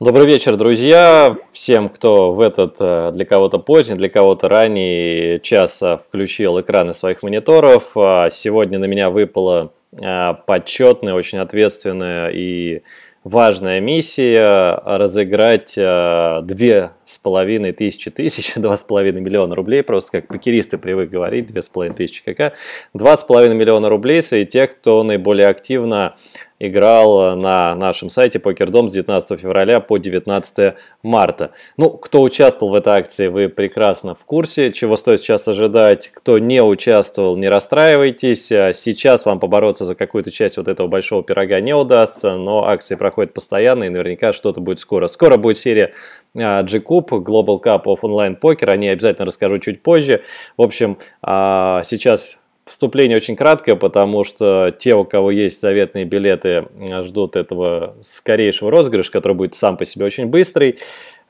Добрый вечер, друзья. Всем, кто в этот э, для кого-то поздний, для кого-то ранний час э, включил экраны своих мониторов. А, сегодня на меня выпала э, почетная, очень ответственная и важная миссия разыграть две с половиной тысячи тысяч, два с половиной миллиона рублей, просто как покеристы привык говорить, две с половиной тысячи кака, два с половиной миллиона рублей среди тех, кто наиболее активно играл э, на нашем сайте PokerDom с 19 февраля по 19 марта. Ну, кто участвовал в этой акции, вы прекрасно в курсе, чего стоит сейчас ожидать. Кто не участвовал, не расстраивайтесь. Э, сейчас вам побороться за какую-то часть вот этого большого пирога не удастся, но акции проходят постоянно и наверняка что-то будет скоро. Скоро будет серия э, G-Cup, Global Cup of Online Poker, о ней обязательно расскажу чуть позже. В общем, а, сейчас Вступление очень краткое, потому что те, у кого есть заветные билеты, э, ждут этого скорейшего розыгрыша, который будет сам по себе очень быстрый.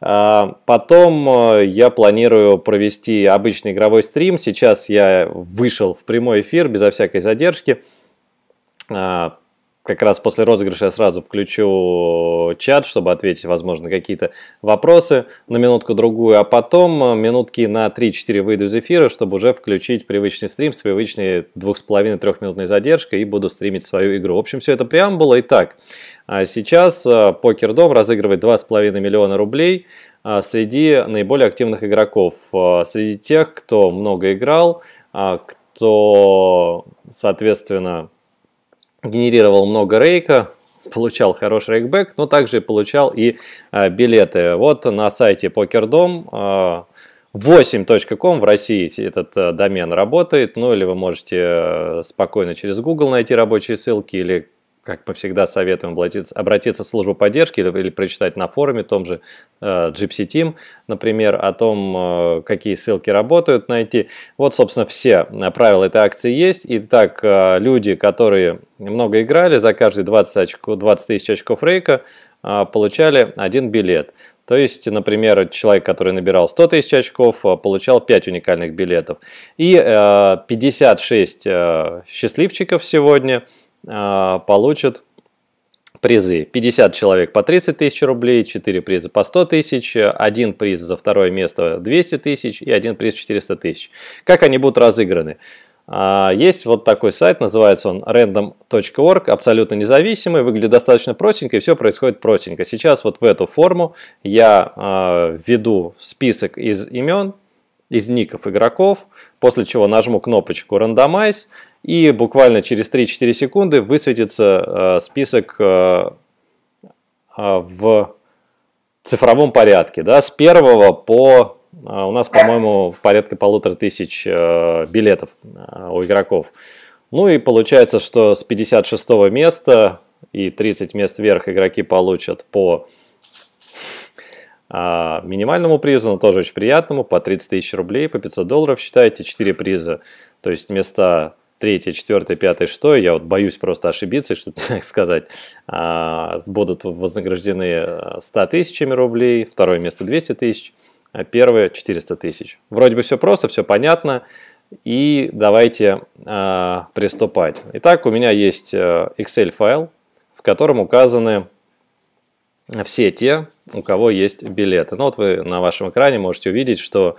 А, потом э, я планирую провести обычный игровой стрим. Сейчас я вышел в прямой эфир безо всякой задержки. А, как раз после розыгрыша я сразу включу чат, чтобы ответить, возможно, какие-то вопросы на минутку-другую, а потом э, минутки на 3-4 выйду из эфира, чтобы уже включить привычный стрим с привычной 2,5-3-минутной задержкой и буду стримить свою игру. В общем, все это преамбула. Итак, а сейчас э, Покердом разыгрывает 2,5 миллиона рублей э, среди наиболее активных игроков, среди тех, кто много играл, кто, соответственно, генерировал много рейка, получал хороший рейкбэк, но также получал и э, билеты. Вот на сайте PokerDom э, 8.com в России этот э, домен работает, ну или вы можете э, спокойно через Google найти рабочие ссылки или как мы всегда советуем, обратиться, обратиться в службу поддержки или, или прочитать на форуме том же э, Gypsy Team, например, о том, э, какие ссылки работают, найти. Вот, собственно, все э, правила этой акции есть. Итак, э, люди, которые много играли, за каждые 20, очков, 20 тысяч очков рейка э, получали один билет. То есть, например, человек, который набирал 100 тысяч очков, э, получал 5 уникальных билетов. И э, 56 э, счастливчиков сегодня – а, получат призы. 50 человек по 30 тысяч рублей, 4 приза по 100 тысяч, один приз за второе место 200 тысяч и один приз 400 тысяч. Как они будут разыграны? А, есть вот такой сайт, называется он random.org, абсолютно независимый, выглядит достаточно простенько и все происходит простенько. Сейчас вот в эту форму я а, введу список из имен, из ников игроков, после чего нажму кнопочку «Рандомайз», и буквально через 3-4 секунды высветится э, список э, э, в цифровом порядке, да, с первого по у нас, по-моему, порядка полутора тысяч билетов у игроков. Ну и получается, что с 56 места и 30 мест вверх игроки получат по минимальному призу, но тоже очень приятному, по 30 тысяч рублей, по 500 долларов, считайте, 4 приза, то есть места третье, четвертое, пятое, что, я вот боюсь просто ошибиться что так сказать, а, будут вознаграждены 100 э, тысячами рублей, второе место 200 тысяч, а первое 400 тысяч. Вроде бы все просто, все понятно, и давайте а, приступать. Итак, у меня есть э, Excel файл, в котором указаны все те, у кого есть билеты. Ну вот вы на вашем экране можете увидеть, что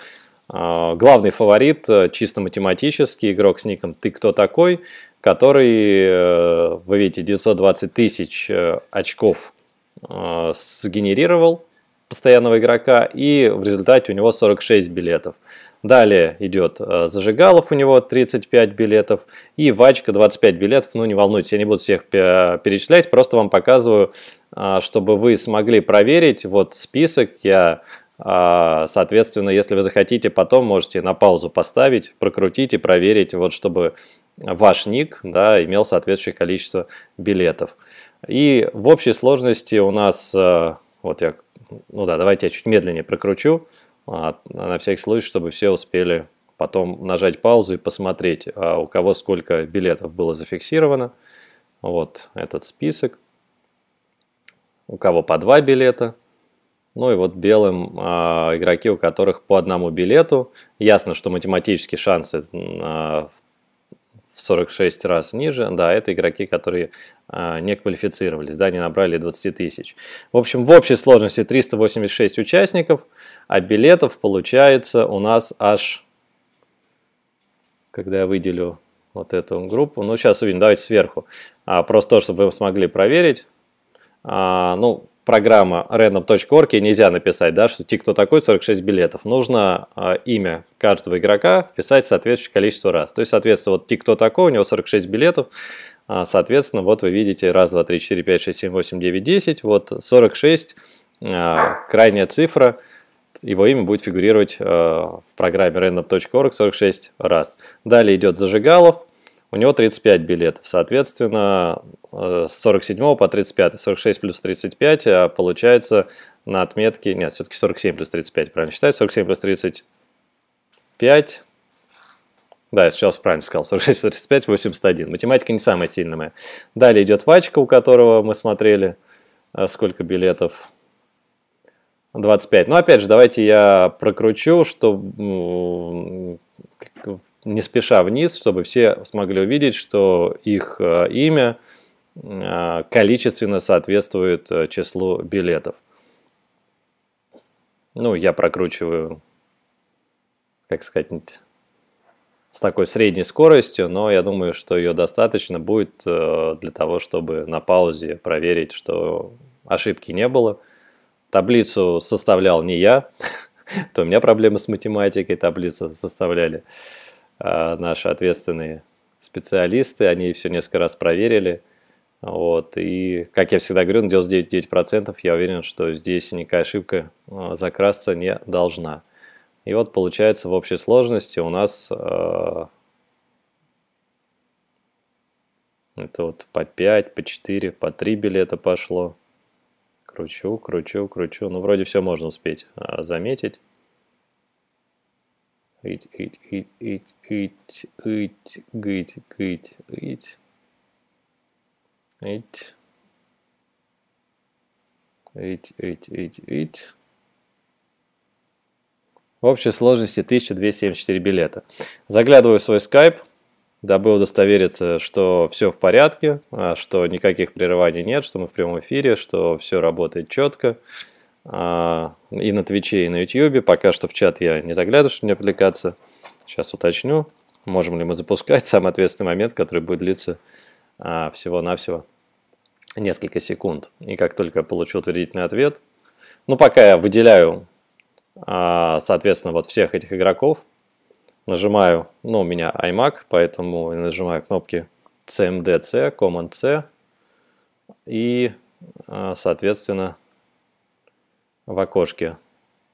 а, главный фаворит, э, чисто математический игрок с ником «Ты кто такой?», который, э, вы видите, 920 тысяч э, очков сгенерировал постоянного игрока, и в результате у него 46 билетов. Далее идет Зажигалов, у него 35 билетов, и Вачка 25 билетов. Ну, не волнуйтесь, я не буду всех перечислять, просто вам показываю, чтобы вы смогли проверить вот список. Я а, соответственно, если вы захотите, потом можете на паузу поставить, прокрутить и проверить, вот чтобы ваш ник да, имел соответствующее количество билетов. И в общей сложности у нас, а, вот я, ну да, давайте я чуть медленнее прокручу, а, на всякий случай, чтобы все успели потом нажать паузу и посмотреть, у кого сколько билетов было зафиксировано. Вот этот список. У кого по два билета – ну и вот белым э, игроки, у которых по одному билету. Ясно, что математические шансы э, в 46 раз ниже. Да, это игроки, которые э, не квалифицировались, да, не набрали 20 тысяч. В общем, в общей сложности 386 участников, а билетов получается у нас аж, когда я выделю вот эту группу, ну сейчас увидим, давайте сверху, а, просто то, чтобы вы смогли проверить. А, ну, программа random.org, и нельзя написать, да, что тик кто такой, 46 билетов. Нужно э, имя каждого игрока вписать соответствующее количество раз. То есть, соответственно, вот тик кто такой, у него 46 билетов, э, соответственно, вот вы видите 1, 2, 3, 4, 5, 6, 7, 8, 9, 10, вот 46, э, а, крайняя цифра, его имя будет фигурировать э, в программе random.org 46 раз. Далее идет Зажигалов, у него 35 билетов. Соответственно, э, с 47 по 35, 46 плюс 35, а получается на отметке, нет, все-таки 47 плюс 35, правильно считаю, 47 плюс 35, да, я сейчас правильно сказал, 46 плюс 35, 81. Математика не самая сильная моя. Далее идет Вачка, у которого мы смотрели, э, сколько билетов, 25. Но ну, опять же, давайте я прокручу, что не спеша вниз, чтобы все смогли увидеть, что их э, имя э, количественно соответствует э, числу билетов. Ну, я прокручиваю, как сказать, с такой средней скоростью, но я думаю, что ее достаточно будет для того, чтобы на паузе проверить, что ошибки не было. Таблицу составлял не я, то у меня проблемы с математикой, таблицу составляли Э, наши ответственные специалисты, они все несколько раз проверили. Вот. И, как я всегда говорю, на 99% я уверен, что здесь никакая ошибка э, закрасться не должна. И вот получается в общей сложности у нас э, это вот по 5, по 4, по 3 билета пошло. Кручу, кручу, кручу. Ну, вроде все можно успеть э, заметить. Ить, ить, ить, ить, ить, ить, гыть, гыть, ить. Ить. Ить, ить, ить, ить. В общей сложности 1274 билета. Заглядываю в свой скайп, дабы удостовериться, что все в порядке, а что никаких прерываний нет, что мы в прямом эфире, что все работает четко. А, и на Твиче, и на Ютьюбе. Пока что в чат я не заглядываю, чтобы не отвлекаться. Сейчас уточню, можем ли мы запускать. Самый ответственный момент, который будет длиться а, всего-навсего несколько секунд. И как только я получу утвердительный ответ, ну, пока я выделяю, а, соответственно, вот всех этих игроков, нажимаю, ну, у меня iMac, поэтому нажимаю кнопки CMD+C, c Command-C, и, соответственно, в окошке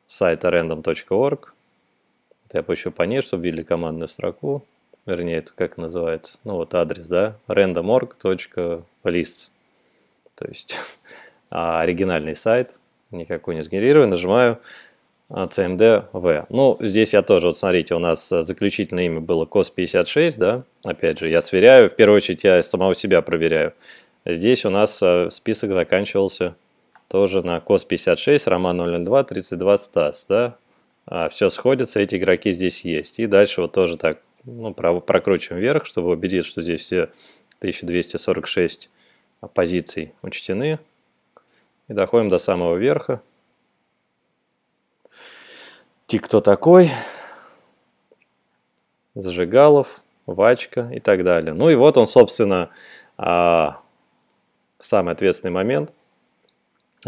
сайта random.org. Я поищу пониже, чтобы видели командную строку. Вернее, это как называется? Ну вот адрес, да? randomorg.list. То есть а, оригинальный сайт, никакой не сгенерирую. Нажимаю cmd v. Ну, здесь я тоже, вот смотрите, у нас заключительное имя было COS56, да? Опять же, я сверяю, в первую очередь я самого себя проверяю. Здесь у нас э, список заканчивался тоже на кос 56, рома 0.2 32 Стас, да? А, все сходится, эти игроки здесь есть. И дальше вот тоже так ну, прокручиваем вверх, чтобы убедиться, что здесь все 1246 позиций учтены. И доходим до самого верха. Ти кто такой? Зажигалов, Вачка и так далее. Ну и вот он, собственно, а, самый ответственный момент –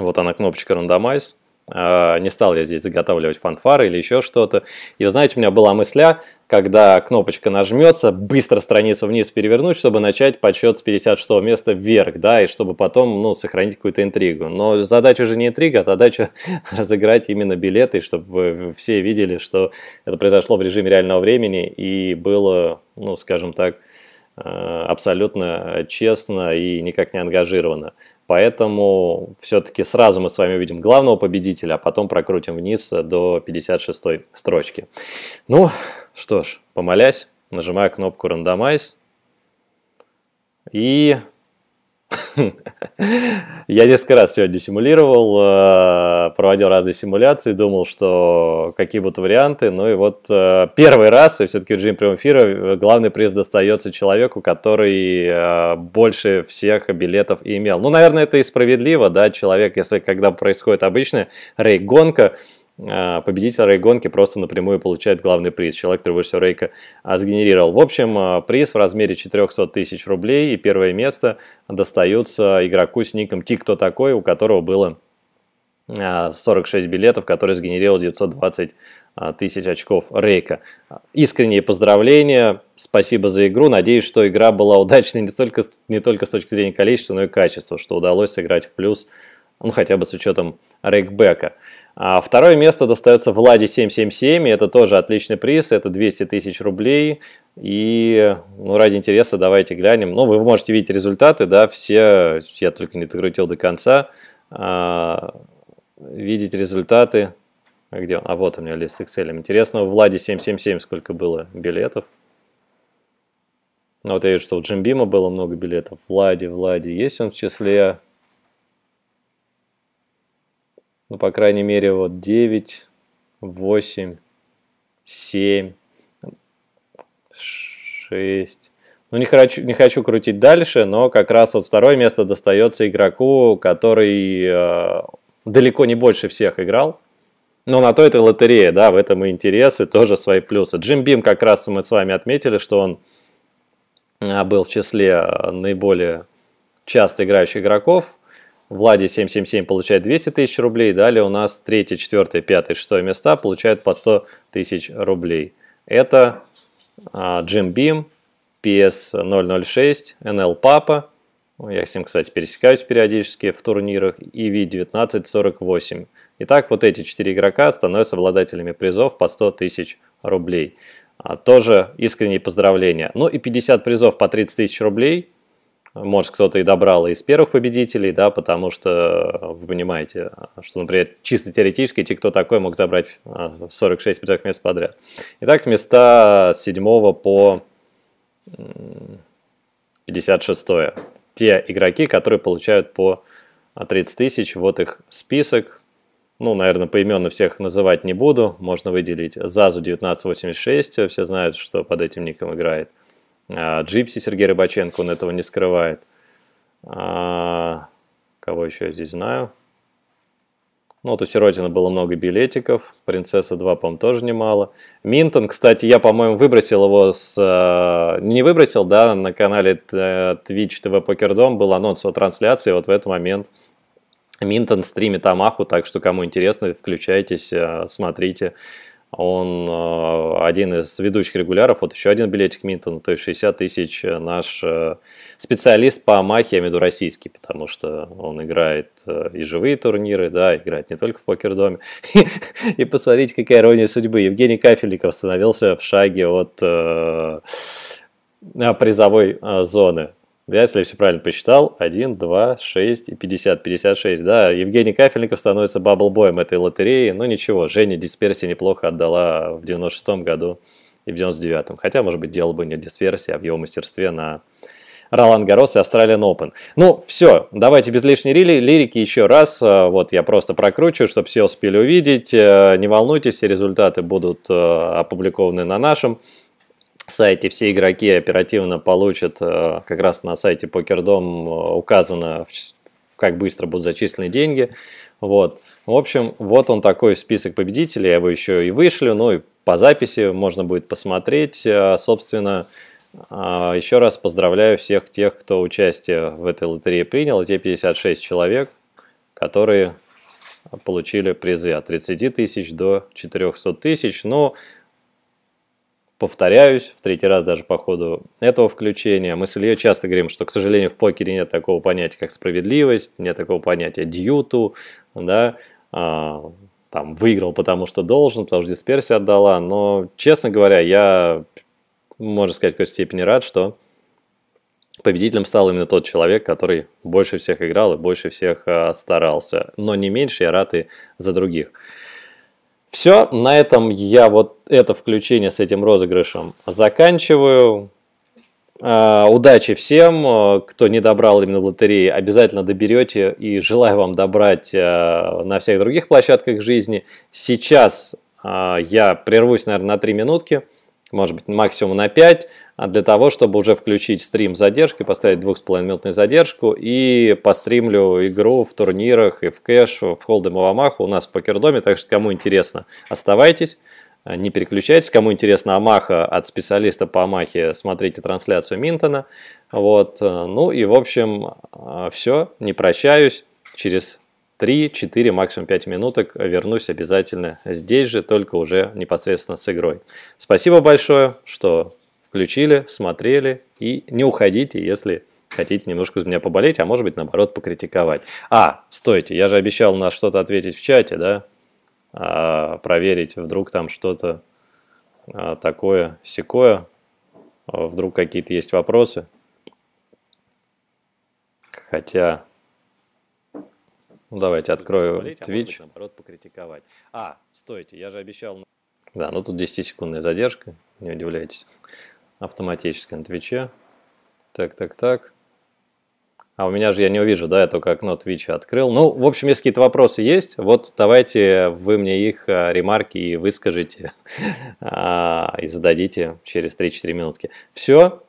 вот она, кнопочка Randomize. А, не стал я здесь заготавливать фанфары или еще что-то. И вы знаете, у меня была мысля, когда кнопочка нажмется, быстро страницу вниз перевернуть, чтобы начать подсчет с 56 места вверх, да, и чтобы потом, ну, сохранить какую-то интригу. Но задача же не интрига, а задача разыграть именно билеты, чтобы все видели, что это произошло в режиме реального времени и было, ну, скажем так, Э, абсолютно честно и никак не ангажировано, Поэтому все-таки сразу мы с вами увидим главного победителя, а потом прокрутим вниз до 56 строчки. Ну, что ж, помолясь, нажимаю кнопку «Рандомайз» и я несколько раз сегодня симулировал, э, проводил разные симуляции, думал, что какие будут варианты. Ну и вот э, первый раз, и все-таки в режиме прямого эфира, э, главный приз достается человеку, который больше всех билетов имел. Ну, наверное, это и справедливо, да, человек, если когда происходит обычная рейк-гонка, а, победитель рэй-гонки просто напрямую получает главный приз. Человек, который выше рейка а, сгенерировал. В общем, а, приз в размере 400 тысяч рублей и первое место достаются игроку с ником Тик, кто такой», у которого было 46 билетов, который сгенерировал 920 тысяч очков рейка. Искренние поздравления, спасибо за игру. Надеюсь, что игра была удачной не только, не только с точки зрения количества, но и качества, что удалось сыграть в плюс, ну хотя бы с учетом рейкбека. А второе место достается Владе 777, это тоже отличный приз, это 200 тысяч рублей. И ну, ради интереса давайте глянем. Ну, вы можете видеть результаты, да, все, я только не докрутил до конца, а, видеть результаты. А где он? А вот у меня лист с Excel. Интересно, у Влади 777 сколько было билетов? Ну, вот я вижу, что у Джимбима было много билетов. Влади, Влади, есть он в числе? ну, по крайней мере, вот 9, 8, 7, 6. Ну, не хочу, не хочу крутить дальше, но как раз вот второе место достается игроку, который э, далеко не больше всех играл. Но на то это лотерея, да, в этом и интересы, тоже свои плюсы. Джим Бим как раз мы с вами отметили, что он э, был в числе э, наиболее часто играющих игроков Влади 777 получает 200 тысяч рублей. Далее у нас 3, 4, 5, 6 места получают по 100 тысяч рублей. Это а, Джим Бим, PS006, NL Папа. Я с ним, кстати, пересекаюсь периодически в турнирах. И 1948 Итак, вот эти четыре игрока становятся обладателями призов по 100 тысяч рублей. А, тоже искренние поздравления. Ну и 50 призов по 30 тысяч рублей – может, кто-то и добрал из первых победителей, да, потому что э, вы понимаете, что, например, чисто теоретически те, кто такой, мог забрать 46 э, пятых мест подряд. Итак, места с 7 по 56. Те игроки, которые получают по 30 э, тысяч, вот их список. Ну, наверное, поименно всех называть не буду, можно выделить. Зазу 1986, все знают, что под этим ником играет. А, джипси Сергей Рыбаченко, он этого не скрывает. А, кого еще я здесь знаю? Ну, вот у Сиротина было много билетиков. Принцесса 2, по-моему, тоже немало. Минтон, кстати, я, по-моему, выбросил его с... А, ну, не выбросил, да, на канале э, Twitch TV Poker Dom был анонс его трансляции. Вот в этот момент Минтон стримит Амаху, так что, кому интересно, включайтесь, э, смотрите он э, один из ведущих регуляров. Вот еще один билетик Минтон, то есть 60 тысяч наш э, специалист по махе, я имею в виду российский, потому что он играет э, и живые турниры, да, играет не только в покер доме. И посмотрите, какая ирония судьбы. Евгений Кафельников становился в шаге от а, призовой зоны. Да, если я все правильно посчитал, 1, 2, 6 и 50, 56, да. Евгений Кафельников становится баблбоем этой лотереи. Ну ничего, Женя Дисперси неплохо отдала в 96-м году и в 99-м. Хотя, может быть, дело бы не в Дисперси, а в его мастерстве на Ролан Гарос и Australian Open. Ну, все, давайте без лишней лири- лирики еще раз. Э, вот я просто прокручу, чтобы все успели увидеть. Э, не волнуйтесь, все результаты будут э, опубликованы на нашем сайте все игроки оперативно получат, э, как раз на сайте Покердом э, указано, как быстро будут зачислены деньги. Вот. В общем, вот он такой список победителей, я его еще и вышлю, ну и по записи можно будет посмотреть. Э, собственно, а, еще раз поздравляю всех тех, кто участие в этой лотерее принял, те 56 человек, которые получили призы от 30 тысяч до 400 тысяч. Ну, повторяюсь, в третий раз даже по ходу этого включения. Мы с Ильей часто говорим, что, к сожалению, в покере нет такого понятия, как справедливость, нет такого понятия дьюту, да, а, там, выиграл потому что должен, потому что дисперсия отдала, но, честно говоря, я, можно сказать, в какой-то степени рад, что победителем стал именно тот человек, который больше всех играл и больше всех а, старался, но не меньше я рад и за других. Все, на этом я вот это включение с этим розыгрышем заканчиваю. А, удачи всем, э, кто не добрал именно в лотереи, обязательно доберете и желаю вам добрать э, на всех других площадках жизни. Сейчас э, я прервусь, наверное, на 3 минутки, может быть, максимум на 5. А для того, чтобы уже включить стрим задержки, поставить 2,5-минутную задержку и постримлю игру в турнирах и в кэш, в холдем и в Амаху у нас в покердоме, так что кому интересно, оставайтесь. А, не переключайтесь, кому интересно Амаха от специалиста по Амахе, смотрите трансляцию Минтона. Вот. Э, ну и в общем э, все, не прощаюсь. Через 3-4, максимум 5 минуток вернусь обязательно здесь же, только уже непосредственно с игрой. Спасибо большое, что включили, смотрели и не уходите, если хотите немножко за меня поболеть, а может быть, наоборот, покритиковать. А, стойте, я же обещал на что-то ответить в чате, да? А, проверить, вдруг там что-то а, такое, секое, а, вдруг какие-то есть вопросы. Хотя, ну, давайте открою а Twitch. А наоборот, покритиковать. А, стойте, я же обещал... Да, ну тут 10-секундная задержка, не удивляйтесь автоматически на Твиче. Так, так, так. А у меня же я не увижу, да, я только окно Твича открыл. Ну, в общем, если какие-то вопросы есть, вот давайте вы мне их а, ремарки и выскажите а, и зададите через 3-4 минутки. Все.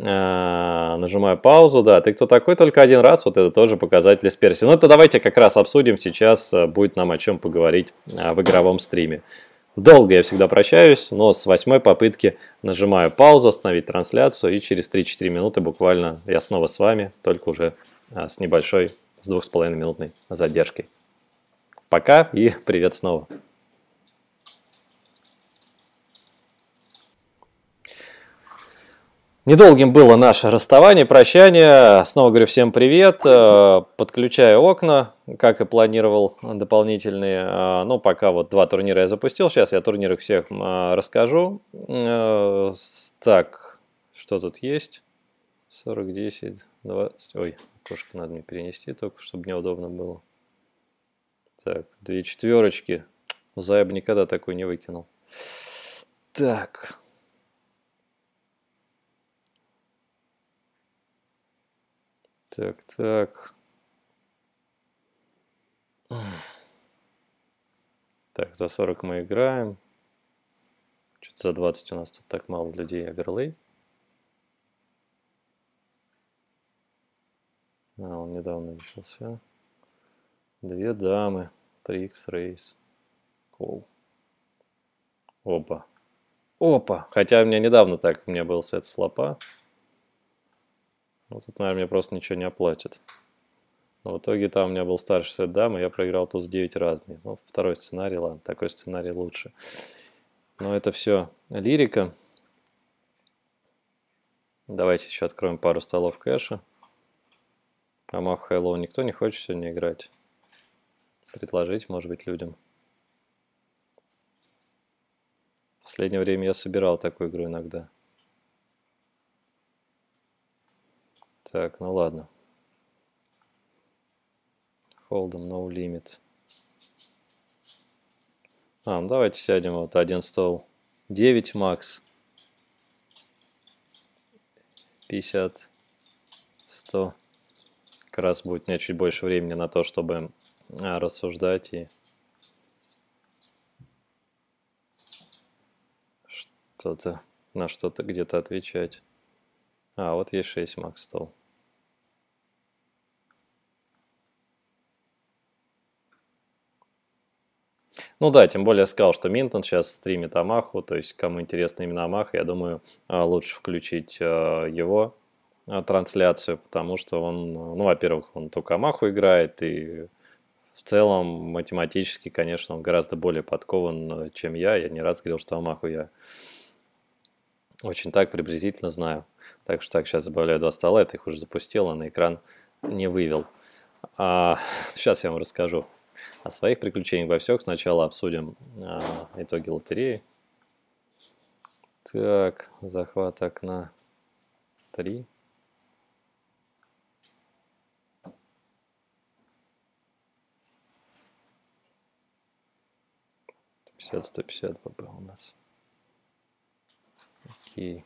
А, нажимаю паузу, да. Ты кто такой? Только один раз. Вот это тоже показатель Сперси. Ну, это давайте как раз обсудим сейчас. А, будет нам о чем поговорить а, в игровом стриме. Долго я всегда прощаюсь, но с восьмой попытки нажимаю паузу, остановить трансляцию, и через 3-4 минуты буквально я снова с вами, только уже а, с небольшой, с двух с половиной минутной задержкой. Пока и привет снова! Недолгим было наше расставание, прощание. Снова говорю всем привет. Э, подключаю окна, как и планировал дополнительные. Э, ну, пока вот два турнира я запустил. Сейчас я турниры всех э, расскажу. Так, что тут есть? 40, 10, 20. Ой, кошку надо мне перенести только, чтобы неудобно было. Так, две четверочки. Заеб никогда такой не выкинул. Так, Так, так. Так, за 40 мы играем. Что-то за 20 у нас тут так мало людей оверлей. А, он недавно начался. Две дамы. Трикс, рейс. Кол. Опа. Опа. Хотя у меня недавно так, у меня был сет с флопа. Вот тут, наверное, мне просто ничего не оплатят. Но в итоге там у меня был старший сет дам, и я проиграл туз 9 разный. Ну, второй сценарий, ладно, такой сценарий лучше. Но это все лирика. Давайте еще откроем пару столов кэша. А Мах Хайлоу никто не хочет сегодня играть. Предложить, может быть, людям. В последнее время я собирал такую игру иногда. Так, ну ладно. Hold'em, no limit. А, ну давайте сядем вот один стол. 9 макс. 50, 100. Как раз будет мне чуть больше времени на то, чтобы а, рассуждать и... Что-то, на что-то где-то отвечать. А, вот есть 6 макс стол. Ну да, тем более я сказал, что Минтон сейчас стримит Амаху, то есть кому интересно именно Амаха, я думаю, а, лучше включить а, его а, трансляцию, потому что он, ну, во-первых, он только Амаху играет, и в целом математически, конечно, он гораздо более подкован, чем я. Я не раз говорил, что Амаху я очень так приблизительно знаю. Так что так, сейчас добавляю два стола, это их уже запустил, а на экран не вывел. А, сейчас я вам расскажу о своих приключениях во всех. Сначала обсудим э, итоги лотереи. Так, захват окна 3. Пятьдесят, сто пятьдесят ВП у нас. Окей.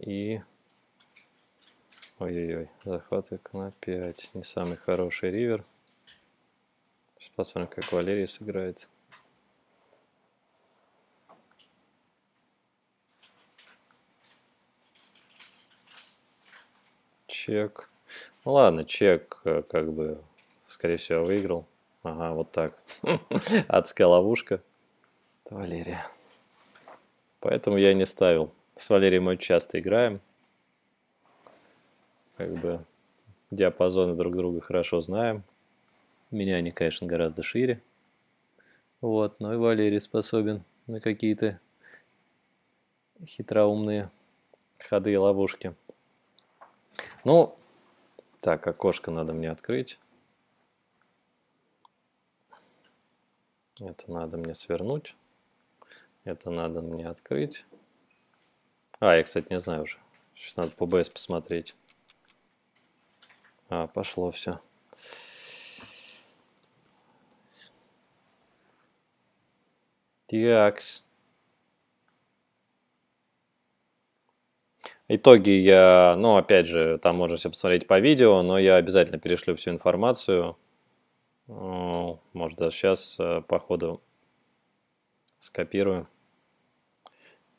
И... Ой-ой-ой, захват окна 5. Не самый хороший ривер. Сейчас посмотрим, как Валерий сыграет. Чек. Ну ладно, чек э, как бы, скорее всего, выиграл. Ага, вот так. Адская ловушка. Это Валерия. Поэтому я не ставил. С Валерием мы часто играем. Как бы диапазоны друг друга хорошо знаем. Меня они, конечно, гораздо шире. Вот, но ну и Валерий способен на какие-то хитроумные ходы и ловушки. Ну, так, окошко надо мне открыть. Это надо мне свернуть. Это надо мне открыть. А, я, кстати, не знаю уже. Сейчас надо по БС посмотреть. А, пошло все. Такс. Итоги я, ну, опять же, там можно все посмотреть по видео, но я обязательно перешлю всю информацию. Может, даже сейчас э, по ходу скопирую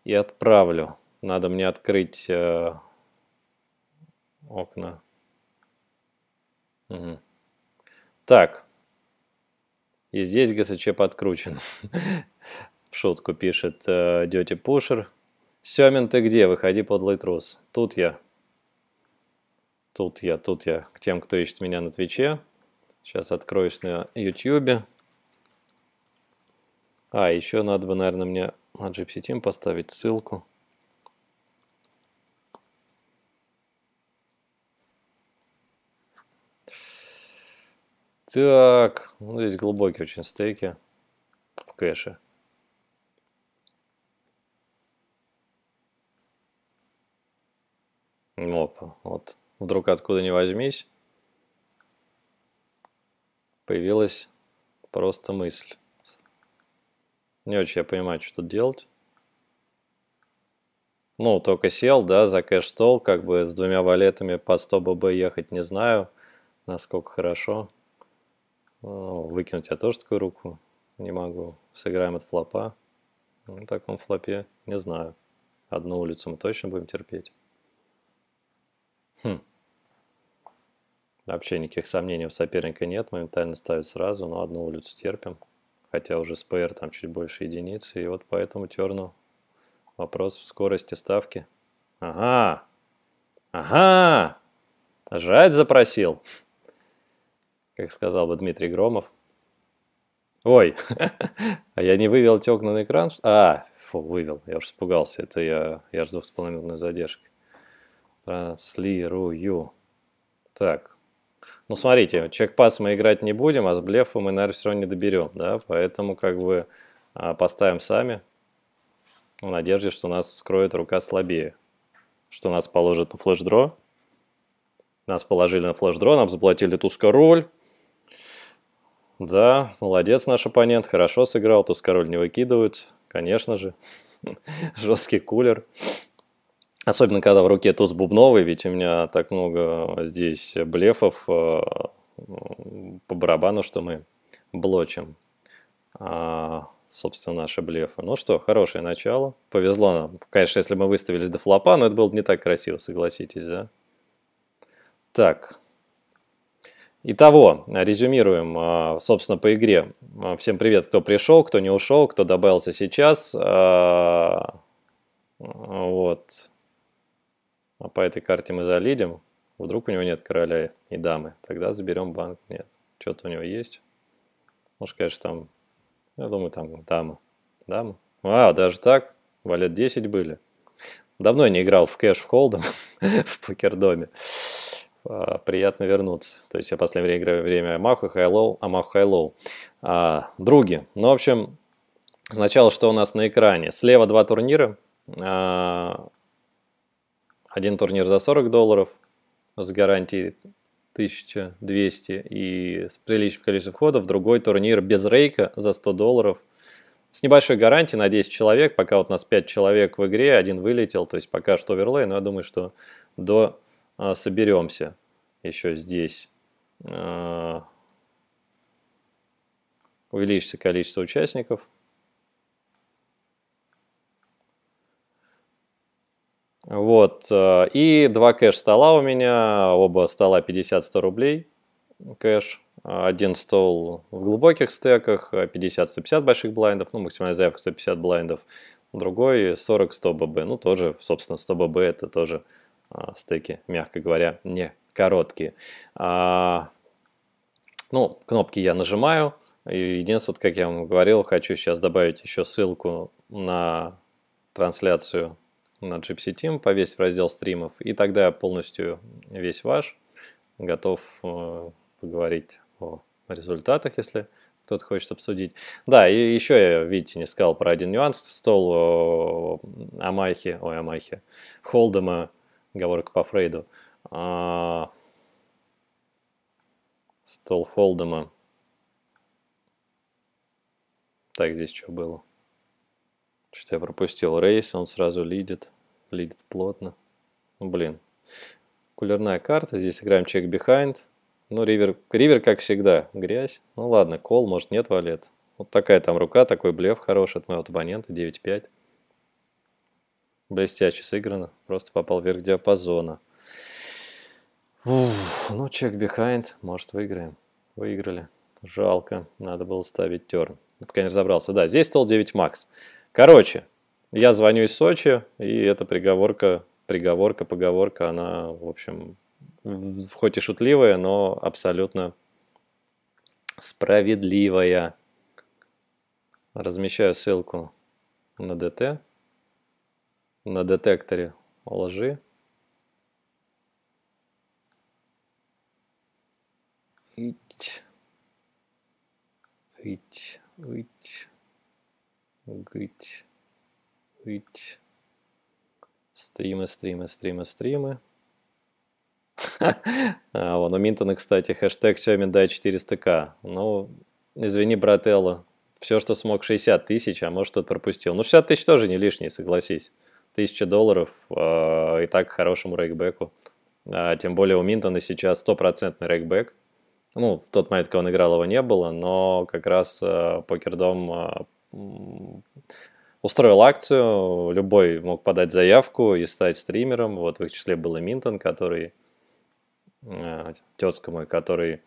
и отправлю. Надо мне открыть э, окна. Угу. Так. И здесь ГСЧ подкручен. в шутку пишет «Э, Дети Пушер. Семин, ты где? Выходи, под трус. Тут я. Тут я, тут я. К тем, кто ищет меня на Твиче. Сейчас откроюсь на Ютьюбе. А, еще надо бы, наверное, мне на Gypsy Team поставить ссылку. Так, ну здесь глубокие очень стейки в кэше. Опа, вот вдруг откуда ни возьмись, появилась просто мысль. Не очень я понимаю, что тут делать. Ну, только сел, да, за кэш-стол, как бы с двумя валетами по 100 ББ ехать не знаю, насколько хорошо. Ну, выкинуть я тоже такую руку не могу. Сыграем от флопа. Ну, в таком флопе не знаю. Одну улицу мы точно будем терпеть. Хм. Вообще никаких сомнений у соперника нет. Моментально ставит сразу, но одну улицу терпим. Хотя уже с ПР там чуть больше единицы. И вот поэтому терну вопрос в скорости ставки. Ага! Ага! Жать запросил! Как сказал бы Дмитрий Громов. Ой, а я не вывел тёк на экран? А, фу, вывел, я уже испугался, это я, я же с двухсполовинной задержкой. Транслирую. Так. Ну, смотрите, чек-пас мы играть не будем, а с блефа мы, наверное, все равно не доберем, да? Поэтому как бы а, поставим сами в надежде, что нас скроет рука слабее. Что нас положит на флешдро. Нас положили на флешдро, нам заплатили туз-король. Да, молодец наш оппонент, хорошо сыграл, туз-король не выкидывают, конечно же. Жесткий кулер. Особенно, когда в руке туз бубновый, ведь у меня так много здесь блефов э, по барабану, что мы блочим, а, собственно, наши блефы. Ну что, хорошее начало. Повезло нам. Конечно, если мы выставились до флопа, но это было бы не так красиво, согласитесь, да? Так. Итого, резюмируем, а, собственно, по игре. А, всем привет, кто пришел, кто не ушел, кто добавился сейчас. А, вот. А по этой карте мы залидим. Вдруг у него нет короля и дамы. Тогда заберем банк. Нет. Что-то у него есть. Может, конечно, там... Я думаю, там дама. Дама. А, даже так? Валет 10 были. Давно я не играл в кэш в холдом в покердоме. А, приятно вернуться. То есть я в последнее время играю время Амаху Хайлоу, Амаху Хайлоу. А, други. Ну, в общем, сначала что у нас на экране. Слева два турнира. А, один турнир за 40 долларов с гарантией 1200 и с приличным количеством входов, другой турнир без рейка за 100 долларов с небольшой гарантией на 10 человек, пока вот у нас 5 человек в игре, один вылетел, то есть пока что оверлей, но я думаю, что до а, соберемся еще здесь. А, увеличится количество участников. Вот. Э, и два кэш стола у меня, оба стола 50-100 рублей кэш. Один стол в глубоких стеках, 50-150 больших блайндов, ну, максимальная заявка 150 блайндов. Другой 40-100 ББ, ну, тоже, собственно, 100 ББ это тоже а, стеки, мягко говоря, не короткие. А, ну, кнопки я нажимаю. И единственное, вот, как я вам говорил, хочу сейчас добавить еще ссылку на трансляцию на Gypsy Team, повесить в раздел стримов, и тогда полностью весь ваш, готов э, поговорить о результатах, если кто-то хочет обсудить. Да, и еще я, видите, не сказал про один нюанс. Стол Амайхи, э, ой, Амайхи, Холдема, говорка по Фрейду. А, стол Холдема. Так, здесь что было? Что-то я пропустил рейс, он сразу лидит, лидит плотно. Ну, блин. Кулерная карта, здесь играем чек behind. Ну, ривер, ривер, как всегда, грязь. Ну, ладно, кол, может, нет валет. Вот такая там рука, такой блеф хороший от моего оппонента, 9-5. Блестяще сыграно, просто попал вверх диапазона. Уф, ну, чек behind, может, выиграем. Выиграли. Жалко, надо было ставить терн. Ну, пока не разобрался. Да, здесь стол 9 макс. Короче, я звоню из Сочи, и эта приговорка, приговорка, поговорка, она, в общем, хоть и шутливая, но абсолютно справедливая. Размещаю ссылку на ДТ, на детекторе лжи. Ить, ить, ить. Гыть. Гыть. Стримы, стримы, стримы, стримы. а, вон у Минтона, кстати, хэштег Семин дай 400к. Ну, извини, брат Элла, все, что смог, 60 тысяч, а может, что-то пропустил. Ну, 60 тысяч тоже не лишние, согласись. Тысяча долларов э, и так хорошему рейкбеку. А, тем более у Минтона сейчас стопроцентный рейкбек. Ну, в тот момент, когда он играл, его не было, но как раз э, покердом э, устроил акцию, любой мог подать заявку и стать стримером. Вот в их числе был и Минтон, который, э, тезка мой, который...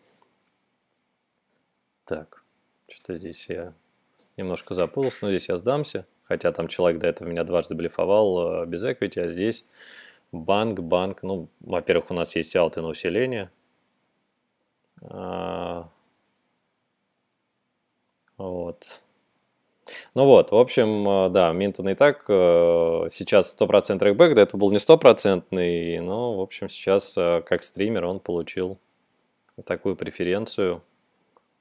Так, что-то здесь я немножко запутался, но здесь я сдамся. Хотя там человек до этого меня дважды блефовал э, без эквити, а здесь банк, банк. Ну, во-первых, у нас есть алты на усиление. А, вот. Ну вот, в общем, э, да, Минтон и так э, сейчас 100% рекбэк, да, это был не стопроцентный, но, в общем, сейчас э, как стример он получил такую преференцию.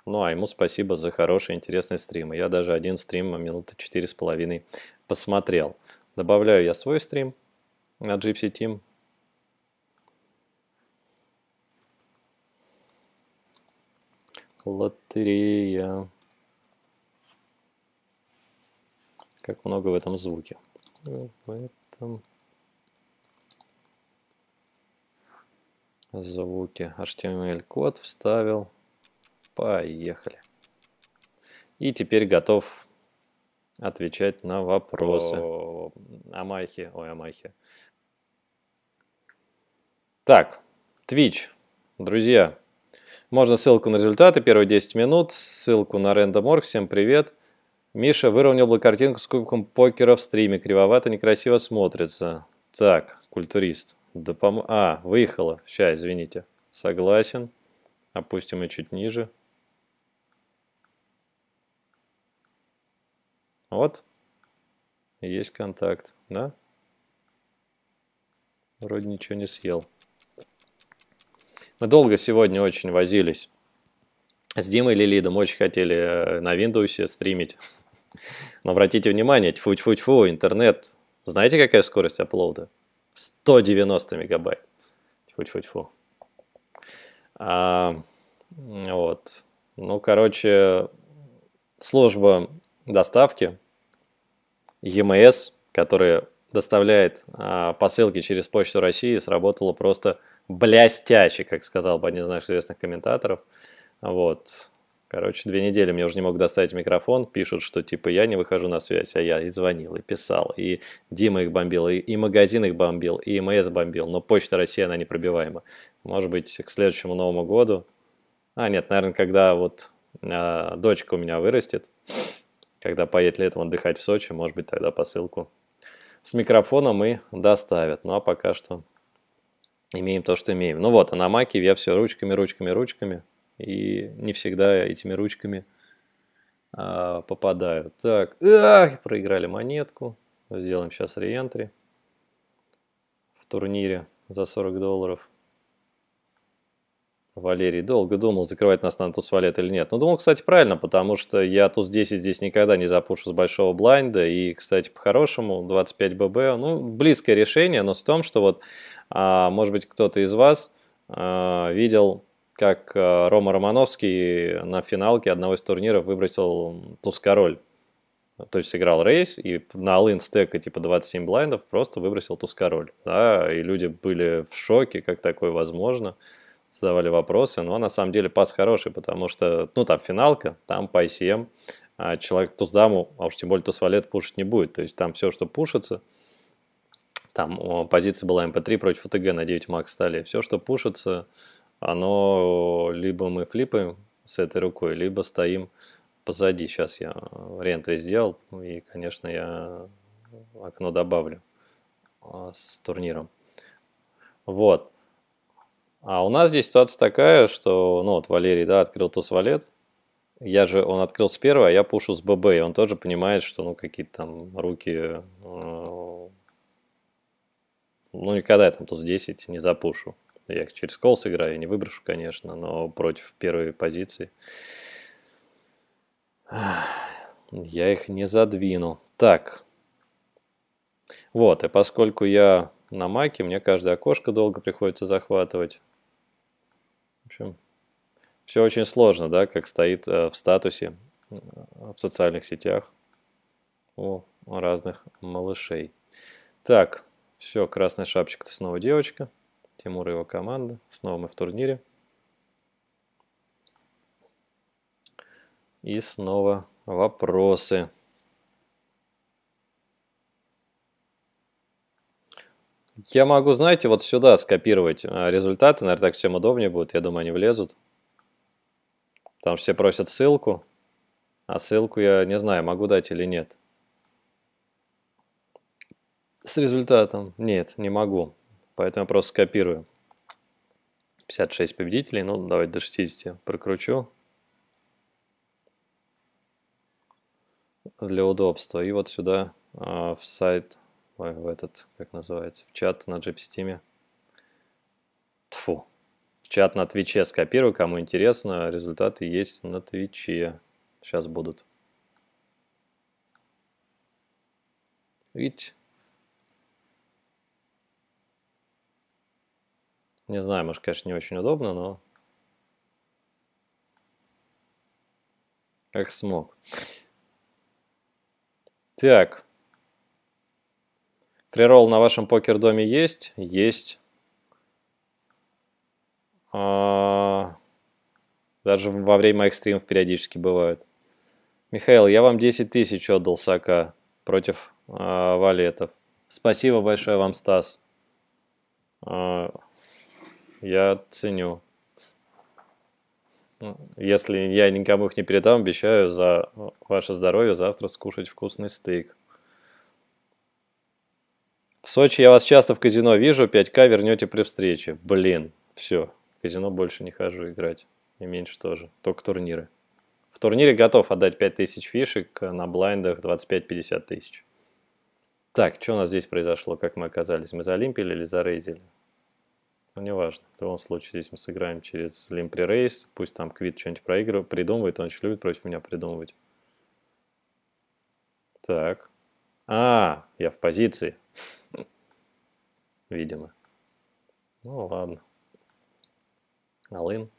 Ну, а ему спасибо за хороший, интересный стрим. Я даже один стрим минуты четыре с половиной посмотрел. Добавляю я свой стрим на Gypsy Team. Лотерея. Как много в этом звуке. В ну, этом звуке. HTML-код вставил. Поехали. И теперь готов отвечать на вопросы о, о Ой, о Так, Twitch, друзья. Можно ссылку на результаты, первые 10 минут, ссылку на Random.org. Всем привет. Миша выровнял бы картинку с кубиком покера в стриме. Кривовато, некрасиво смотрится. Так, культурист. Да пом... А, выехала. Ща, извините. Согласен. Опустим ее чуть ниже. Вот. Есть контакт, да? Вроде ничего не съел. Мы долго сегодня очень возились. С Димой Лилидом очень хотели э, на Windows стримить. Но обратите внимание, тьфу-тьфу-тьфу, интернет. Знаете, какая скорость апплоуда? 190 мегабайт. Тьфу-тьфу-тьфу. А, вот. Ну, короче, служба доставки EMS, которая доставляет а, посылки через Почту России, сработала просто блестяще, как сказал бы один из наших известных комментаторов. Вот. Короче, две недели мне уже не мог доставить микрофон. Пишут, что типа я не выхожу на связь, а я и звонил, и писал, и Дима их бомбил, и, и магазин их бомбил, и МС бомбил, но почта России, она непробиваема. Может быть, к следующему Новому году. А, нет, наверное, когда вот э, дочка у меня вырастет, когда поедет летом отдыхать в Сочи, может быть, тогда посылку с микрофоном и доставят. Ну, а пока что имеем то, что имеем. Ну вот, а на Маке я все ручками, ручками, ручками – и не всегда этими ручками а, попадают. Так, ах, проиграли монетку. Сделаем сейчас реентри в турнире за 40 долларов. Валерий долго думал, закрывать нас на туз валет или нет. Но ну, думал, кстати, правильно, потому что я туз 10 здесь никогда не запушу с большого блайнда. И, кстати, по-хорошему, 25 ББ, ну, близкое решение, но с том, что вот, а, может быть, кто-то из вас а, видел как э, Рома Романовский на финалке одного из турниров выбросил туз-король. То есть сыграл рейс и на all стека типа 27 блайндов просто выбросил туз-король. Да, и люди были в шоке, как такое возможно. Задавали вопросы, но ну, а на самом деле пас хороший, потому что, ну там финалка, там по ICM, а человек туз-даму, а уж тем более туз-валет пушить не будет. То есть там все, что пушится, там позиция была МП3 эм против ФТГ на 9 макс стали, все, что пушится, оно э, либо мы флипаем с этой рукой, либо стоим позади. Сейчас я рентри сделал, ну и, конечно, я окно добавлю а, с турниром. Вот. А у нас здесь ситуация такая, что, ну, вот Валерий, да, открыл туз валет. Я же, он открыл с первого, а я пушу с ББ, и он тоже понимает, что, ну, какие-то там руки, э, ну, никогда я там туз 10 не запушу. Я их через колл сыграю, я не выброшу, конечно, но против первой позиции. Я их не задвину. Так. Вот, и поскольку я на маке, мне каждое окошко долго приходится захватывать. В общем, все очень сложно, да, как стоит э, в статусе э, в социальных сетях у разных малышей. Так, все, красная шапочка-то снова девочка. Тимур и его команда. Снова мы в турнире. И снова вопросы. Я могу, знаете, вот сюда скопировать а, результаты. Наверное, так всем удобнее будет. Я думаю, они влезут. Потому что все просят ссылку. А ссылку я не знаю, могу дать или нет. С результатом? Нет, не могу. Поэтому я просто скопирую. 56 победителей, ну давайте до 60 прокручу. Для удобства. И вот сюда э, в сайт, ой, в этот, как называется, в чат на GPSteam. Тфу. В чат на Твиче скопирую, кому интересно, результаты есть на Твиче. Сейчас будут. Видите? Не знаю, может, конечно, не очень удобно, но... Как смог. Так. Приролл на вашем покер-доме есть? Есть. А... Даже во время моих стримов периодически бывают. Михаил, я вам 10 тысяч отдал Сака против а, Валетов. Спасибо большое вам, Стас. А, я ценю. Ну, если я никому их не передам, обещаю за ваше здоровье завтра скушать вкусный стейк. В Сочи я вас часто в казино вижу, 5К вернете при встрече. Блин, все, в казино больше не хожу играть. И меньше тоже, только турниры. В турнире готов отдать 5000 фишек, а на блайндах 25-50 тысяч. Так, что у нас здесь произошло, как мы оказались? Мы залимпили или зарейзили? Ну неважно. В любом случае, здесь мы сыграем через Limpre Race. Пусть там Квит что-нибудь проигрывает, придумывает. Он еще любит против меня придумывать. Так. А, я в позиции. Видимо. Ну ладно. Алын.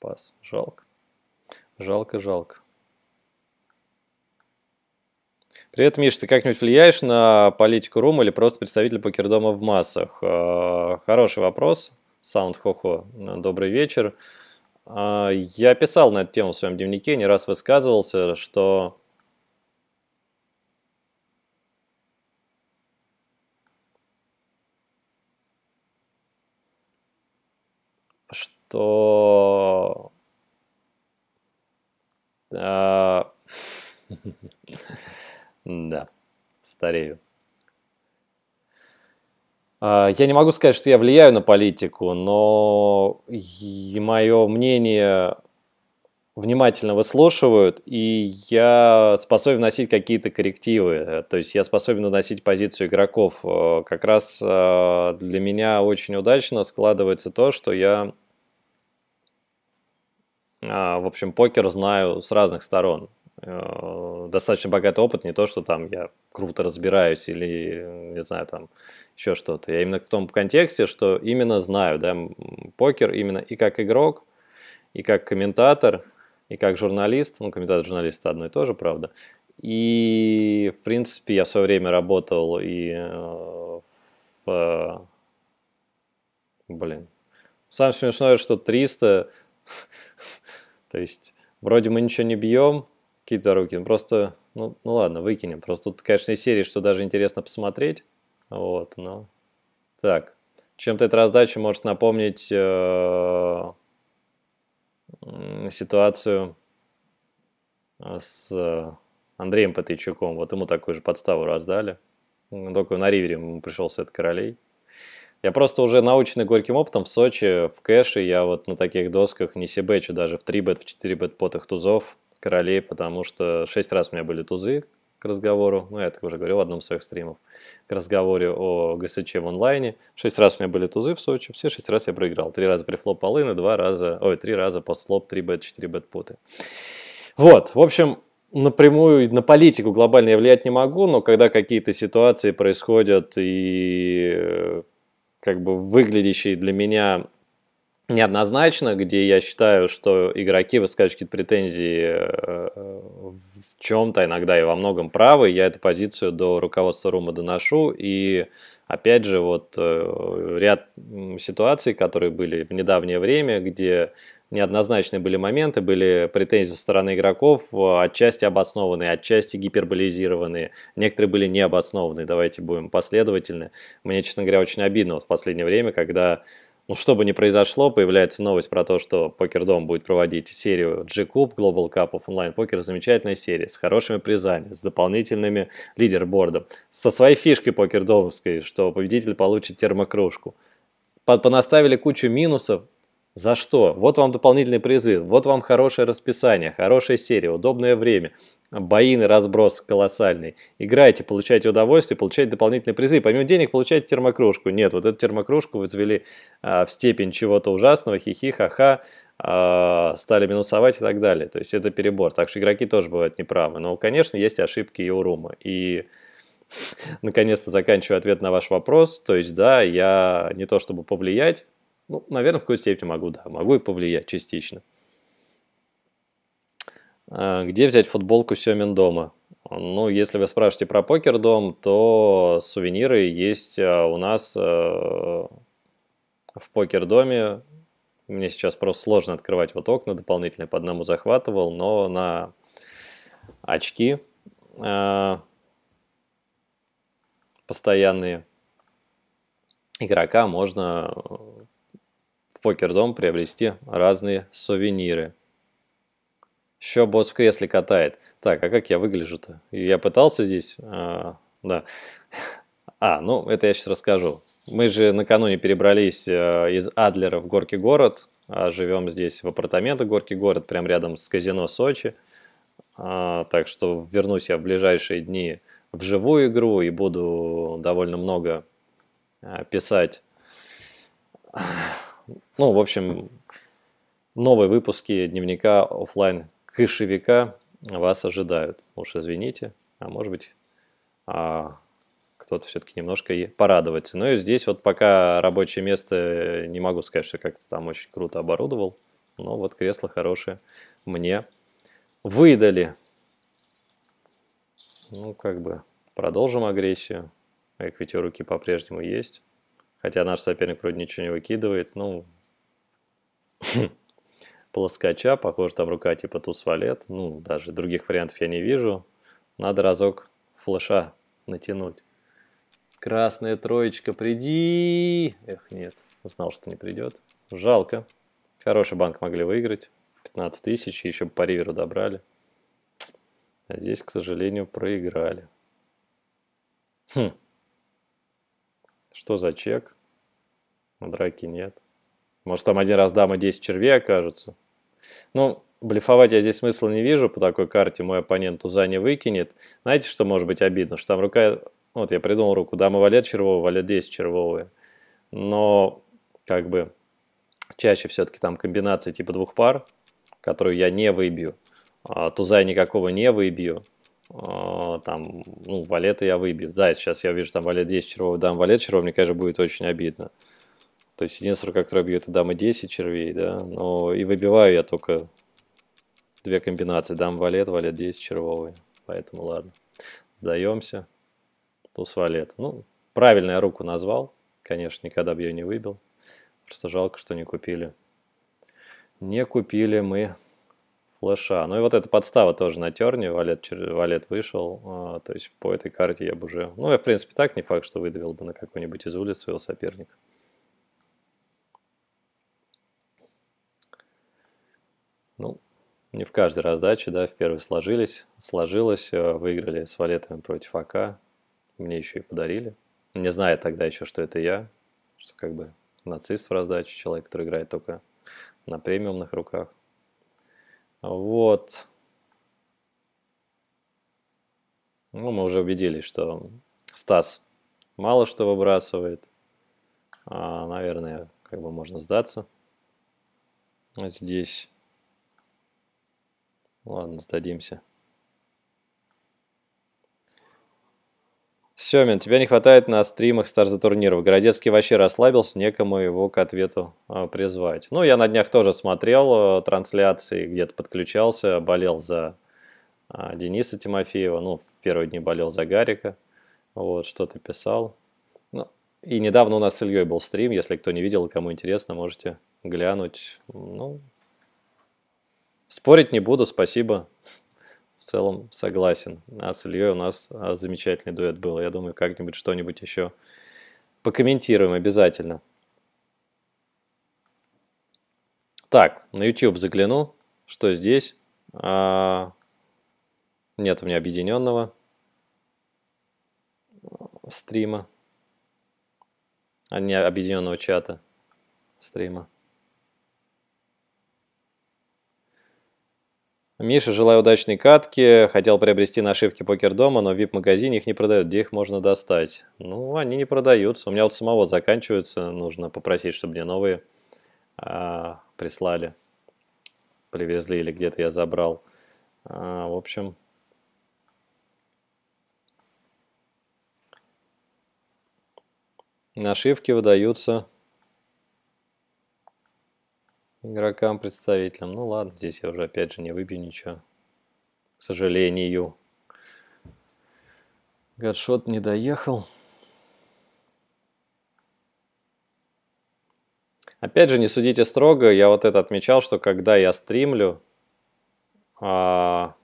Пас. Жалко. Жалко, жалко. Привет, этом, Миш, ты как-нибудь влияешь на политику РУМ или просто представитель покердома в массах? Э, хороший вопрос. Саунд Хохо, добрый вечер. Э, я писал на эту тему в своем дневнике, не раз высказывался, что что э, Да, старею. А, я не могу сказать, что я влияю на политику, но мое мнение внимательно выслушивают, и я способен носить какие-то коррективы. То есть я способен носить позицию игроков. Э, как раз э, для меня очень удачно складывается то, что я, а, в общем, покер знаю с разных сторон. Э, достаточно богатый опыт, не то, что там я круто разбираюсь или, э, не знаю, там еще что-то. Я именно в том контексте, что именно знаю, да, покер именно и как игрок, и как комментатор, и как журналист, ну, комментатор журналист одно и то же, правда. И, в принципе, я в свое время работал и э, в... Блин. Самое смешное, что 300, то есть вроде мы ничего не бьем, какие-то руки, ну, Просто, ну, ну ладно, выкинем. Просто тут, конечно, из серии, что даже интересно посмотреть. Вот, ну Так, чем-то эта раздача может напомнить э, ситуацию э, с Андреем Патычуком. Вот ему такую же подставу раздали. Ну, только на ривере ему пришелся этот королей. Я просто уже наученный горьким опытом в Сочи, в кэше, я вот на таких досках не себечу, даже в 3 бет, в 4 бет потых тузов королей, потому что шесть раз у меня были тузы к разговору, ну, я так уже говорил в одном из своих стримов, к разговоре о ГСЧ в онлайне. Шесть раз у меня были тузы в Сочи, все шесть раз я проиграл. Три раза при флоп полыны, два раза, ой, три раза по слоп, три бет, четыре бет путы. Вот, в общем, напрямую на политику глобально я влиять не могу, но когда какие-то ситуации происходят и э, как бы выглядящие для меня неоднозначно, где я считаю, что игроки высказывают какие-то претензии э, в чем-то, иногда и во многом правы. Я эту позицию до руководства Рума доношу. И опять же, вот э, ряд ситуаций, которые были в недавнее время, где неоднозначные были моменты, были претензии со стороны игроков, э, отчасти обоснованные, отчасти гиперболизированные, некоторые были необоснованные, давайте будем последовательны. Мне, честно говоря, очень обидно в последнее время, когда ну, что бы ни произошло, появляется новость про то, что Покер Дом будет проводить серию G-Cup Global Cup of Online Poker. Замечательная серия с хорошими призами, с дополнительными лидербордом, со своей фишкой покердомовской, что победитель получит термокружку. Под Понаставили кучу минусов, за что? Вот вам дополнительные призы, вот вам хорошее расписание, хорошая серия, удобное время боин и разброс колоссальный. Играйте, получайте удовольствие, получайте дополнительные призы. Помимо денег получайте термокружку. Нет, вот эту термокружку вы завели а, в степень чего-то ужасного, хихи, ха-ха, а, стали минусовать и так далее. То есть это перебор. Так что игроки тоже бывают неправы. Но, конечно, есть ошибки и у Рума. И наконец-то заканчиваю ответ на ваш вопрос. То есть, да, я не то чтобы повлиять, ну, наверное, в какой-то степени могу, да, могу и повлиять частично. Э, где взять футболку Семин дома? Ну, если вы спрашиваете про покер дом, то сувениры есть э, у нас э, в покер доме. Мне сейчас просто сложно открывать вот окна дополнительно, по одному захватывал, но на очки постоянные игрока можно в покер дом приобрести разные сувениры. Еще босс в кресле катает. Так, а как я выгляжу-то? Я пытался здесь? А, да. А, ну, это я сейчас расскажу. Мы же накануне перебрались э, из Адлера в Горки город. А Живем здесь в апартаментах Горки город, прям рядом с казино Сочи. А, так что вернусь я в ближайшие дни в живую игру и буду довольно много э, писать. Ну, в общем, новые выпуски дневника офлайн кэшевика вас ожидают. Уж извините, а может быть а, кто-то все-таки немножко и порадовать. Ну и здесь вот пока рабочее место, э, не могу сказать, что как-то там очень круто оборудовал, но вот кресло хорошее мне выдали. Ну как бы продолжим агрессию. Эквити руки по-прежнему есть. Хотя наш соперник вроде ничего не выкидывает. Ну, хм плоскача, похоже, там рука типа туз валет, ну, даже других вариантов я не вижу. Надо разок флеша натянуть. Красная троечка, приди! Эх, нет, знал, что не придет. Жалко. Хороший банк могли выиграть. 15 тысяч, еще по риверу добрали. А здесь, к сожалению, проиграли. Хм. Что за чек? Драки нет. Может, там один раз дама 10 червей окажется? Ну, блефовать я здесь смысла не вижу, по такой карте мой оппонент туза не выкинет. Знаете, что может быть обидно? Что там рука... Вот я придумал руку, дама валет червовая, валет 10 червовые. Но, как бы, чаще все-таки там комбинации типа двух пар, которую я не выбью. А туза я никакого не выбью. А, там, ну, валета я выбью. Да, сейчас я вижу там валет 10 червов, дам валет червов, мне, конечно, будет очень обидно. То есть единственное, как я бьет, это дама 10 червей, да. Но и выбиваю я только две комбинации. Дам валет, валет 10 червовый. Поэтому ладно. Сдаемся. Туз валет. Ну, правильно руку назвал. Конечно, никогда бы ее не выбил. Просто жалко, что не купили. Не купили мы флеша. Ну и вот эта подстава тоже на терне, валет, валет вышел, а, то есть по этой карте я бы уже... Ну, я, в принципе, так, не факт, что выдавил бы на какой-нибудь из улиц своего соперника. не в каждой раздаче, да, в первой сложились, сложилось, э, выиграли с валетами против АК, мне еще и подарили. Не зная тогда еще, что это я, что как бы нацист в раздаче, человек, который играет только на премиумных руках. Вот. Ну, мы уже убедились, что Стас мало что выбрасывает. А, наверное, как бы можно сдаться здесь. Ладно, сдадимся. Семин, тебя не хватает на стримах стар за турниров. Городецкий вообще расслабился, некому его к ответу а, призвать. Ну, я на днях тоже смотрел э, трансляции, где-то подключался, болел за а, Дениса Тимофеева, ну, в первые дни болел за Гарика, вот, что-то писал. Ну, и недавно у нас с Ильей был стрим, если кто не видел, кому интересно, можете глянуть. Ну, Спорить не буду, спасибо. В целом согласен. А с Ильей у нас а, замечательный дуэт был. Я думаю, как-нибудь что-нибудь еще покомментируем обязательно. Так, на YouTube загляну. Что здесь? А... Нет у меня объединенного стрима, а не объединенного чата стрима. Миша, желаю удачной катки. Хотел приобрести нашивки Покер Дома, но в VIP-магазине их не продают. Где их можно достать? Ну, они не продаются. У меня вот самого заканчиваются. Нужно попросить, чтобы мне новые а, прислали. Привезли или где-то я забрал. А, в общем... Нашивки выдаются игрокам, представителям. Ну ладно, здесь я уже опять же не выбью ничего. К сожалению. Гадшот не доехал. Опять же, не судите строго, я вот это отмечал, что когда я стримлю, а,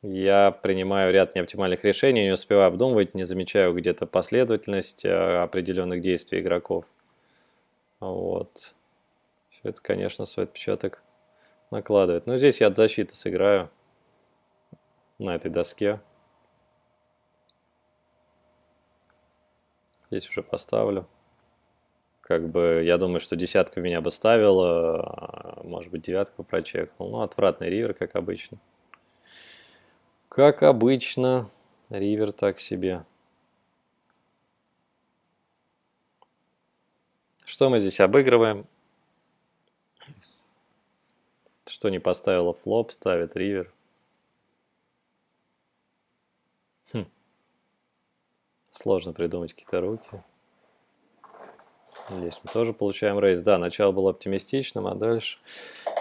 я принимаю ряд неоптимальных решений, не успеваю обдумывать, не замечаю где-то последовательность э, определенных действий игроков. Вот. Все это, конечно, свой отпечаток накладывает. Но здесь я от защиты сыграю на этой доске. Здесь уже поставлю. Как бы, я думаю, что десятка меня бы ставила, а, может быть, девятку прочекнул. Ну, отвратный ривер, как обычно. Как обычно, ривер так себе. Что мы здесь обыгрываем? Что не поставила флоп, ставит ривер. Хм. Сложно придумать какие-то руки. Здесь мы тоже получаем рейс. Да, начало было оптимистичным, а дальше...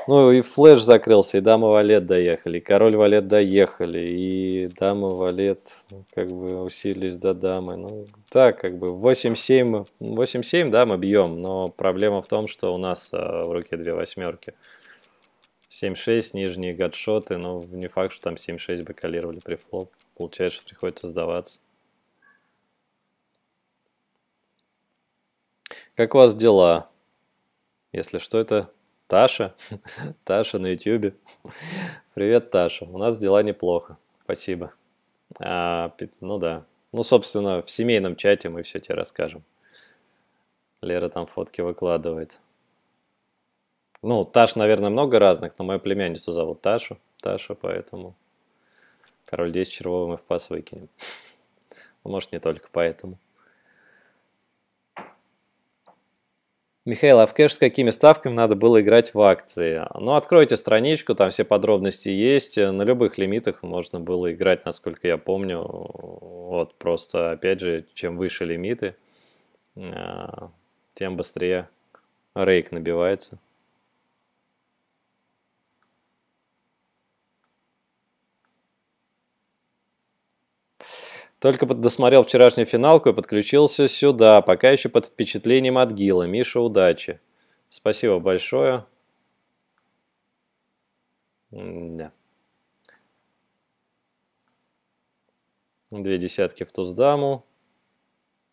Ну и флеш закрылся, и дама валет доехали, и король валет доехали, и дама валет ну, как бы усилились до дамы. Ну да, как бы 8-7, 8-7, да, мы бьем, но проблема в том, что у нас а, в руке две восьмерки. 7-6, нижние гадшоты, но не факт, что там 7-6 бакалировали при флоп. Получается, что приходится сдаваться. Как у вас дела? Если что, это Таша. Таша на ютюбе. Привет, Таша. У нас дела неплохо. Спасибо. А, ну да. Ну, собственно, в семейном чате мы все тебе расскажем. Лера там фотки выкладывает. Ну, Таш, наверное, много разных, но мою племянницу зовут Ташу. Таша, поэтому король 10 червовым и в пас выкинем. Ну, может, не только поэтому. Михаил, а в кэш с какими ставками надо было играть в акции? Ну, откройте страничку, там все подробности есть. На любых лимитах можно было играть, насколько я помню. Вот, просто, опять же, чем выше лимиты, э, тем быстрее рейк набивается. Только досмотрел вчерашнюю финалку и подключился сюда, пока еще под впечатлением от Гила. Миша, удачи. Спасибо большое. Да. Две десятки в туздаму.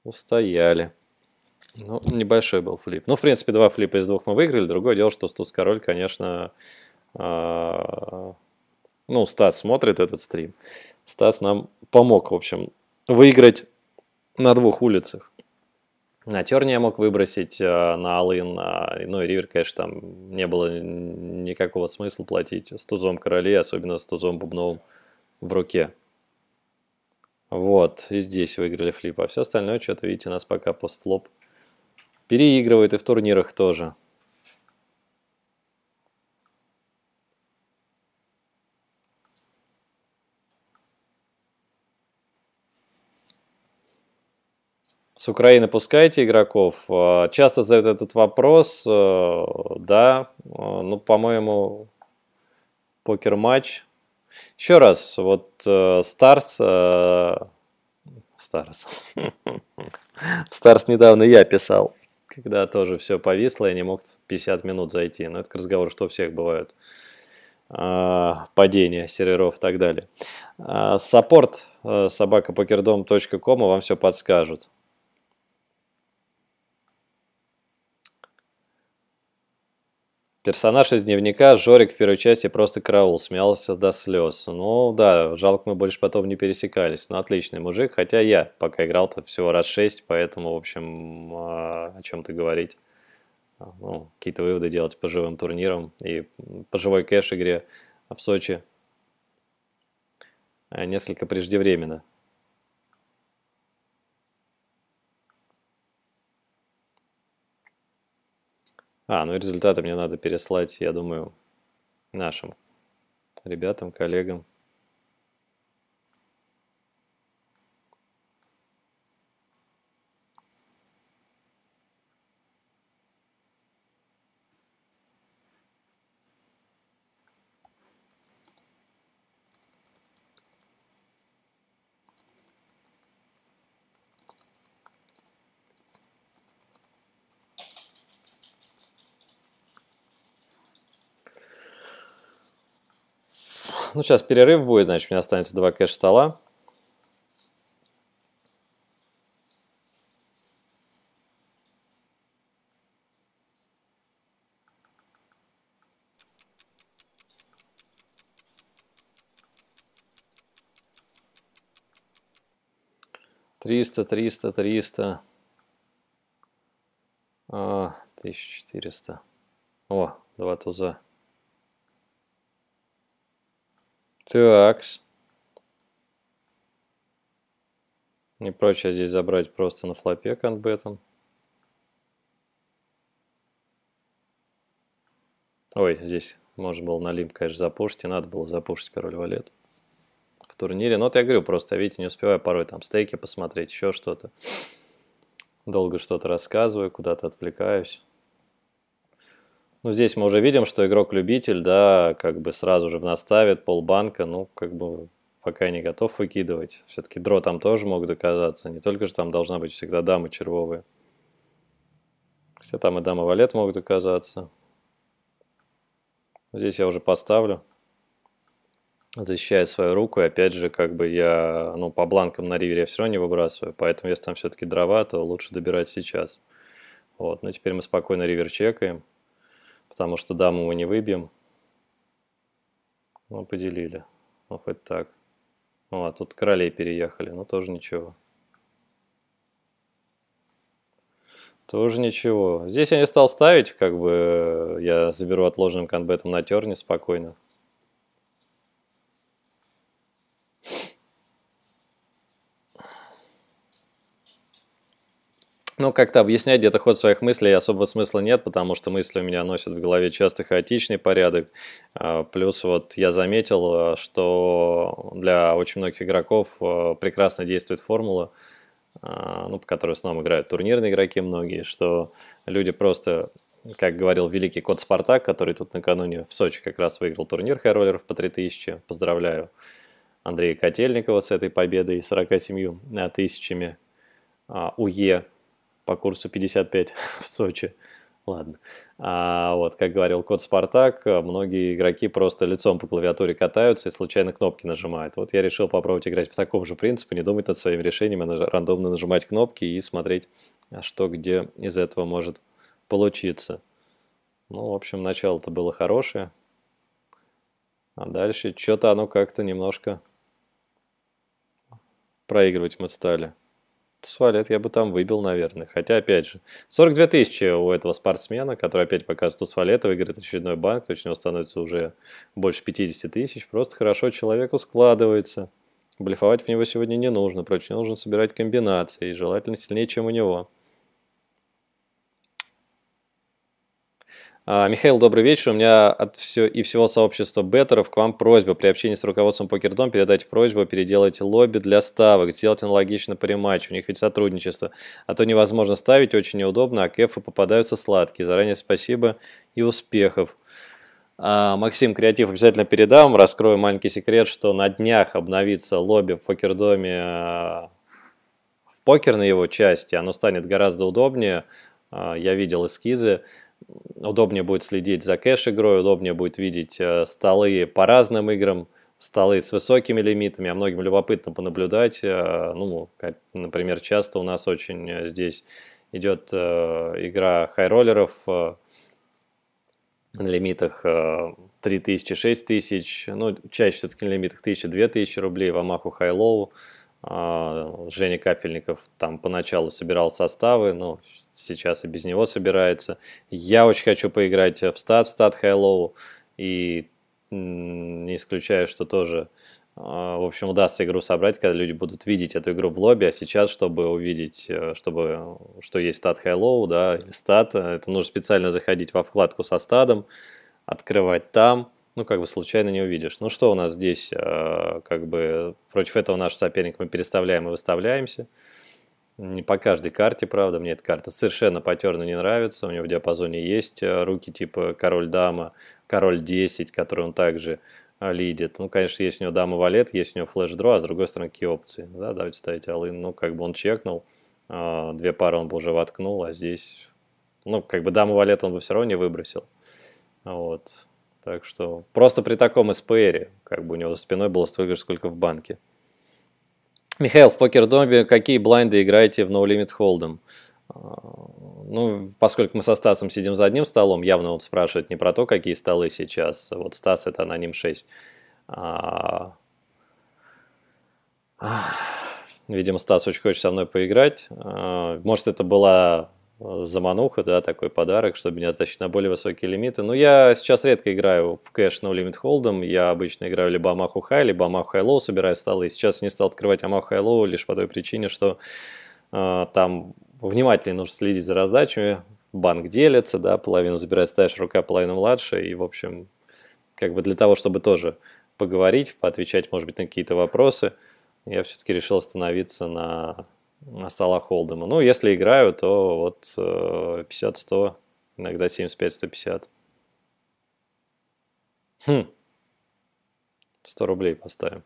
Устояли. Ну, небольшой был флип. Ну, в принципе, два флипа из двух мы выиграли. Другое дело, что туз Король, конечно, а, ну, Стас смотрит этот стрим. Стас нам помог, в общем, выиграть на двух улицах. На Терни я мог выбросить, э, на Алын, на... ну и Ривер, конечно, там не было никакого смысла платить с тузом королей, особенно с тузом бубновым в руке. Вот, и здесь выиграли флип, а все остальное что-то, видите, нас пока постфлоп переигрывает и в турнирах тоже. с Украины пускаете игроков? А, часто задают этот вопрос, э, да, э, ну, по-моему, покер-матч. Еще раз, вот э, Старс, Старс, Старс недавно я писал, когда тоже все повисло, я не мог 50 минут зайти, но ну, это к разговору, что у всех бывают падения серверов и так далее. Саппорт собакапокердом.ком вам все подскажут. Персонаж из дневника Жорик в первой части просто караул, смеялся до слез. Ну да, жалко, мы больше потом не пересекались. Но ну, отличный мужик, хотя я пока играл-то всего раз шесть, поэтому, в общем, а, о чем-то говорить. А, ну, какие-то выводы делать по живым турнирам и по живой кэш игре в Сочи э, несколько преждевременно. А, ну результаты мне надо переслать, я думаю, нашим ребятам, коллегам. Ну, сейчас перерыв будет, значит, у меня останется два кэш стола. Триста, триста, триста. А, тысяча четыреста. О, два туза. Такс. Не проще здесь забрать просто на флопе конбетом. Ой, здесь можно было на лимп, конечно, запушить. И надо было запушить король валет в турнире. Но вот я говорю, просто, видите, не успеваю порой там стейки посмотреть, еще что-то. Долго что-то рассказываю, куда-то отвлекаюсь. Ну, здесь мы уже видим, что игрок-любитель, да, как бы сразу же в нас полбанка, ну, как бы пока не готов выкидывать. Все-таки дро там тоже могут доказаться, не только же там должна быть всегда дамы червовые. Хотя там и дама валет могут оказаться. Здесь я уже поставлю. Защищая свою руку, и опять же, как бы я, ну, по бланкам на ривере я все равно не выбрасываю, поэтому если там все-таки дрова, то лучше добирать сейчас. Вот, ну теперь мы спокойно ривер чекаем потому что даму мы не выбьем. Ну, поделили. Ну, хоть так. Ну, а тут королей переехали, ну, тоже ничего. Тоже ничего. Здесь я не стал ставить, как бы э, я заберу отложенным конбетом на терне спокойно. Ну, как-то объяснять где-то ход своих мыслей особого смысла нет, потому что мысли у меня носят в голове часто хаотичный порядок. А, плюс вот я заметил, а, что для очень многих игроков а, прекрасно действует формула, ну, по которой в основном играют турнирные игроки многие, что люди просто как говорил великий кот Спартак, который тут накануне в Сочи как раз выиграл турнир хайроллеров по 3000. Поздравляю Андрея Котельникова с этой победой и 47 тысячами УЕ по курсу 55 в Сочи. Ладно. А вот, как говорил Кот Спартак, многие игроки просто лицом по клавиатуре катаются и случайно кнопки нажимают. Вот я решил попробовать играть по такому же принципу, не думать над своим решением, а рандомно нажимать кнопки и смотреть, а что где из этого может получиться. Ну, в общем, начало-то было хорошее. А дальше что-то оно как-то немножко проигрывать мы стали туалет я бы там выбил, наверное. Хотя, опять же, 42 тысячи у этого спортсмена, который опять показывает туалет, выиграет очередной банк, то есть у него становится уже больше 50 тысяч. Просто хорошо человеку складывается. Блефовать в него сегодня не нужно, против него нужно собирать комбинации, и желательно сильнее, чем у него. А, Михаил, добрый вечер. У меня от все и всего сообщества беттеров к вам просьба. При общении с руководством Покердом передать просьбу, переделать лобби для ставок, сделать аналогично по рематчу, у них ведь сотрудничество. А то невозможно ставить, очень неудобно, а кэфы попадаются сладкие. Заранее спасибо и успехов. А, Максим, креатив обязательно передам. Раскрою маленький секрет, что на днях обновится лобби в Покердоме а, в покерной его части. Оно станет гораздо удобнее. А, я видел эскизы удобнее будет следить за кэш-игрой, удобнее будет видеть э, столы по разным играм, столы с высокими лимитами, а многим любопытно понаблюдать. Э, ну, например, часто у нас очень э, здесь идет игра хайроллеров на лимитах 3000, 6000, ну, чаще все-таки на лимитах 1000-2000 рублей в Амаху Хайлоу. Женя Капельников там поначалу собирал составы, но сейчас и без него собирается. Я очень хочу поиграть в стат, в стат Хайлоу, и не исключаю, что тоже а, в общем, удастся игру собрать, когда люди будут видеть эту игру в лобби, а сейчас, чтобы увидеть, э, чтобы, что есть стат Хайлоу, да, или стат, э, это нужно специально заходить во вкладку со стадом, открывать там, ну, как бы случайно не увидишь. Ну, что у нас здесь, э, как бы, против этого наш соперник мы переставляем и выставляемся. Не по каждой карте, правда, мне эта карта совершенно потерно не нравится. У него в диапазоне есть э, руки типа король-дама, король-10, который он также э, лидит. Ну, конечно, есть у него дама-валет, есть у него флеш-дро, а с другой стороны какие опции. Да, давайте ставить алы. Ну, как бы он чекнул, э, две пары он бы уже воткнул, а здесь, ну, как бы дама-валет он бы все равно не выбросил. Вот. Так что просто при таком СПРе, как бы у него за спиной было столько же, сколько в банке. Михаил, в покер-доме какие блайнды играете в No Limit Hold'em? А, ну, поскольку мы со Стасом сидим за одним столом, явно он спрашивает не про то, какие столы сейчас. А вот Стас – это аноним 6. А... Видимо, Стас очень хочет со мной поиграть. А, может, это была Э, замануха, да, такой подарок, чтобы меня затащить на более высокие лимиты. Но ну, я сейчас редко играю в кэш No Limit Hold'em, я обычно играю либо Амаху Хай, либо Амаху Хай Лоу, собираю столы. И сейчас не стал открывать Амаху Хай Лоу лишь по той причине, что э, там внимательнее нужно следить за раздачами, банк делится, да, половину забирает старшая рука, половину младшая, и, в общем, как бы для того, чтобы тоже поговорить, поотвечать, может быть, на какие-то вопросы, я все-таки решил остановиться на стола холдема. Ну, если играю, то вот 50-100, э, иногда 75-150. Хм. 100 рублей поставим.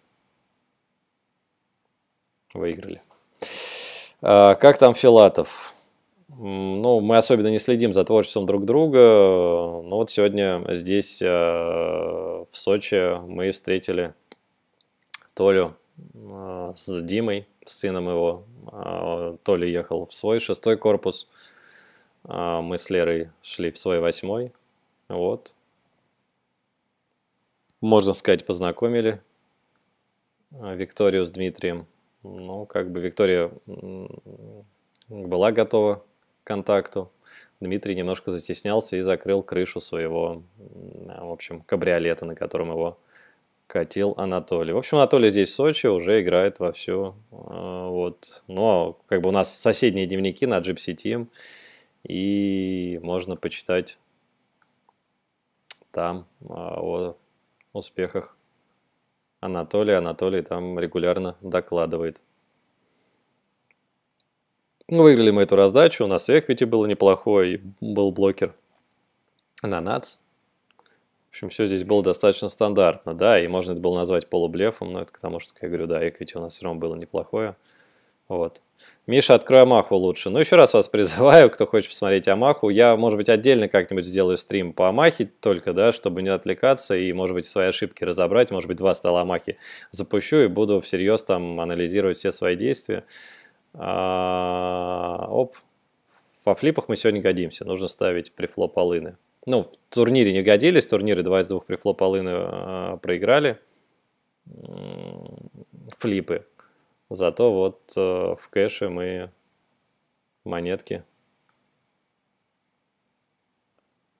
Выиграли. А, как там Филатов? Ну, мы особенно не следим за творчеством друг друга. Но ну, вот сегодня здесь, э, в Сочи, мы встретили Толю э, с Димой с сыном его. А, Толя ехал в свой шестой корпус. А, мы с Лерой шли в свой восьмой. Вот. Можно сказать, познакомили а, Викторию с Дмитрием. Ну, как бы Виктория была готова к контакту. Дмитрий немножко застеснялся и закрыл крышу своего, в общем, кабриолета, на котором его катил Анатолий. В общем, Анатолий здесь в Сочи уже играет во все, а, Вот. Но ну, а как бы у нас соседние дневники на Gypsy Team, и можно почитать там а, о успехах Анатолия. Анатолий там регулярно докладывает. Ну, выиграли мы эту раздачу, у нас эквити было неплохое и был блокер на нац, в общем, все здесь было достаточно стандартно, да, и можно это было назвать полублефом, но это потому что, как я говорю, да, эквити у нас все равно было неплохое. Вот. Миша, открой Амаху лучше. Ну, еще раз вас призываю, кто хочет посмотреть Амаху. Я, может быть, отдельно как-нибудь сделаю стрим по Амахе только, да, чтобы не отвлекаться и, может быть, свои ошибки разобрать. Может быть, два стола Амахи запущу и буду всерьез там анализировать все свои действия. А, оп. Во флипах мы сегодня годимся. Нужно ставить префлоп алыны ну, в турнире не годились, турниры 2 из 2 при флоп э, проиграли, флипы. Зато вот э, в кэше мы монетки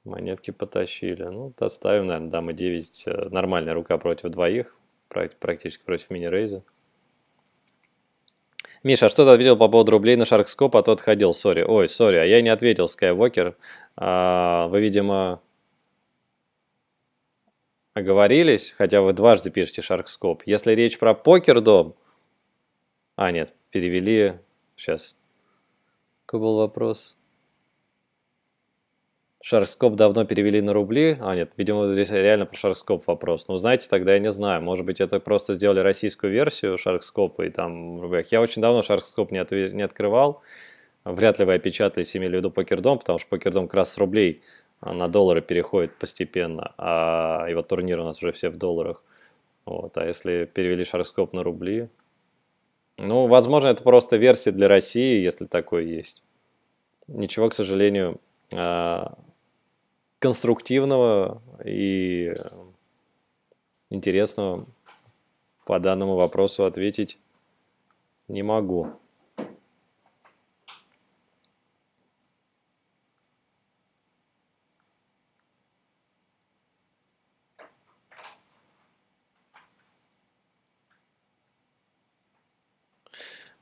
монетки потащили. Ну, доставим, наверное, дамы 9. Э, нормальная рука против двоих, практически против мини-рейза. Миша, а что ты ответил по поводу рублей на Шаркскоп, а тот ходил, сори. Ой, сори, а я не ответил, Скайвокер. А, вы, видимо, оговорились, хотя вы дважды пишете Шаркскоп. Если речь про покер-дом... А, нет, перевели... Сейчас. Какой был вопрос? Шаркскоп давно перевели на рубли. А, нет, видимо, здесь реально про Шаркскоп вопрос. Ну, знаете, тогда я не знаю. Может быть, это просто сделали российскую версию Шаркскопа и там в рублях. Я очень давно Шаркскоп не, от... не открывал. Вряд ли вы опечатались, имели в виду покердом, потому что покердом как раз с рублей а, на доллары переходит постепенно. А его турнир у нас уже все в долларах. Вот. А если перевели Шаркскоп на рубли... Ну, возможно, это просто версия для России, если такой есть. Ничего, к сожалению, а, конструктивного и интересного по данному вопросу ответить не могу.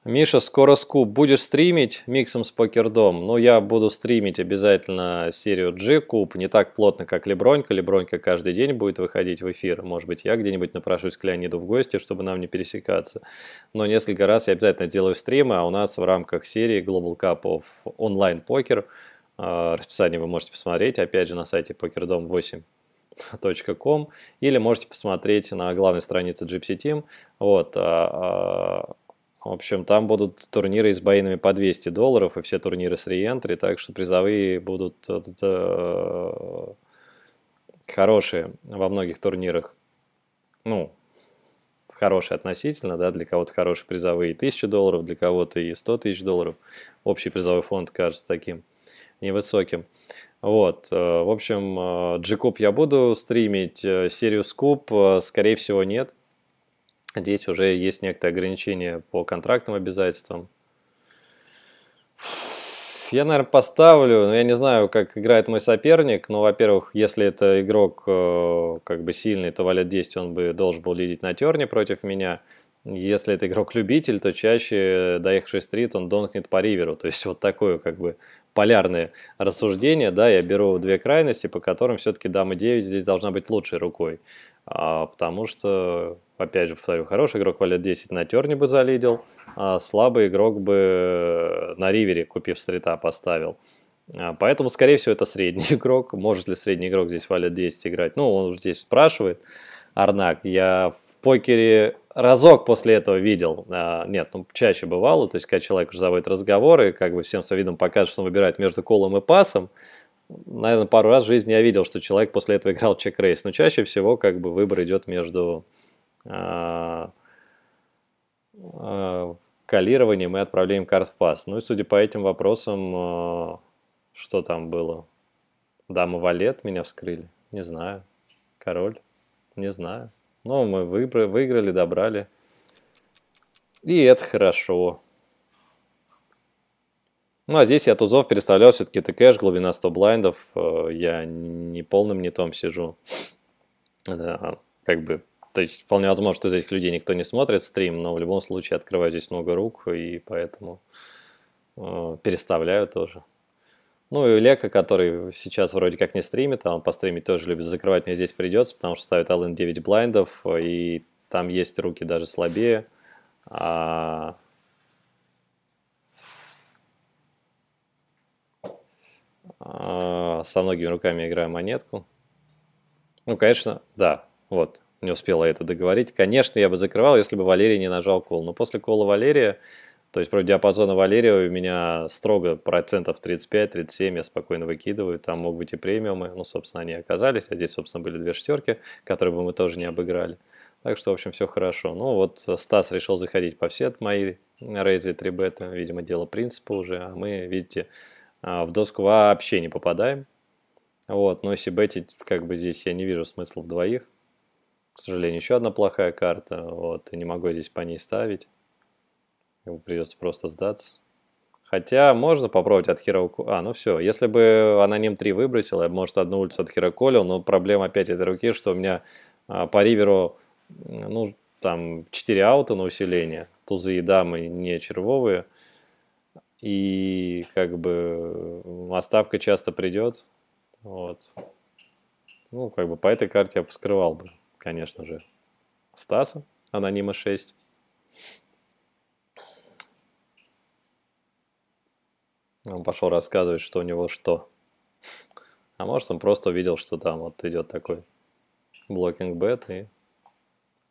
Миша, скоро скуп. Будешь стримить миксом с покердом? Ну, я буду стримить обязательно серию G-куб. Не так плотно, как Лебронька. Лебронька каждый день будет выходить в эфир. Может быть, я где-нибудь напрошусь к Леониду в гости, чтобы нам не пересекаться. Но несколько раз я обязательно делаю стримы, а у нас в рамках серии Global Cup of онлайн-покер расписание вы можете посмотреть, опять же, на сайте покердом 8 .com, или можете посмотреть на главной странице Gypsy Team. Вот, а, а, в общем, там будут турниры с боинами по 200 долларов и все турниры с реентри, так что призовые будут э, э, хорошие во многих турнирах. Ну, хорошие относительно, да, для кого-то хорошие призовые 1000 долларов, для кого-то и 100 тысяч долларов. Общий призовой фонд кажется таким невысоким. Вот, э, в общем, G-Cup я буду стримить, Sirius Cup, скорее всего, нет, Здесь уже есть некоторые ограничения по контрактным обязательствам. Я, наверное, поставлю, но ну, я не знаю, как играет мой соперник, но, во-первых, если это игрок э, как бы сильный, то валет 10 он бы должен был лидить на терне против меня. Если это игрок-любитель, то чаще, доехавший стрит он донкнет по риверу. То есть вот такое как бы полярное рассуждение, да, я беру две крайности, по которым все-таки дама 9 здесь должна быть лучшей рукой, а, потому что опять же, повторю, хороший игрок валет 10 на терне бы залидил, а слабый игрок бы на ривере, купив стрита, поставил. А, поэтому, скорее всего, это средний игрок. Может ли средний игрок здесь валет 10 играть? Ну, он уже здесь спрашивает. Арнак, я в покере разок после этого видел. А, нет, ну, чаще бывало. То есть, когда человек уже заводит разговоры, как бы всем своим видом показывает, что он выбирает между колом и пасом, наверное, пару раз в жизни я видел, что человек после этого играл чек-рейс. Но чаще всего как бы выбор идет между Э, э, калированием мы отправляем карт в пас. Ну и судя по этим вопросам, э, что там было? Дама валет меня вскрыли? Не знаю. Король? Не знаю. Но ну, мы выиграли, добрали. И это хорошо. Ну, а здесь я тузов переставлял все-таки кэш глубина 100 блайндов. Я не полным не том сижу. Да, как бы то есть вполне возможно, что из этих людей никто не смотрит стрим, но в любом случае открываю здесь много рук, и поэтому э, переставляю тоже. Ну и Лека, который сейчас вроде как не стримит, а он по стриме тоже любит закрывать, мне здесь придется, потому что ставит Аллен 9 блайндов, и там есть руки даже слабее. А... А... Со многими руками играю монетку. Ну, конечно, да, вот не успела это договорить. Конечно, я бы закрывал, если бы Валерий не нажал кол. Но после кола Валерия, то есть против диапазона Валерия у меня строго процентов 35-37 я спокойно выкидываю. Там могут быть и премиумы, ну, собственно, они оказались. А здесь, собственно, были две шестерки, которые бы мы тоже не обыграли. Так что, в общем, все хорошо. Ну, вот Стас решил заходить по все мои рейзы 3 бета. Видимо, дело принципа уже. А мы, видите, а, в доску вообще не попадаем. Вот, но если бетить, как бы здесь я не вижу смысла в двоих. К сожалению, еще одна плохая карта. Вот, и не могу здесь по ней ставить. Ему придется просто сдаться. Хотя можно попробовать от Хироку... А, ну все. Если бы аноним 3 выбросил, я бы, может, одну улицу от хироколи. но проблема опять этой руки, что у меня а, по риверу, ну, там, 4 аута на усиление. Тузы и дамы не червовые. И, как бы, оставка часто придет. Вот. Ну, как бы по этой карте я бы скрывал бы конечно же, Стаса, анонима 6. Он пошел рассказывать, что у него что. А может, он просто увидел, что там вот идет такой блокинг бет и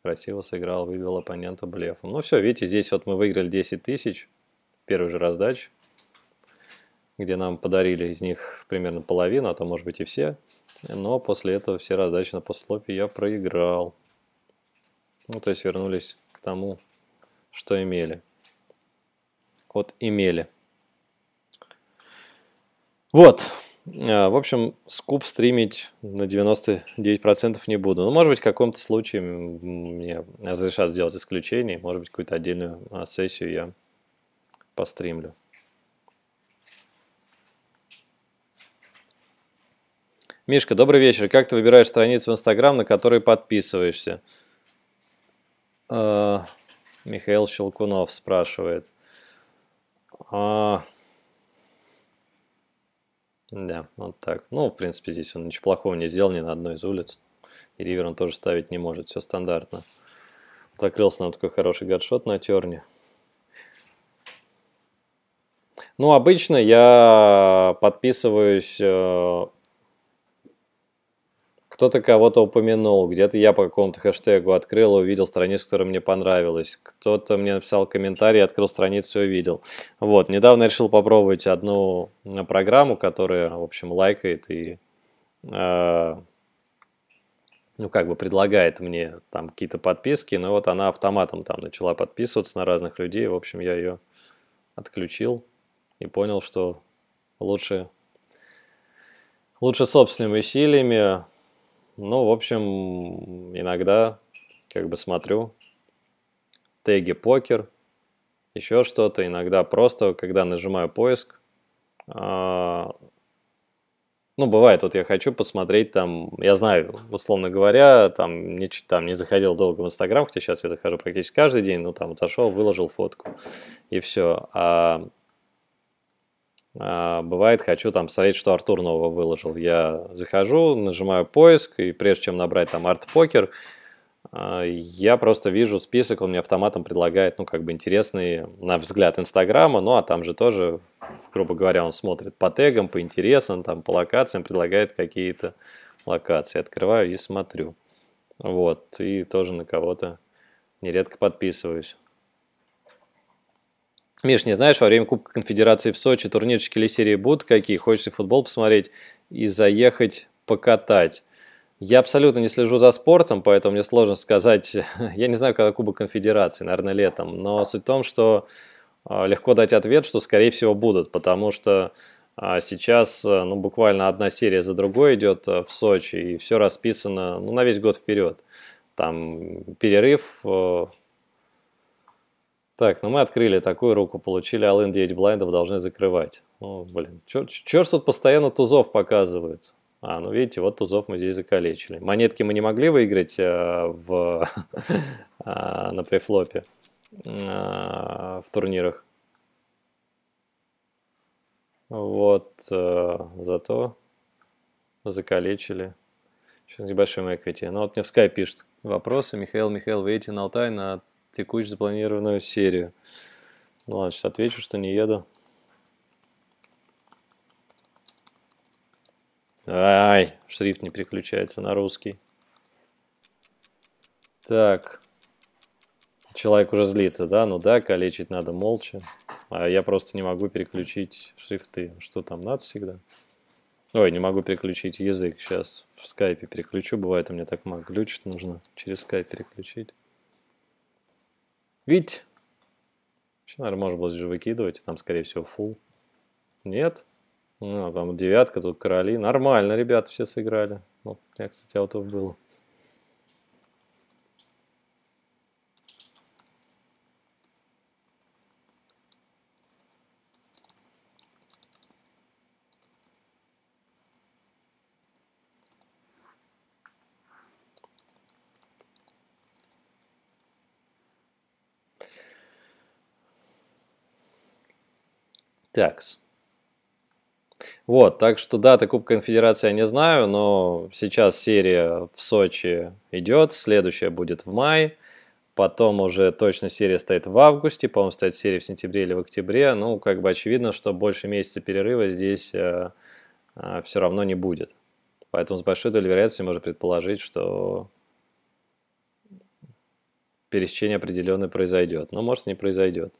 красиво сыграл, вывел оппонента блефом. Ну все, видите, здесь вот мы выиграли 10 тысяч, первую же раздачу, где нам подарили из них примерно половину, а то может быть и все. Но после этого все раздачи на постфлопе я проиграл. Ну, то есть вернулись к тому, что имели. Вот имели. Вот. А, в общем, скуп стримить на 99% не буду. Ну, может быть, в каком-то случае мне разрешат сделать исключение. Может быть, какую-то отдельную а, сессию я постримлю. Мишка, добрый вечер. Как ты выбираешь страницу в Инстаграм, на которые подписываешься? А, Михаил Щелкунов спрашивает. А, да, вот так. Ну, в принципе, здесь он ничего плохого не сделал ни на одной из улиц. И ривер он тоже ставить не может, все стандартно. Закрылся нам такой хороший гадшот на терне. Ну, обычно я подписываюсь э, кто-то кого-то упомянул, где-то я по какому-то хэштегу открыл, увидел страницу, которая мне понравилась, кто-то мне написал комментарий, открыл страницу и увидел. Вот, недавно решил попробовать одну э, программу, которая, в общем, лайкает и, э, ну, как бы предлагает мне там какие-то подписки, но вот она автоматом там начала подписываться на разных людей, в общем, я ее отключил и понял, что лучше, лучше собственными усилиями ну, в общем, иногда как бы смотрю теги покер, еще что-то, иногда просто, когда нажимаю поиск, а, ну, бывает, вот я хочу посмотреть там, я знаю, условно говоря, там не, там не заходил долго в Инстаграм, хотя сейчас я захожу практически каждый день, ну, там, зашел, выложил фотку, и все. А а, бывает, хочу там посмотреть, что Артур нового выложил. Я захожу, нажимаю поиск, и прежде чем набрать там арт-покер, а, я просто вижу список, он мне автоматом предлагает, ну, как бы интересные на взгляд, Инстаграма, ну, а там же тоже, грубо говоря, он смотрит по тегам, по интересам, там, по локациям, предлагает какие-то локации. Открываю и смотрю. Вот, и тоже на кого-то нередко подписываюсь. Миш, не знаешь, во время Кубка Конфедерации в Сочи турнирчики или серии будут какие? Хочется футбол посмотреть и заехать покатать. Я абсолютно не слежу за спортом, поэтому мне сложно сказать. Я не знаю, когда Кубок Конфедерации, наверное, летом. Но суть в том, что а, легко дать ответ, что, скорее всего, будут, потому что а, сейчас э, ну, буквально одна серия за другой идет э, в Сочи, и все расписано ну, на весь год вперед. Там перерыв э, так, ну мы открыли такую руку, получили Аллен 9 блайндов, должны закрывать. Ну, блин, черт чер, тут постоянно тузов показывают. А, ну видите, вот тузов мы здесь закалечили. Монетки мы не могли выиграть а, в, а, на префлопе а, в турнирах. Вот, а, зато закалечили. Сейчас небольшой эквити. Ну вот мне в Skype пишут вопросы. Михаил, Михаил, вы едете на Алтай на текущую запланированную серию. Ну ладно, сейчас отвечу, что не еду. Ай, шрифт не переключается на русский. Так. Человек уже злится, да? Ну да, калечить надо молча. А я просто не могу переключить шрифты. Что там надо всегда? Ой, не могу переключить язык. Сейчас в скайпе переключу. Бывает, у меня так маг глючит. Нужно через скайп переключить. Ведь, Вообще, наверное, можно было же выкидывать. Там, скорее всего, фул. Нет. Ну, а там девятка, тут короли. Нормально, ребята, все сыграли. Ну, я, кстати, аутов был. Такс. Вот, так что дата Кубка Конфедерации я не знаю, но сейчас серия в Сочи идет, следующая будет в мае, потом уже точно серия стоит в августе, по-моему, стоит серия в сентябре или в октябре, ну, как бы очевидно, что больше месяца перерыва здесь э, э, все равно не будет. Поэтому с большой долей вероятности можно предположить, что пересечение определенное произойдет, но может не произойдет.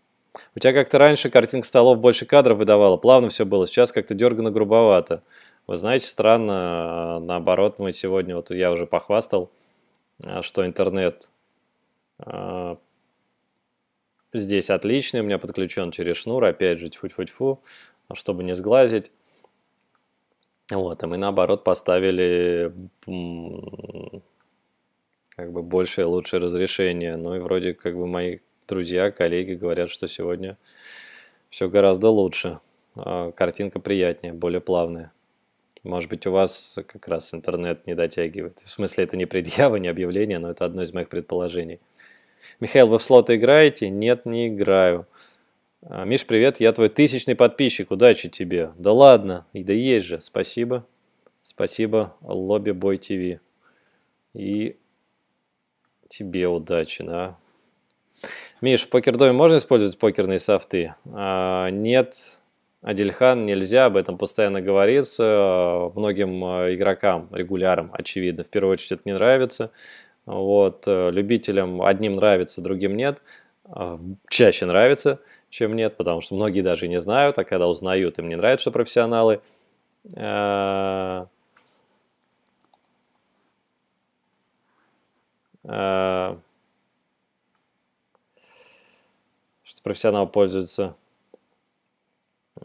У тебя как-то раньше картинка столов больше кадров выдавала, плавно все было, сейчас как-то дергано грубовато. Вы знаете, странно, а, наоборот, мы сегодня, вот я уже похвастал, а, что интернет э, здесь отличный, у меня подключен через шнур, опять же, тьфу тьфу фу, чтобы не сглазить. Вот, и мы наоборот поставили как бы большее, лучшее разрешение. Ну и вроде как бы мои друзья, коллеги говорят, что сегодня все гораздо лучше, а картинка приятнее, более плавная. Может быть, у вас как раз интернет не дотягивает. В смысле, это не предъява, не объявление, но это одно из моих предположений. Михаил, вы в слоты играете? Нет, не играю. А, Миш, привет, я твой тысячный подписчик, удачи тебе. Да ладно, и да есть же, спасибо. Спасибо, Лобби Бой ТВ. И тебе удачи, да. Миш, в покердоме можно использовать покерные софты? А, нет, Адильхан нельзя, об этом постоянно говорится а, многим а, игрокам, регулярам, очевидно. В первую очередь это не нравится. Вот, а, любителям одним нравится, другим нет. Чаще нравится, чем нет, потому что многие даже не знают, а когда узнают, им не нравится, что профессионалы. Uh, профессионал пользуются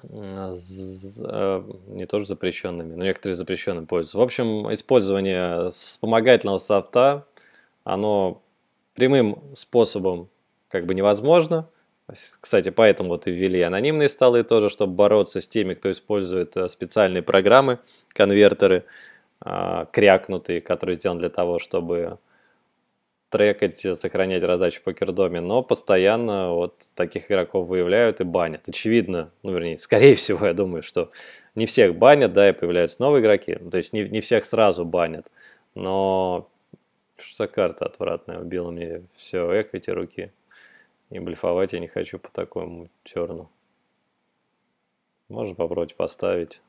а, а, не тоже запрещенными, но некоторые запрещенными пользуются. В общем, использование вспомогательного софта, оно прямым способом как бы невозможно. Кстати, поэтому вот и ввели анонимные столы тоже, чтобы бороться с теми, кто использует э, специальные программы, конвертеры, а, крякнутые, которые сделаны для того, чтобы трекать, э, сохранять раздачу в покердоме, но постоянно вот таких игроков выявляют и банят. Очевидно, ну вернее, скорее всего, я думаю, что не всех банят, да, и появляются новые игроки, ну, то есть не, не всех сразу банят, но что карта отвратная, убила мне все эквити руки, и блефовать я не хочу по такому терну. Можно попробовать поставить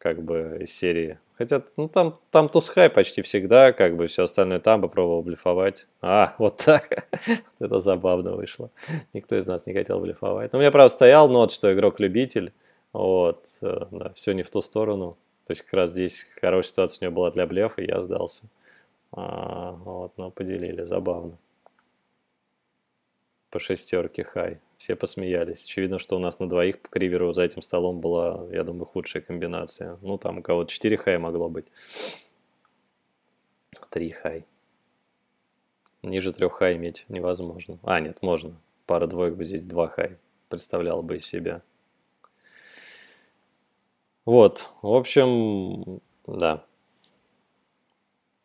как бы из серии. Хотя, ну там, там тусхай почти всегда, как бы все остальное там попробовал блефовать. А, вот так. Это забавно вышло. Никто из нас не хотел блефовать. Но ну, у меня, правда, стоял нот, что игрок-любитель. Вот, э, да, все не в ту сторону. То есть как раз здесь хорошая ситуация у него была для блефа, и я сдался. А, вот, но поделили, забавно. По шестерке хай все посмеялись. Очевидно, что у нас на двоих по криверу за этим столом была, я думаю, худшая комбинация. Ну, там у кого-то 4 хай могло быть. 3 хай. Ниже 3 хай иметь невозможно. А, нет, можно. Пара двоек бы здесь 2 хай представлял бы из себя. Вот, в общем, да.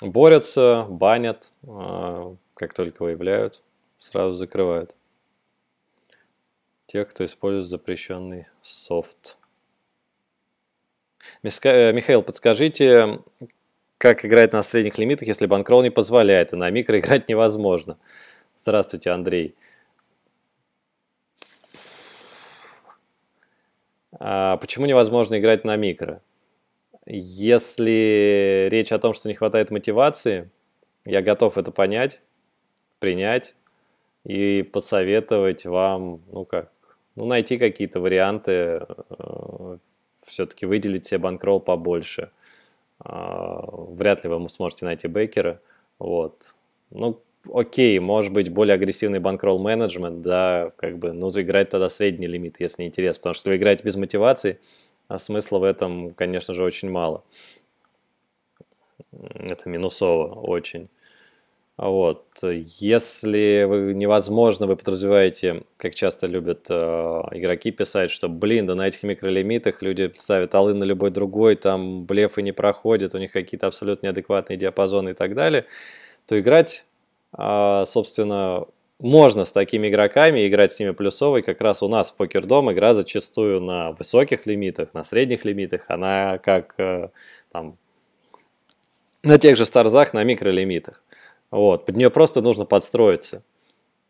Борются, банят, а, как только выявляют, сразу закрывают тех, кто использует запрещенный софт. Э, Михаил, подскажите, как играть на средних лимитах, если банкрол не позволяет, и на микро играть невозможно? Здравствуйте, Андрей. А почему невозможно играть на микро? Если речь о том, что не хватает мотивации, я готов это понять, принять и посоветовать вам, ну как, ну, найти какие-то варианты, э, все-таки выделить себе банкролл побольше. Э, вряд ли вы сможете найти бейкера. Вот. Ну, окей, может быть, более агрессивный банкролл менеджмент, да, как бы, ну, играть тогда средний лимит, если не интересно, потому что вы играете без мотивации, а смысла в этом, конечно же, очень мало. Это минусово очень. Вот. Если вы, невозможно, вы подразумеваете, как часто любят э, игроки писать, что, блин, да на этих микролимитах люди ставят аллы на любой другой, там блефы не проходят, у них какие-то абсолютно неадекватные диапазоны и так далее, то играть, э, собственно, можно с такими игроками, играть с ними плюсовой. Как раз у нас в покер дом игра зачастую на высоких лимитах, на средних лимитах, она как э, там на тех же старзах на микролимитах. Вот, под нее просто нужно подстроиться.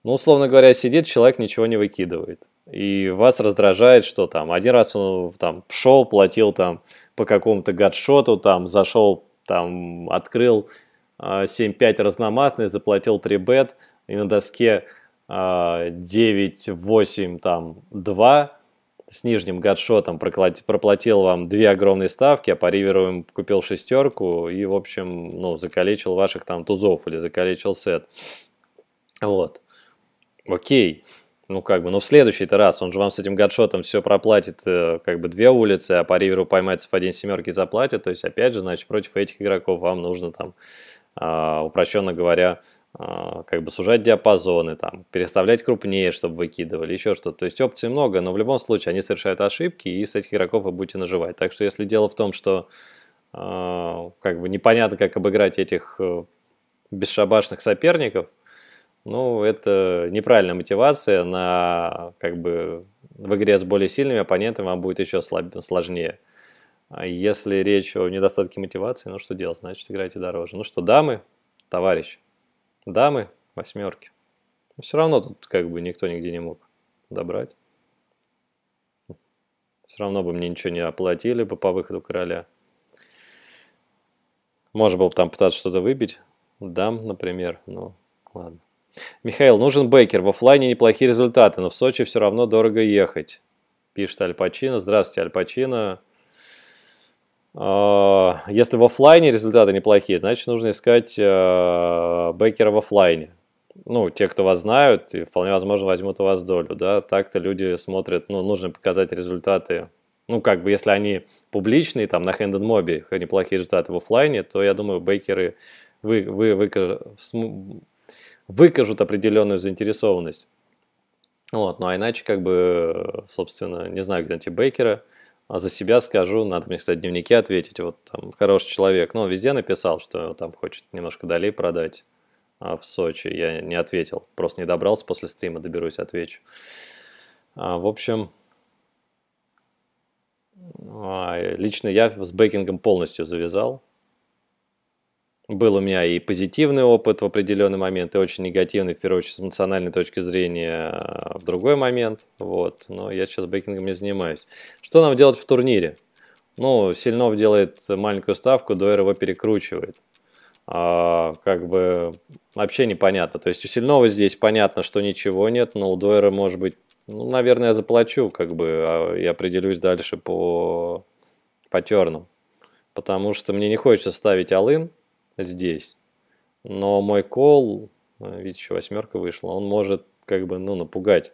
Ну, условно говоря, сидит, человек ничего не выкидывает. И вас раздражает, что там один раз он там шел, платил там по какому-то гадшоту, там зашел, там открыл э, а, 7-5 разномастный, заплатил 3 бет, и на доске э, а, 9-8 там 2, с нижним гадшотом проплатил вам две огромные ставки, а по риверу купил шестерку и, в общем, ну, закалечил ваших там тузов или закалечил сет. Вот. Окей. Ну, как бы, ну, в следующий-то раз он же вам с этим гадшотом все проплатит, э, как бы, две улицы, а по риверу поймается в один семерки и заплатит. То есть, опять же, значит, против этих игроков вам нужно там, а, упрощенно говоря, а, как бы сужать диапазоны, там, переставлять крупнее, чтобы выкидывали, еще что-то. То есть опций много, но в любом случае они совершают ошибки, и с этих игроков вы будете наживать. Так что если дело в том, что э, как бы непонятно, как обыграть этих э, бесшабашных соперников, ну, это неправильная мотивация на, как бы, в игре с более сильными оппонентами вам будет еще слаб, сложнее. А если речь о недостатке мотивации, ну что делать, значит, играйте дороже. Ну что, дамы, товарищ, дамы восьмерки. Но ну, все равно тут как бы никто нигде не мог добрать. Все равно бы мне ничего не оплатили бы по выходу короля. Можно было бы там пытаться что-то выбить. Дам, например. Ну, ладно. Михаил, нужен бейкер. В офлайне неплохие результаты, но в Сочи все равно дорого ехать. Пишет Альпачина. Здравствуйте, Альпачина. А, если в офлайне результаты неплохие, значит нужно искать э, бэкера в офлайне. Ну, те, кто вас знают, и вполне возможно возьмут у вас долю, да. Так-то люди смотрят, ну, нужно показать результаты. Ну, как бы, если они публичные, там, на Hand Mobile, неплохие результаты в офлайне, то, я думаю, бейкеры вы, вы, выкажут, выкажут определенную заинтересованность. Вот, ну а иначе, как бы, собственно, не знаю, где найти бейкера – а за себя скажу, надо мне, кстати, дневники ответить. Вот там хороший человек, ну, он везде написал, что там хочет немножко долей продать а в Сочи. Я не ответил, просто не добрался после стрима, доберусь, отвечу. А, в общем, а, лично я с бэкингом полностью завязал. Был у меня и позитивный опыт в определенный момент, и очень негативный, в первую очередь, с эмоциональной точки зрения э, в другой момент. Вот. Но я сейчас бэкингом не занимаюсь. Что нам делать в турнире? Ну, Сильнов делает маленькую ставку, Дуэр его перекручивает. А, как бы вообще непонятно. То есть у Сильного здесь понятно, что ничего нет, но у Дуэра может быть, ну, наверное, я заплачу, как бы, а, и определюсь дальше по, по терну. Потому что мне не хочется ставить Алын, здесь. Но мой кол, э, видите, еще восьмерка вышла, он может как бы, ну, напугать.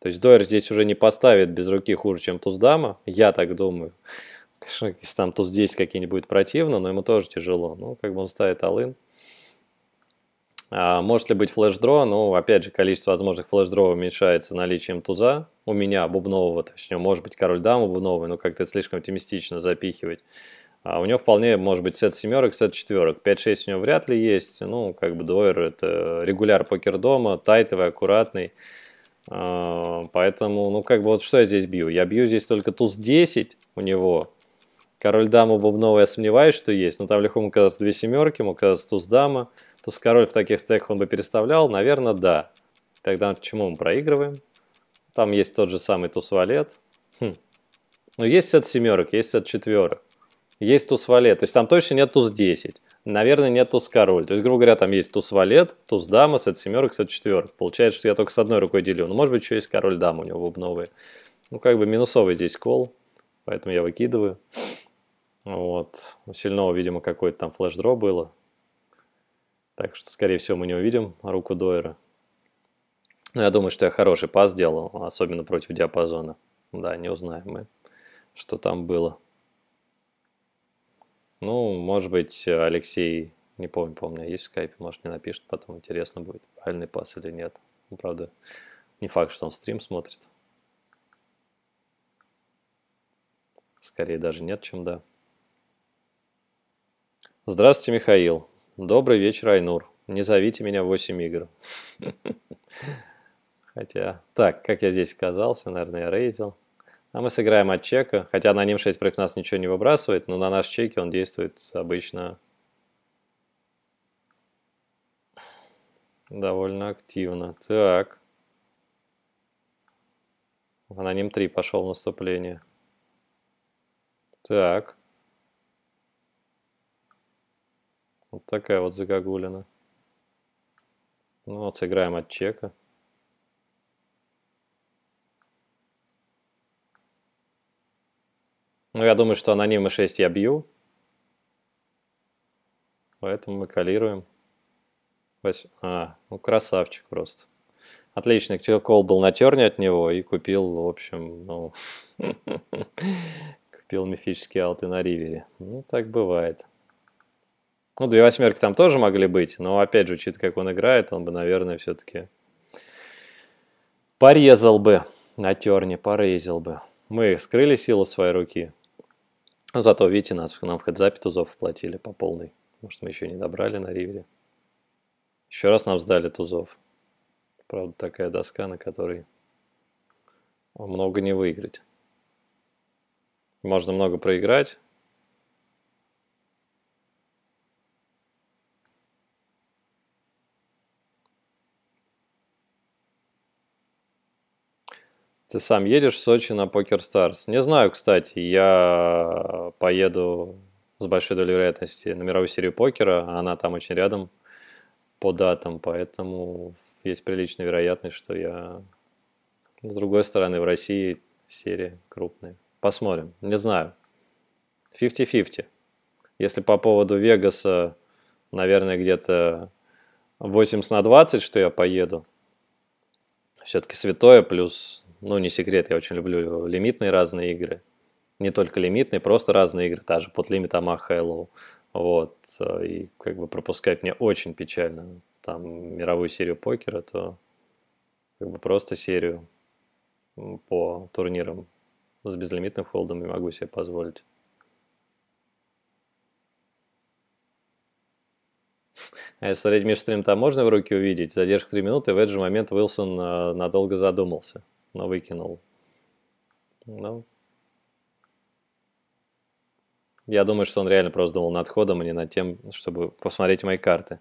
То есть Дойер здесь уже не поставит без руки хуже, чем туз дама, я так думаю. Конечно, если там туз 10 какие-нибудь противно, но ему тоже тяжело. Ну, как бы он ставит алын. А может ли быть флешдро? Ну, опять же, количество возможных флешдро уменьшается наличием туза. У меня бубнового, точнее, может быть король дама бубновый, но как-то слишком оптимистично запихивать. А у него вполне может быть сет семерок, сет четверок. 5-6 у него вряд ли есть. Ну, как бы двойер – это регуляр покер дома, тайтовый, аккуратный. А, поэтому, ну, как бы вот что я здесь бью? Я бью здесь только туз 10 у него. Король дама бубновая я сомневаюсь, что есть. Но там легко ему казаться две семерки, ему казаться туз дама. Туз король в таких стеках он бы переставлял? Наверное, да. Тогда почему мы проигрываем? Там есть тот же самый туз валет. Хм. Ну, есть сет семерок, есть сет четверок есть туз валет, то есть там точно нет туз 10, наверное, нет туз король. То есть, грубо говоря, там есть туз валет, туз дама, сет семерок, сет четверок. Получается, что я только с одной рукой делю. Ну, может быть, еще есть король дама у него обновые. Ну, как бы минусовый здесь кол, поэтому я выкидываю. Вот. У сильного, видимо, какой-то там флеш-дро было. Так что, скорее всего, мы не увидим руку Дойера. Но ну, я думаю, что я хороший пас сделал, особенно против диапазона. Да, не узнаем мы, что там было. Ну, может быть, Алексей, не помню, помню, есть в скайпе, может, мне напишет потом, интересно будет, правильный пас или нет. Ну, правда, не факт, что он стрим смотрит. Скорее даже нет, чем да. Здравствуйте, Михаил. Добрый вечер, Айнур. Не зовите меня в 8 игр. Хотя, так, как я здесь оказался, наверное, я рейзил. А мы сыграем от чека, хотя на ним 6 против нас ничего не выбрасывает, но на наш чеке он действует обычно довольно активно. Так. на Ним 3 пошел в наступление. Так. Вот такая вот загогулина. Ну вот, сыграем от чека. Ну, я думаю, что анонима 6 я бью. Поэтому мы калируем. Вось... А, ну красавчик просто. Отлично, кол был на терне от него и купил, в общем, ну, купил мифические алты на ривере. Ну, так бывает. Ну, две восьмерки там тоже могли быть, но, опять же, учитывая, как он играет, он бы, наверное, все-таки порезал бы на терне, порезал бы. Мы скрыли силу своей руки. Но зато, видите, нас, нам в хедзапе тузов платили по полной. Может, мы еще не добрали на ривере. Еще раз нам сдали тузов. Правда, такая доска, на которой много не выиграть. Можно много проиграть, Ты сам едешь в Сочи на Покер Старс? Не знаю, кстати, я поеду с большой долей вероятности на мировую серию покера, а она там очень рядом по датам, поэтому есть приличная вероятность, что я с другой стороны в России серии крупные. Посмотрим, не знаю. 50-50. Если по поводу Вегаса, наверное, где-то 80 на 20, что я поеду. Все-таки святое плюс ну, не секрет, я очень люблю лимитные разные игры. Не только лимитные, просто разные игры, та же под лимит Амаха Вот, э, и как бы пропускать мне очень печально. Там мировую серию покера, то как бы просто серию по турнирам с безлимитным холдом не могу себе позволить. А если смотреть межстрим, там можно в руки увидеть? Задержка 3 минуты, в этот же момент Уилсон э, надолго задумался выкинул. Ну, я думаю, что он реально просто думал над ходом, а не над тем, чтобы посмотреть мои карты.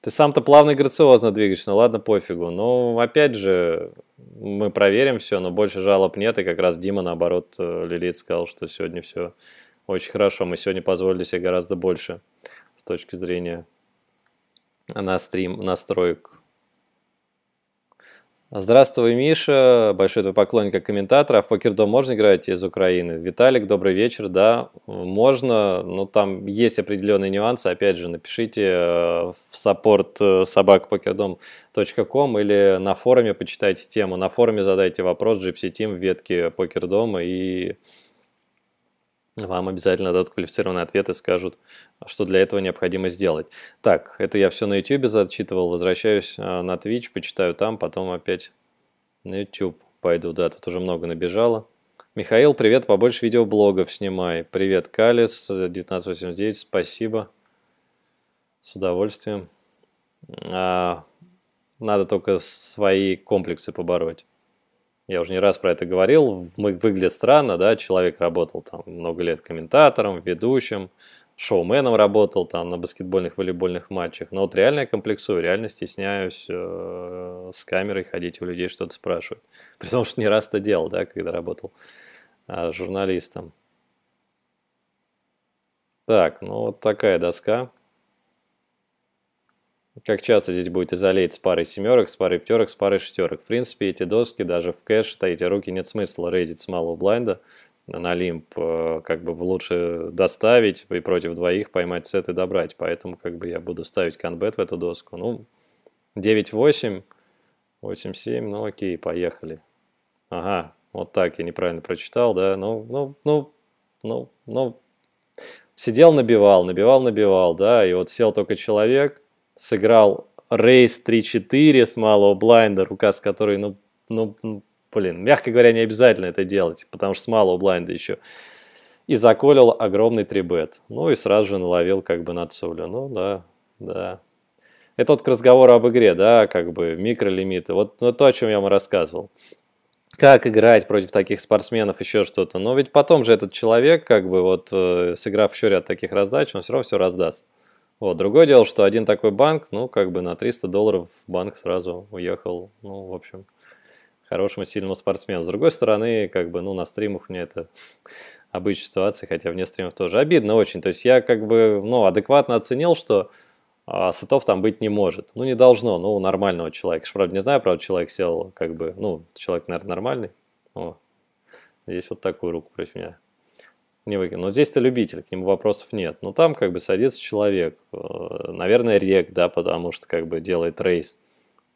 Ты сам-то плавно и грациозно двигаешься, ну ладно, пофигу. Но ну, опять же, мы проверим все, но больше жалоб нет. И как раз Дима, наоборот, э, Лилит сказал, что сегодня все очень хорошо. Мы сегодня позволили себе гораздо больше с точки зрения на стрим настроек Здравствуй, Миша, большой твой поклонник комментатора. А в покердом можно играть из Украины? Виталик, добрый вечер, да, можно, но там есть определенные нюансы. Опять же, напишите э, в саппорт э, собакпокердом.ком или на форуме почитайте тему, на форуме задайте вопрос, Gypsy Team в ветке покердома и вам обязательно дадут квалифицированный ответ и скажут, а что для этого необходимо сделать. Так, это я все на YouTube зачитывал, возвращаюсь а, на Twitch, почитаю там, потом опять на YouTube пойду. Да, тут уже много набежало. Михаил, привет, побольше видеоблогов снимай. Привет, Калис, 1989, спасибо. С удовольствием. А, надо только свои комплексы побороть. Я уже не раз про это говорил. Мы, выглядит странно, да, человек работал там много лет комментатором, ведущим, шоуменом работал там на баскетбольных, волейбольных матчах. Но вот реально я комплексую, реально стесняюсь э, с камерой ходить у людей что-то спрашивать. При том, что не раз это делал, да, когда работал э, журналистом. Так, ну вот такая доска. Как часто здесь будет изолейт с парой семерок, с парой пятерок, с парой шестерок. В принципе, эти доски даже в кэш, эти руки нет смысла рейдить с малого блайнда на лимп, э, как бы лучше доставить и против двоих поймать сет и добрать. Поэтому как бы я буду ставить конбет в эту доску. Ну, 9-8, 8-7, ну окей, поехали. Ага, вот так я неправильно прочитал, да, ну, ну, ну, ну, ну. Сидел, набивал, набивал, набивал, да, и вот сел только человек – сыграл рейс 3-4 с малого блайнда, рука с которой, ну, ну, блин, мягко говоря, не обязательно это делать, потому что с малого блайнда еще. И заколил огромный трибет. Ну и сразу же наловил как бы на Цулю. Ну да, да. Это вот к разговору об игре, да, как бы микролимиты. Вот ну, то, о чем я вам рассказывал. Как играть против таких спортсменов, еще что-то. Но ведь потом же этот человек, как бы вот э, сыграв еще ряд таких раздач, он все равно все раздаст. Вот. Другое дело, что один такой банк, ну, как бы на 300 долларов банк сразу уехал, ну, в общем, хорошему, сильному спортсмену. С другой стороны, как бы, ну, на стримах мне это обычная ситуация, хотя вне стримов тоже обидно очень. То есть я как бы, ну, адекватно оценил, что а, сытов там быть не может. Ну, не должно, ну, у нормального человека. правда, не знаю, правда, человек сел, как бы, ну, человек, наверное, нормальный. О, здесь вот такую руку против меня не выкинул. Но здесь то любитель, к нему вопросов нет. Но там как бы садится человек, э, наверное, рек, да, потому что как бы делает рейс.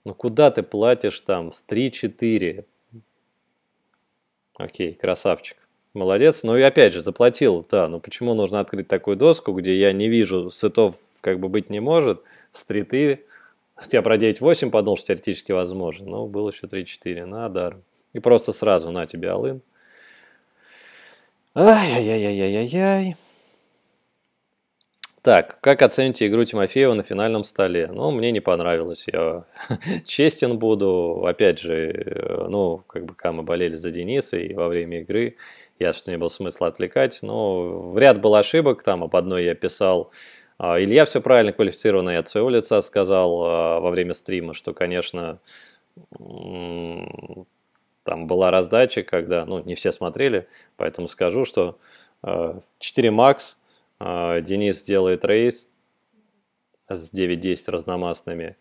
Ну куда ты платишь там с 3-4? Окей, красавчик. Молодец. Ну и опять же, заплатил, да. Но почему нужно открыть такую доску, где я не вижу сетов как бы быть не может, С стриты. Я про 9-8 подумал, что теоретически возможно, но было еще 3-4 на даром. И просто сразу на тебе алын. Ай-яй-яй-яй-яй-яй. Так, как оцените игру Тимофеева на финальном столе? Ну, мне не понравилось, я честен буду. Опять же, э, ну, как бы когда мы болели за Дениса и во время игры, я что не было смысла отвлекать, но в ряд был ошибок, там об одной я писал. А, Илья все правильно квалифицированно и от своего лица сказал а, во время стрима, что, конечно, там была раздача, когда, ну, не все смотрели, поэтому скажу, что 4 э, макс, э, Денис делает рейс с 9-10 разномастными,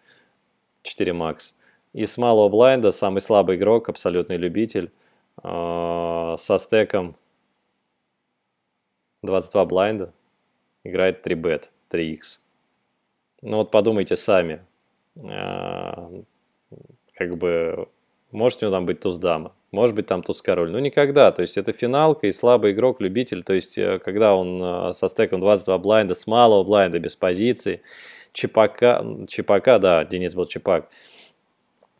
4 макс. И с малого блайнда самый слабый игрок, абсолютный любитель, э, со стеком 22 блайнда играет 3 бет, 3x. Ну вот подумайте сами, как бы может у него там быть туз-дама, может быть там туз-король, ну никогда. То есть это финалка и слабый игрок, любитель. То есть э, когда он э, со стеком 22 блайнда, с малого блайнда, без позиции, Чипака, Чипака, да, Денис был Чипак,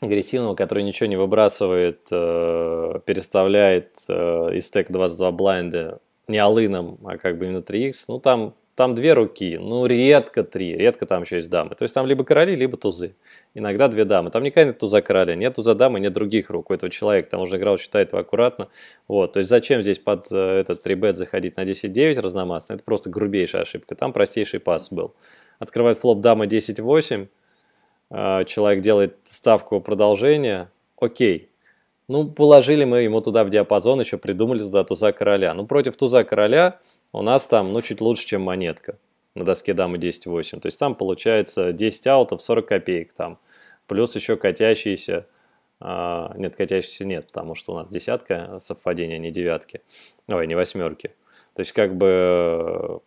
агрессивного, который ничего не выбрасывает, э, переставляет э, из стек 22 блайнда не алыном, а как бы именно 3x, ну там там две руки, ну редко три, редко там еще есть дамы. То есть там либо короли, либо тузы. Иногда две дамы. Там никогда нет туза короля, нет туза дамы, нет других рук у этого человека. Там уже играл, считает его аккуратно. Вот, то есть зачем здесь под э, этот трибет заходить на 10-9 разномастно? Это просто грубейшая ошибка. Там простейший пас был. Открывает флоп дама 10-8. Э, человек делает ставку продолжения. Окей, ну, положили мы ему туда в диапазон, еще придумали туда туза короля. Ну, против туза короля у нас там, ну, чуть лучше, чем монетка на доске дамы 10-8. То есть там получается 10 аутов, 40 копеек там. Плюс еще катящиеся, а, нет, катящиеся нет, потому что у нас десятка совпадения а не девятки, ой, не восьмерки. То есть как бы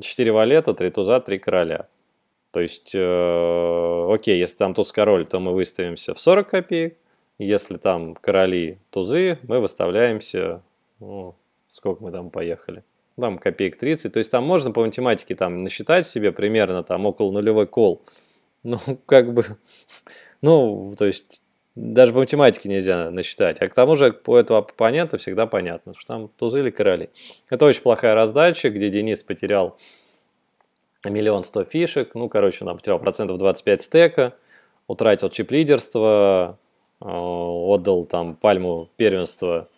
4 валета, 3 туза, 3 короля. То есть, э, окей, если там туз король, то мы выставимся в 40 копеек. Если там короли тузы, мы выставляемся ну, сколько мы там поехали. Там копеек 30. То есть там можно по математике там насчитать себе примерно там около нулевой кол. Ну, как бы, ну, то есть даже по математике нельзя насчитать. А к тому же по этого оппонента всегда понятно, что там тузы или короли. Это очень плохая раздача, где Денис потерял миллион сто фишек. Ну, короче, он потерял процентов 25 стека, утратил чип лидерство, э, отдал там пальму первенства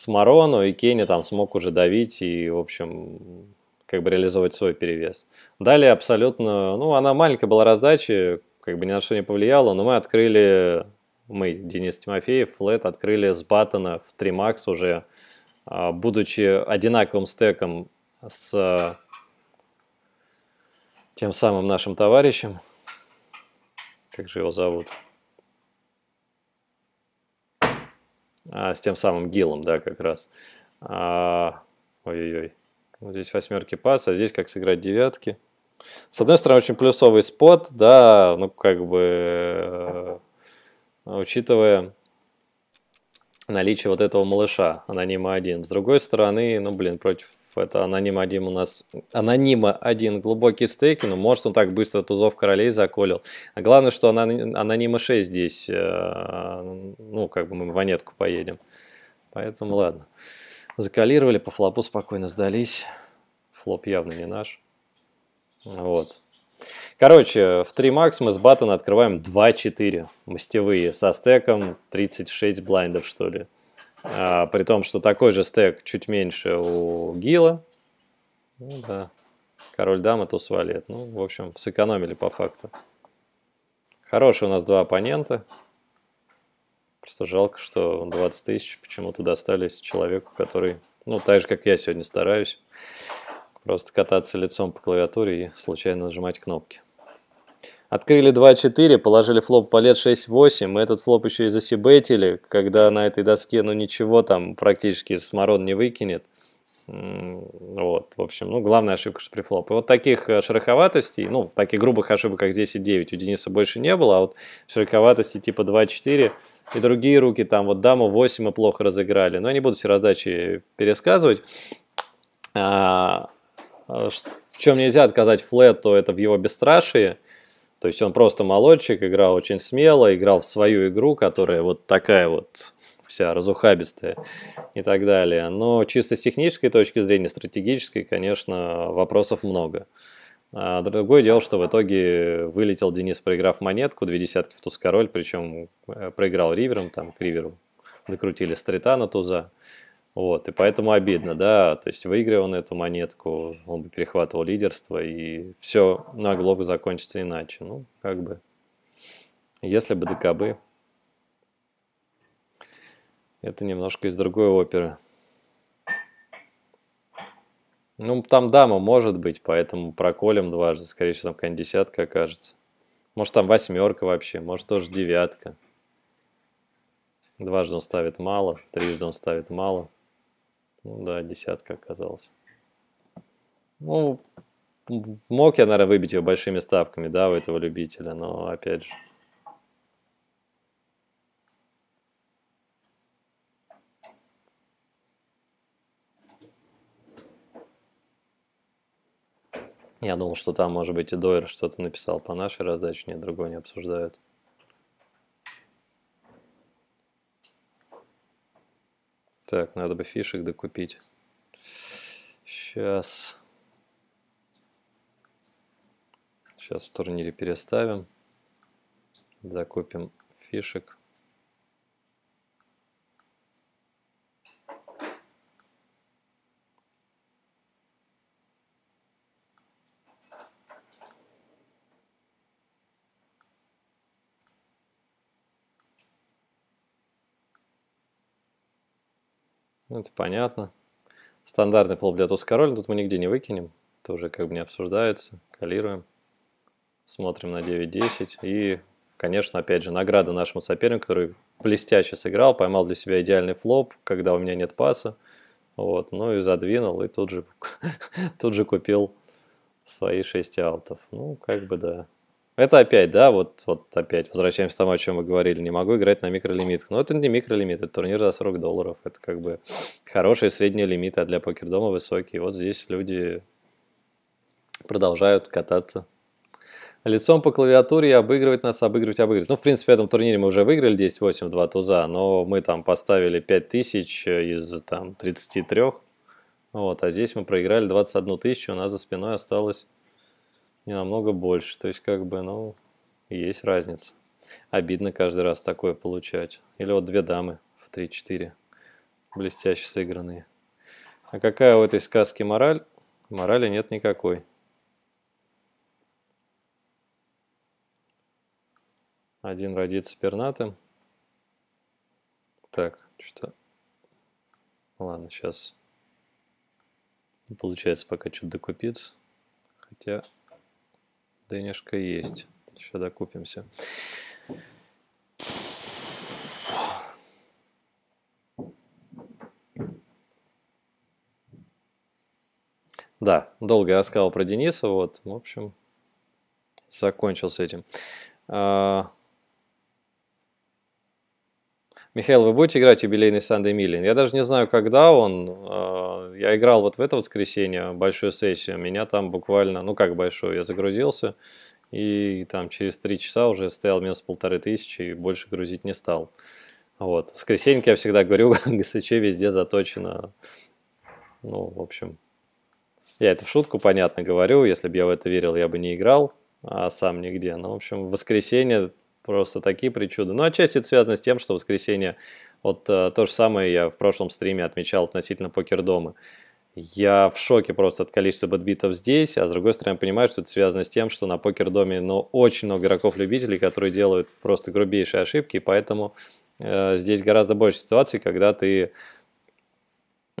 с Марону, и Кенни там смог уже давить и, в общем, как бы реализовать свой перевес. Далее абсолютно, ну, она маленькая была раздача, как бы ни на что не повлияла, но мы открыли, мы, Денис Тимофеев, Флэт, открыли с Баттона в 3 макс уже, а, будучи одинаковым стеком с тем самым нашим товарищем, как же его зовут, а, с тем самым Гиллом, да, как раз. А, ой-ой-ой. Вот здесь восьмерки пас, а здесь как сыграть девятки. С одной стороны, очень плюсовый спот, да, ну как бы э, учитывая наличие вот этого малыша, анонима один. С другой стороны, ну блин, против это аноним один у нас... Анонима один глубокий стейки, но ну, может он так быстро тузов королей заколил. А главное, что анонима 6 здесь, э, ну, как бы мы монетку поедем. Поэтому ладно. Закалировали, по флопу спокойно сдались. Флоп явно не наш. Вот. Короче, в 3 макс мы с Баттона открываем 2-4 мастевые со стеком 36 блайндов, что ли. А, при том, что такой же стек чуть меньше у Гила. Ну да, король дама туз валет. Ну, в общем, сэкономили по факту. Хорошие у нас два оппонента. Просто жалко, что 20 тысяч почему-то достались человеку, который, ну, так же, как я сегодня стараюсь, просто кататься лицом по клавиатуре и случайно нажимать кнопки. Открыли 2-4, положили флоп в 6-8, мы этот флоп еще и засибетили, когда на этой доске, ну, ничего там практически сморон не выкинет. Вот, в общем, ну, главная ошибка что шприфлоп. И вот таких э, шероховатостей, ну, таких грубых ошибок, как 10-9, у Дениса больше не было, а вот шероховатости типа 2-4 и другие руки, там вот даму 8 мы плохо разыграли. Но я не буду все раздачи пересказывать. А, а в чем нельзя отказать флет, то это в его бесстрашие. То есть он просто молодчик, играл очень смело, играл в свою игру, которая вот такая вот вся разухабистая и так далее. Но чисто с технической точки зрения, стратегической, конечно, вопросов много. А другое дело, что в итоге вылетел Денис, проиграв монетку, две десятки в туз король, причем э, проиграл ривером, там, к риверу докрутили стрита на туза. Вот, и поэтому обидно, да, то есть выиграя он эту монетку, он бы перехватывал лидерство, и все могло бы закончиться иначе. Ну, как бы, если бы ДКБ, это немножко из другой оперы. Ну, там дама может быть, поэтому проколем дважды, скорее всего, там какая-нибудь десятка окажется. Может, там восьмерка вообще, может, тоже девятка. Дважды он ставит мало, трижды он ставит мало. Ну да, десятка оказалась. Ну, мог я, наверное, выбить ее большими ставками, да, у этого любителя, но опять же. Я думал, что там, может быть, и Дойер что-то написал по нашей раздаче, нет, другой не обсуждают. Так, надо бы фишек докупить. Сейчас. Сейчас в турнире переставим. Закупим фишек. Ну, это понятно. Стандартный флоп для туз король, тут мы нигде не выкинем. Это уже как бы не обсуждается. Калируем. Смотрим на 9-10. И, конечно, опять же, награда нашему сопернику, который блестяще сыграл, поймал для себя идеальный флоп, когда у меня нет паса. Вот, ну и задвинул, и тут же, тут же купил свои 6 аутов. Ну, как бы да. Это опять, да, вот, вот опять возвращаемся к тому, о чем мы говорили. Не могу играть на микролимит, Но ну, это не микролимит, это турнир за 40 долларов. Это как бы хорошие средние лимиты, а для покердома высокие. Вот здесь люди продолжают кататься. Лицом по клавиатуре и обыгрывать нас, обыгрывать, обыгрывать. Ну, в принципе, в этом турнире мы уже выиграли 10-8, 2 туза, но мы там поставили 5000 из там 33. Вот, а здесь мы проиграли 21 тысячу, у нас за спиной осталось не намного больше. То есть, как бы, ну, есть разница. Обидно каждый раз такое получать. Или вот две дамы в 3-4, блестяще сыгранные. А какая у этой сказки мораль? Морали нет никакой. Один родится пернатым. Так, что-то... Ладно, сейчас... Получается пока что-то докупиться. Хотя Денежка есть. Сейчас докупимся. Да, долго я рассказывал про Дениса, вот, в общем, закончил с этим. А, Михаил, вы будете играть юбилейный Sunday Million? Я даже не знаю, когда он. А, я играл вот в это воскресенье большую сессию. Меня там буквально, ну как большую, я загрузился. И там через три часа уже стоял минус полторы тысячи и больше грузить не стал. Вот. В воскресенье, я всегда говорю, ГСЧ везде заточено. Ну, в общем, я это в шутку, понятно, говорю. Если бы я в это верил, я бы не играл, а сам нигде. Ну, в общем, в воскресенье Просто такие причуды. Но ну, отчасти это связано с тем, что в воскресенье, вот э, то же самое я в прошлом стриме отмечал относительно покердома. Я в шоке просто от количества бэтбитов здесь, а с другой стороны, понимаю, что это связано с тем, что на покердоме ну, очень много игроков-любителей, которые делают просто грубейшие ошибки, поэтому э, здесь гораздо больше ситуаций, когда ты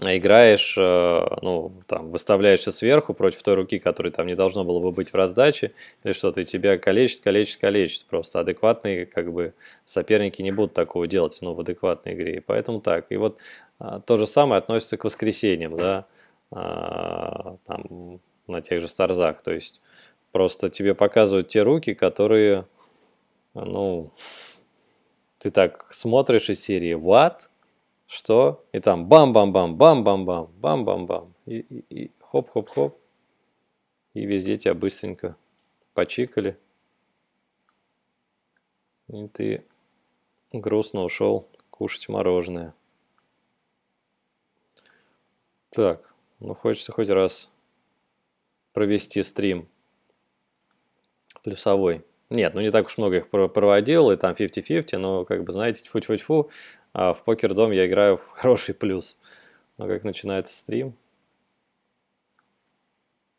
играешь, э, ну, там, выставляешься сверху против той руки, которая там не должно было бы быть в раздаче, или что-то, и тебя калечит, калечит, калечит. Просто адекватные, как бы, соперники не будут такого делать, ну, в адекватной игре. И поэтому так. И вот а, то же самое относится к воскресеньям, да, а, там, на тех же Старзах. То есть просто тебе показывают те руки, которые, ну, ты так смотришь из серии «What?» что, и там бам-бам-бам, бам-бам-бам, бам-бам-бам, и, и, и хоп-хоп-хоп, и везде тебя быстренько почикали, и ты грустно ушел кушать мороженое. Так, ну хочется хоть раз провести стрим плюсовой. Нет, ну не так уж много их проводил, и там 50-50, но как бы, знаете, фу, фу, фу а в покер-дом я играю в хороший плюс. Но как начинается стрим?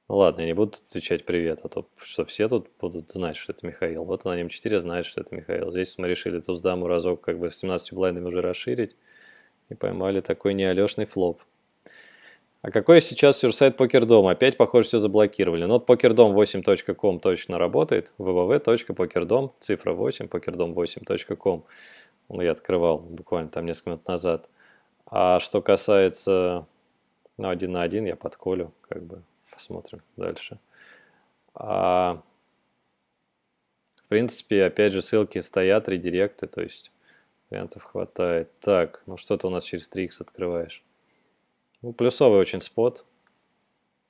Ну ладно, я не буду отвечать привет, а то что все тут будут знать, что это Михаил. Вот на М4 знает, что это Михаил. Здесь мы решили даму разок как бы с 17 блайндами уже расширить. И поймали такой неалешный флоп. А какой сейчас сайт покер дом? Опять, похоже, все заблокировали. Но ну вот покердом8.com точно работает. www.покердом, цифра 8, покердом8.com ну, я открывал буквально там несколько минут назад. А что касается, ну, один на один я подколю, как бы, посмотрим дальше. А, в принципе, опять же, ссылки стоят, редиректы, то есть вариантов хватает. Так, ну что то у нас через 3x открываешь? Ну, плюсовый очень спот.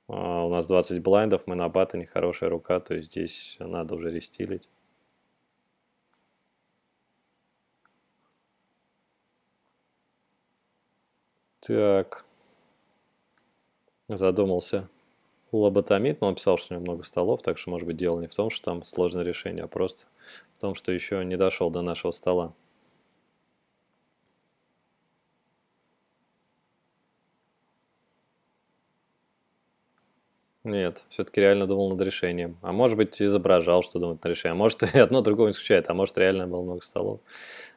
А, у нас 20 блайндов, мы на бата, нехорошая рука, то есть здесь надо уже рестилить. Так. Задумался. Лоботомит, но он писал, что у него много столов, так что, может быть, дело не в том, что там сложное решение, а просто в том, что еще не дошел до нашего стола. Нет, все-таки реально думал над решением. А может быть, изображал, что думает над решением. А может, и одно другого не исключает, а может, реально было много столов.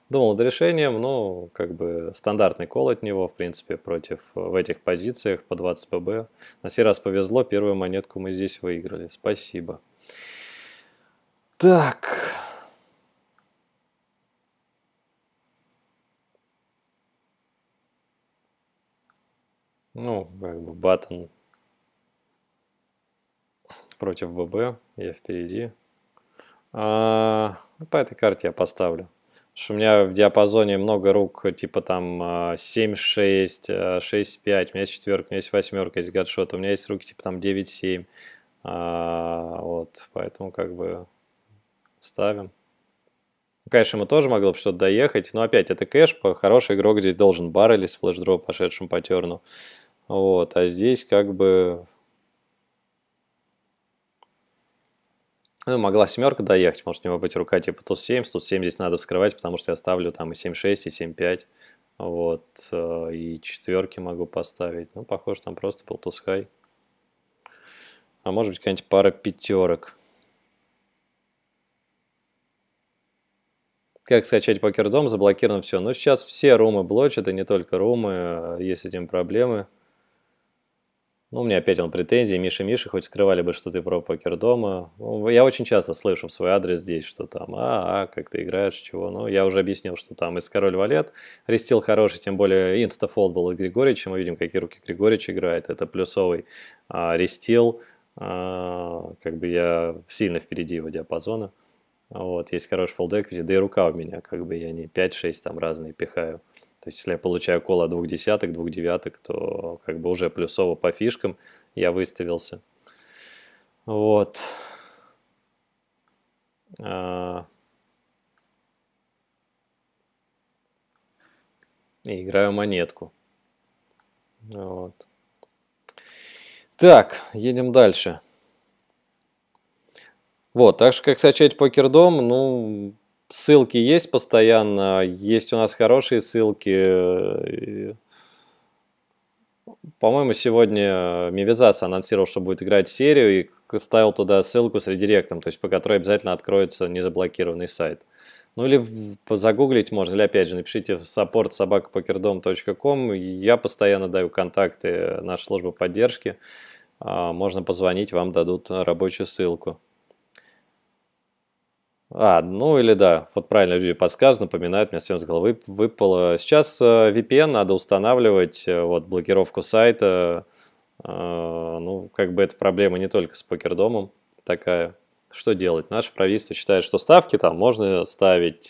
Думал над решением, ну, как бы стандартный кол от него, в принципе, против э, в этих позициях по 20 ПБ. На сей раз повезло, первую монетку мы здесь выиграли. Спасибо. Так. Ну, как бы батон против ББ, я впереди. А, ну, по этой карте я поставлю что у меня в диапазоне много рук, э, типа там 7-6, а, 6-5, а, у меня есть четверка, у меня есть восьмерка, есть гадшот, у меня есть руки типа там 9-7. А, вот, поэтому как бы ставим. Ну, конечно, ему тоже могло бы что-то доехать, но опять это кэш, хороший игрок здесь должен баррели с флешдроп пошедшим по терну. Вот, а здесь как бы Ну, могла семерка доехать, может у него быть рука типа туз 7, туз 7 здесь надо вскрывать, потому что я ставлю там и 7-6, и 7-5, вот, э, и четверки могу поставить. Ну, похоже, там просто был туз хай. А может быть какая-нибудь пара пятерок. Как скачать покер дом заблокировано все. Ну, сейчас все румы блочат, и не только румы, э, есть с этим проблемы. Ну, мне опять он претензии, Миша, Миша, хоть скрывали бы, что ты про покер дома. Ну, я очень часто слышу в свой адрес здесь, что там, а, а, как ты играешь, чего. Ну, я уже объяснил, что там из король валет, рестил хороший, тем более инстафолд был от Григорича. мы видим, какие руки Григорич играет, это плюсовый а, рестил, а, как бы я сильно впереди его диапазона. Вот, есть хороший фолдек, да и рука у меня, как бы я не 5-6 там разные пихаю. То есть, если я получаю кол от двух десяток, двух девяток, то как бы уже плюсово по фишкам я выставился. Вот. А. И играю монетку. Вот. Так, едем дальше. Вот, так же, как скачать дом, ну, Ссылки есть постоянно, есть у нас хорошие ссылки. Э, по-моему, сегодня Мевизас анонсировал, что будет играть серию, и ставил туда ссылку с редиректом, то есть по которой обязательно откроется незаблокированный сайт. Ну или загуглить можно, или опять же напишите в support собакапокердом.com. Я постоянно даю контакты нашей службы поддержки. А можно позвонить, вам дадут рабочую ссылку. А, ну или да, вот правильно люди подскажут, напоминают, мне всем с головы выпало. Сейчас э, VPN надо устанавливать, э, вот, блокировку сайта. Э, ну, как бы это проблема не только с покердомом такая. Что делать? Наше правительство считает, что ставки там можно ставить,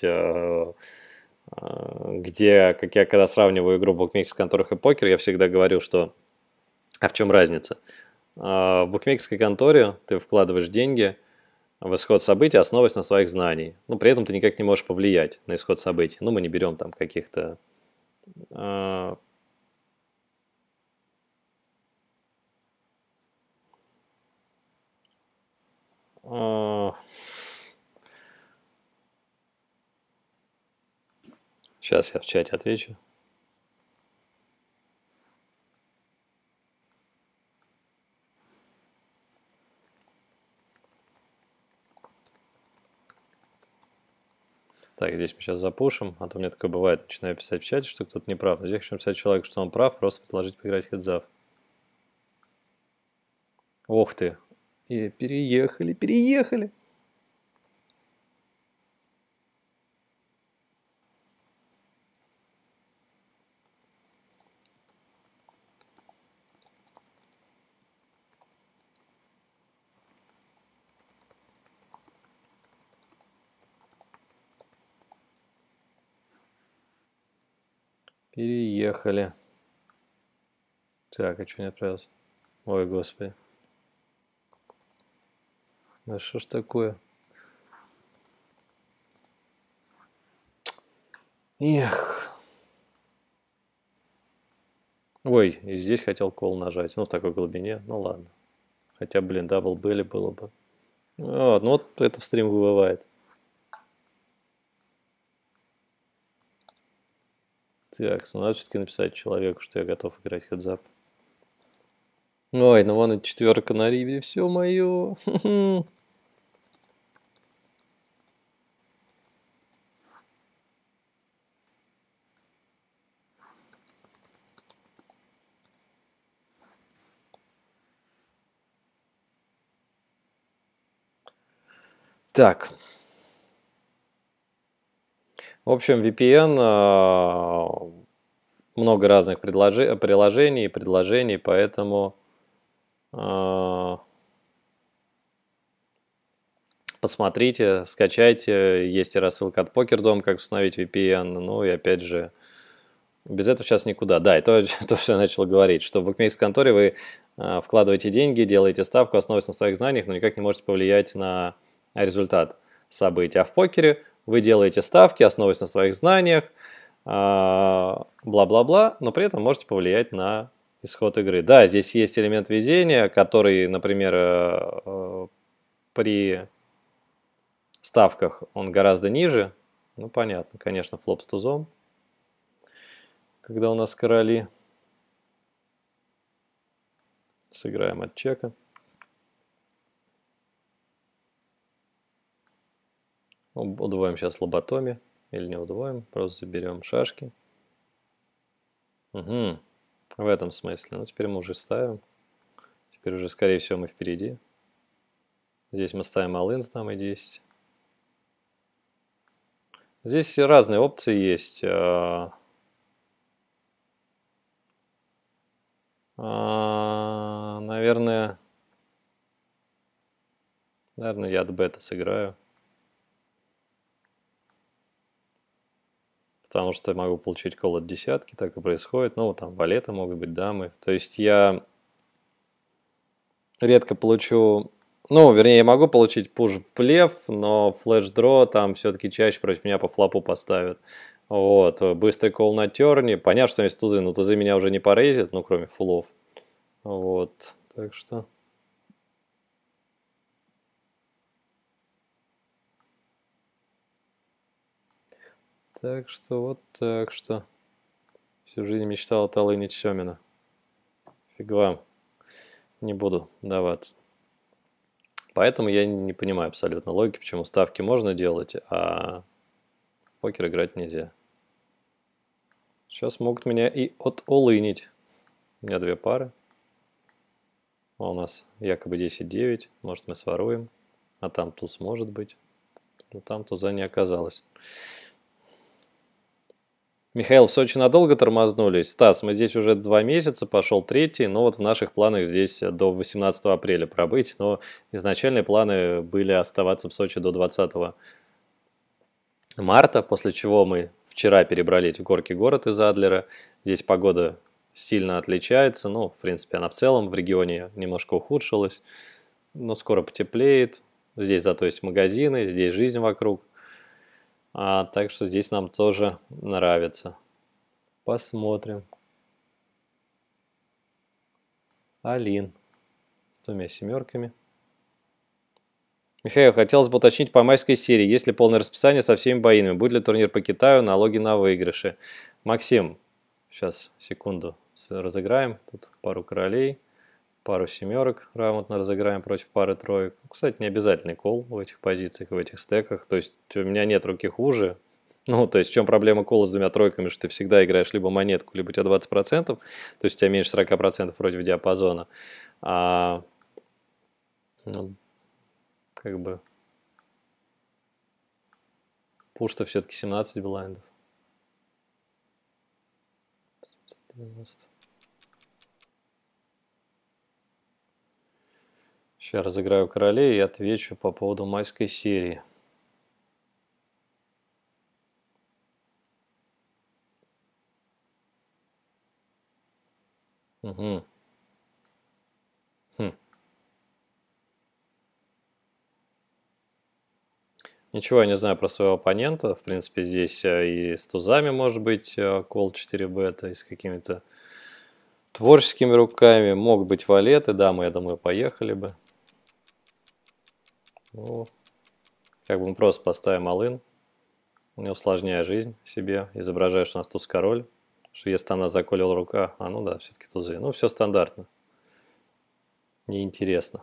где, как я когда сравниваю игру в букмекерских конторах и покер, я всегда говорю, что... А в чем разница? В букмекерской конторе ты вкладываешь деньги – в исход событий, основываясь на своих знаниях. Но ну, при этом ты никак не можешь повлиять на исход событий. Ну, мы не берем там каких-то э Сейчас я в чате отвечу. Так, здесь мы сейчас запушим, а то мне такое бывает, начинаю писать в чате, что кто-то не прав. Но здесь хочу написать человеку, что он прав, просто предложить поиграть хедзав. Ох ты, и переехали, переехали. Поехали. Так, а что не отправился? Ой, господи. Да что ж такое? Эх. Ой, и здесь хотел кол нажать. Ну, в такой глубине. Ну, ладно. Хотя, блин, дабл были было бы. Вот, ну, вот это в стримах бывает. Так, ну надо все-таки написать человеку, что я готов играть хедзап. Ой, ну вон и четверка на рибе, все мое. Так, в общем, VPN а, много разных приложений предложений, поэтому а, посмотрите, скачайте. Есть и рассылка от PokerDom, как установить VPN. Ну и опять же, без этого сейчас никуда. Да, и то, то что я начал говорить, что в букмекерской конторе вы а, вкладываете деньги, делаете ставку, основываясь на своих знаниях, но никак не можете повлиять на результат событий. А в покере вы делаете ставки, основываясь на своих знаниях, а, бла-бла-бла, но при этом можете повлиять на исход игры. Да, здесь есть элемент везения, который, например, э, э, при ставках он гораздо ниже. Ну, понятно, конечно, флоп с тузом, когда у нас короли. Сыграем от чека. Ну, удвоим сейчас лоботоми. Или не удвоим, просто заберем шашки. Угу. В этом смысле. Ну, теперь мы уже ставим. Теперь уже, скорее всего, мы впереди. Здесь мы ставим all с дамой 10. Здесь разные опции есть. А, а, наверное, наверное, я от бета сыграю. потому что могу получить кол от десятки, так и происходит. Ну, там валеты могут быть, дамы. То есть я редко получу... Ну, вернее, я могу получить пуш в плев, но флеш-дро там все-таки чаще против меня по флапу поставят. Вот, быстрый кол на терне. Понятно, что есть тузы, но тузы меня уже не порезят, ну, кроме фулов. Вот, так что... Так что вот так что. Всю жизнь мечтал от Алыни Семина. Фиг вам. Не буду даваться. Поэтому я не понимаю абсолютно логики, почему ставки можно делать, а в покер играть нельзя. Сейчас могут меня и отолынить. У меня две пары. А у нас якобы 10-9. Может, мы своруем. А там туз может быть. Но там туза не оказалось. Михаил, в Сочи надолго тормознулись? Стас, мы здесь уже два месяца, пошел третий, но вот в наших планах здесь э, до 18 апреля пробыть, но изначальные планы были оставаться в Сочи до 20 марта, после чего мы вчера перебрались в горки город из Адлера. Здесь погода сильно отличается, ну, в принципе, она в целом в регионе немножко ухудшилась, но скоро потеплеет, здесь зато есть магазины, здесь жизнь вокруг – а, так что здесь нам тоже нравится. Посмотрим. Алин с двумя семерками. Михаил, хотелось бы уточнить по майской серии, есть ли полное расписание со всеми боинами, будет ли турнир по Китаю, налоги на выигрыши. Максим, сейчас, секунду, разыграем, тут пару королей пару семерок грамотно разыграем против пары троек. Ну, кстати, не обязательный кол в этих позициях, в этих стеках. То есть у меня нет руки хуже. Ну, то есть в чем проблема кола с двумя тройками, что ты всегда играешь либо монетку, либо у тебя 20%, то есть у тебя меньше 40% против диапазона. А, ну, как бы пушта все-таки 17 блайндов. 190. Сейчас разыграю королей и отвечу по поводу майской серии. Угу. Хм. Ничего я не знаю про своего оппонента. В принципе, здесь э, и с тузами может быть э, кол 4 бета, и с какими-то творческими руками. Мог быть валеты, да, мы, я думаю, поехали бы. Ну, как бы мы просто поставим алын, не усложняя жизнь себе, изображая, что у нас туз король, что если она заколил рука, а ну да, все-таки тузы. Ну, все стандартно. Неинтересно.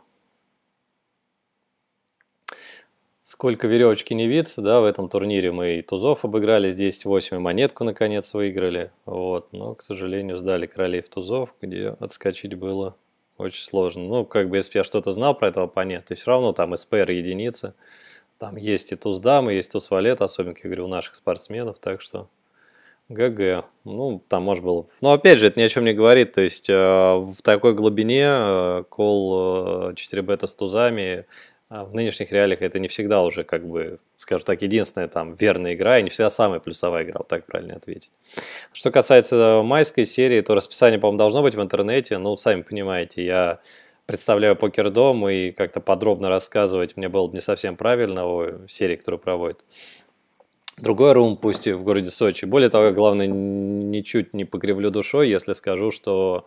Сколько веревочки не виться, да, в этом турнире мы и тузов обыграли, здесь 8 и монетку наконец выиграли, вот, но, к сожалению, сдали королей в тузов, где отскочить было очень сложно. Ну, как бы, если бы я что-то знал про этого оппонента, и все равно там СПР единицы, там есть и туз дамы, есть туз валет, особенно, как я говорю, у наших спортсменов, так что ГГ. Ну, там может было... Но опять же, это ни о чем не говорит, то есть э, в такой глубине э, кол э, 4 бета с тузами а в нынешних реалиях это не всегда уже, как бы, скажем так, единственная там верная игра, и не всегда самая плюсовая игра, вот так правильно ответить. Что касается майской серии, то расписание, по-моему, должно быть в интернете, ну, сами понимаете, я представляю покер дом и как-то подробно рассказывать мне было бы не совсем правильно о серии, которую проводит. Другой рум, пусть и в городе Сочи. Более того, главное, ничуть не покривлю душой, если скажу, что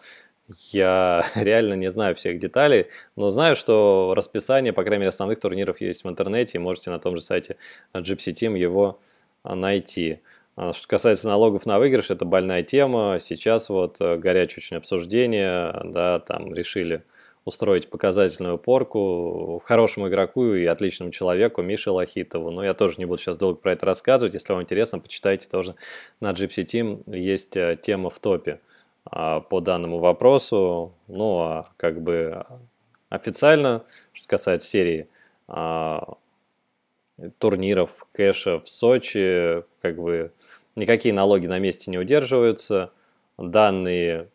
я реально не знаю всех деталей, но знаю, что расписание, по крайней мере, основных турниров есть в интернете, и можете на том же сайте Gypsy Team его а, найти. А, что касается налогов на выигрыш, это больная тема. Сейчас вот э, горячее очень обсуждение, да, там решили устроить показательную порку хорошему игроку и отличному человеку Мише Лохитову. Но я тоже не буду сейчас долго про это рассказывать. Если вам интересно, почитайте тоже на Gypsy Team. Есть э, тема в топе. А, по данному вопросу. Ну, а как бы официально, что касается серии а, турниров кэша в Сочи, как бы никакие налоги на месте не удерживаются, данные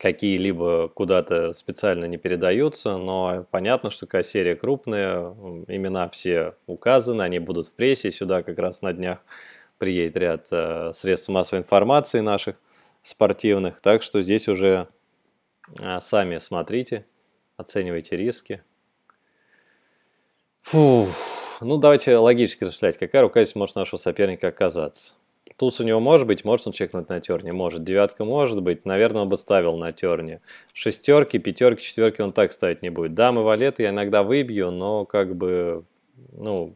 какие-либо куда-то специально не передаются, но понятно, что такая серия крупная, имена все указаны, они будут в прессе, сюда как раз на днях приедет ряд э, средств массовой информации наших, спортивных. Так что здесь уже а, сами смотрите, оценивайте риски. Фух. Ну, давайте логически рассуждать, какая рука здесь может нашего соперника оказаться. Туз у него может быть, может он чекнуть на терне, может. Девятка может быть, наверное, он бы ставил на терне. Шестерки, пятерки, четверки он так ставить не будет. Дамы, валеты я иногда выбью, но как бы, ну,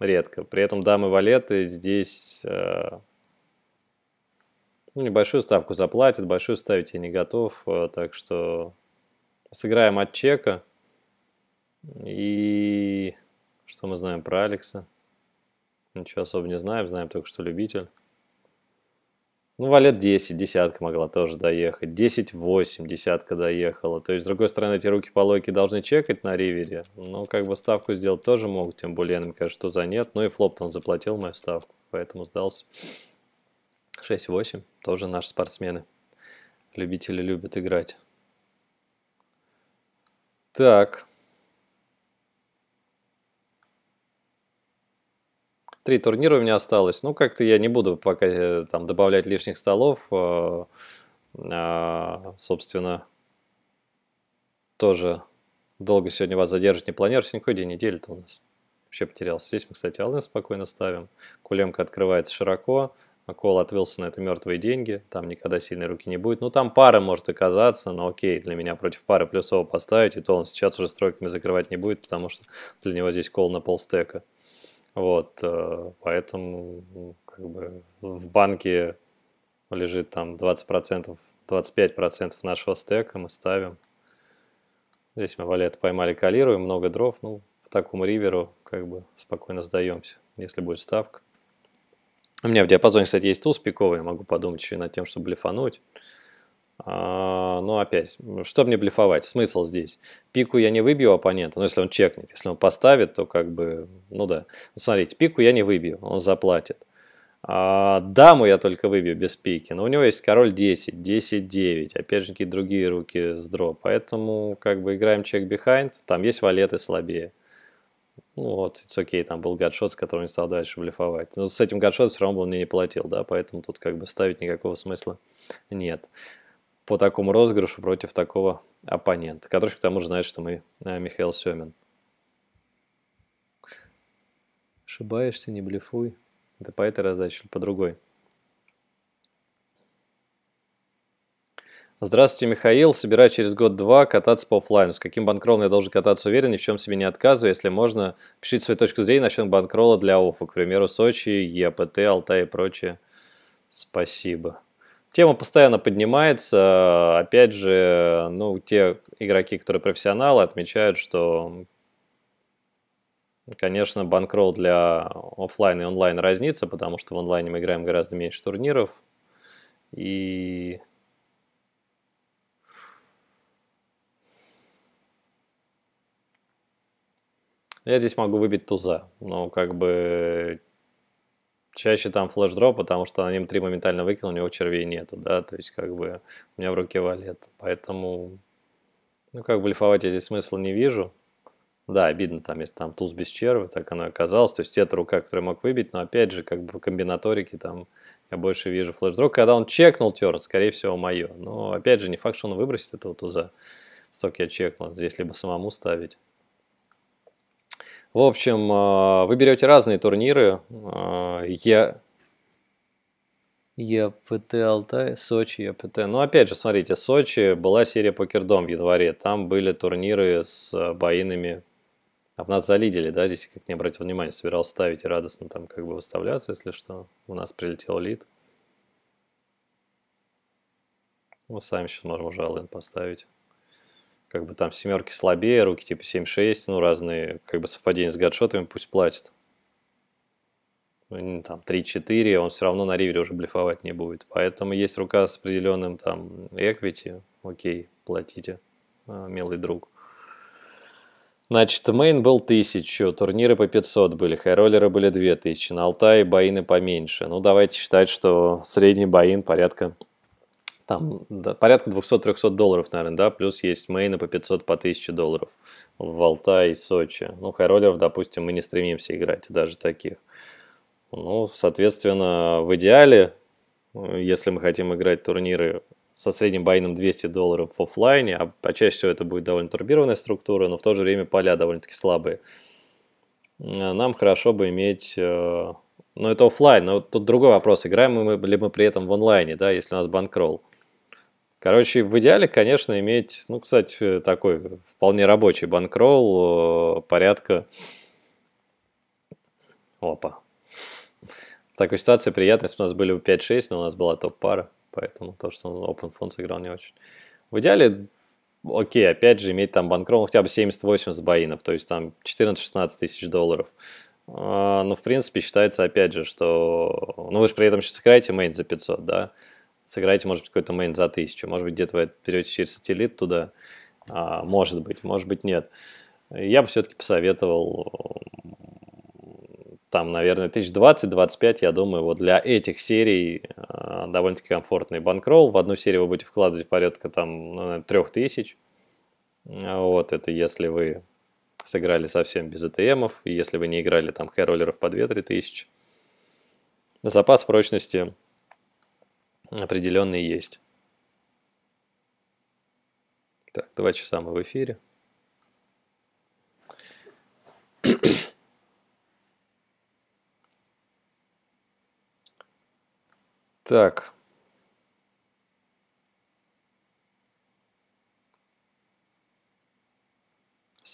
редко. При этом дамы, валеты здесь э, ну, небольшую ставку заплатит, большую ставить я не готов, э, так что сыграем от чека. И что мы знаем про Алекса? Ничего особо не знаем, знаем только, что любитель. Ну, валет 10, десятка могла тоже доехать. 10-8, десятка доехала. То есть, с другой стороны, эти руки по логике должны чекать на ривере. Но как бы ставку сделать тоже могут, тем более, я намекаю, что за нет. Ну и флоп-то он заплатил мою ставку, поэтому сдался. 6-8, тоже наши спортсмены. Любители любят играть. Так. Три турнира у меня осталось. Ну, как-то я не буду пока э, там добавлять лишних столов. А, собственно, тоже долго сегодня вас задержать не планирую. Сегодня какой день недели-то у нас? Вообще потерялся. Здесь мы, кстати, Алны спокойно ставим. Кулемка открывается широко. Кол отвелся на это мертвые деньги, там никогда сильной руки не будет. Ну, там пара может оказаться, но окей, для меня против пары плюсово поставить, и то он сейчас уже стройками закрывать не будет, потому что для него здесь кол на полстека. Вот, э, поэтому ну, как бы в банке лежит там 20%, 25% нашего стека мы ставим. Здесь мы валет поймали, калируем, много дров, ну, по такому риверу как бы спокойно сдаемся, если будет ставка. У меня в диапазоне, кстати, есть туз пиковый, я могу подумать еще над тем, чтобы блефануть. А, но ну, опять, что мне блефовать? Смысл здесь? Пику я не выбью оппонента, ну если он чекнет, если он поставит, то как бы, ну да. смотрите, пику я не выбью, он заплатит. А, даму я только выбью без пики, но у него есть король 10, 10, 9, опять же какие другие руки с дро, поэтому как бы играем чек-бихайнд, там есть валеты слабее. Ну вот, it's окей, okay, там был гадшот, с которым не стал дальше блефовать. Но с этим гадшотом все равно бы он мне не платил, да, поэтому тут как бы ставить никакого смысла нет. По такому розыгрышу против такого оппонента, который к тому же знает, что мы а, Михаил Семин. Ошибаешься, не блефуй. Да по этой раздаче по другой? Здравствуйте, Михаил. Собираюсь через год-два кататься по офлайну. С каким банкролом я должен кататься уверен, ни в чем себе не отказываю. Если можно, пишите свою точку зрения насчет банкрола для ОФУ. К примеру, Сочи, ЕПТ, Алтай и прочее. Спасибо. Тема постоянно поднимается. Опять же, ну, те игроки, которые профессионалы, отмечают, что, конечно, банкрол для офлайн и онлайн разнится, потому что в онлайне мы играем гораздо меньше турниров. И Ну, я здесь могу выбить туза, но как бы чаще там флешдроп, потому что на нем три моментально выкинул, у него червей нету, да, то есть как бы у меня в руке валет, поэтому, ну как бы блефовать я здесь смысла не вижу. Да, обидно там, если там туз без червы, так оно оказалось, то есть это рука, которую мог выбить, но опять же, как бы в комбинаторике там я больше вижу флешдроп, когда он чекнул терн, скорее всего, мое, но опять же, не факт, что он выбросит этого туза, столько я чекнул, здесь либо самому ставить, в общем, э, вы берете разные турниры. Э, я... ЕПТ Алтай, Сочи, ЕПТ. Ну, опять же, смотрите, Сочи была серия Покердом в январе. Там были турниры с боинами. А в нас залидили, да, здесь, как не обратил внимания, собирал ставить и радостно там как бы выставляться, если что. У нас прилетел лид. Мы сами сейчас можем уже поставить как бы там семерки слабее, руки типа 7-6, ну, разные, как бы совпадения с гадшотами, пусть платит. Ну, там 3-4, он все равно на ривере уже блефовать не будет. Поэтому есть рука с определенным там эквити, окей, платите, а, милый друг. Значит, мейн был 1000, турниры по 500 были, хайроллеры были 2000, на Алтае боины поменьше. Ну, давайте считать, что средний боин порядка там да, порядка 200-300 долларов, наверное, да, плюс есть мейны по 500, по 1000 долларов в Алтай и Сочи. Ну, хайроллеров, допустим, мы не стремимся играть, даже таких. Ну, соответственно, в идеале, э, если мы хотим играть турниры со средним байном 200 долларов в офлайне, а, а чаще всего это будет довольно турбированная структура, но в то же время поля довольно-таки слабые. Э, нам хорошо бы иметь ну, это офлайн, но тут другой вопрос, играем мы, ли мы при этом в онлайне, да, если у нас банкролл. Короче, в идеале, конечно, иметь, ну, кстати, э, такой вполне рабочий банкролл э, порядка... Опа. В такой ситуации приятно, если у нас были 5-6, но у нас была топ-пара, поэтому то, что он open фонд сыграл, не очень. В идеале, окей, опять же, иметь там банкролл ну, хотя бы 70-80 боинов, то есть там 14-16 тысяч долларов. А, ну, в принципе, считается, опять же, что... Ну, вы же при этом сейчас играете мейн за 500, да? сыграете, может быть, какой-то мейн за тысячу, может быть, где-то вы берете через сателлит туда, а, может быть, может быть, нет. Я бы все-таки посоветовал там, наверное, 1020-25, я думаю, вот для этих серий э, довольно-таки комфортный банкролл. В одну серию вы будете вкладывать порядка там ну, тысяч. Вот это если вы сыграли совсем без ATM, и если вы не играли там хай по 2-3 тысячи. Запас прочности определенные есть. Так, два часа мы в эфире. Так.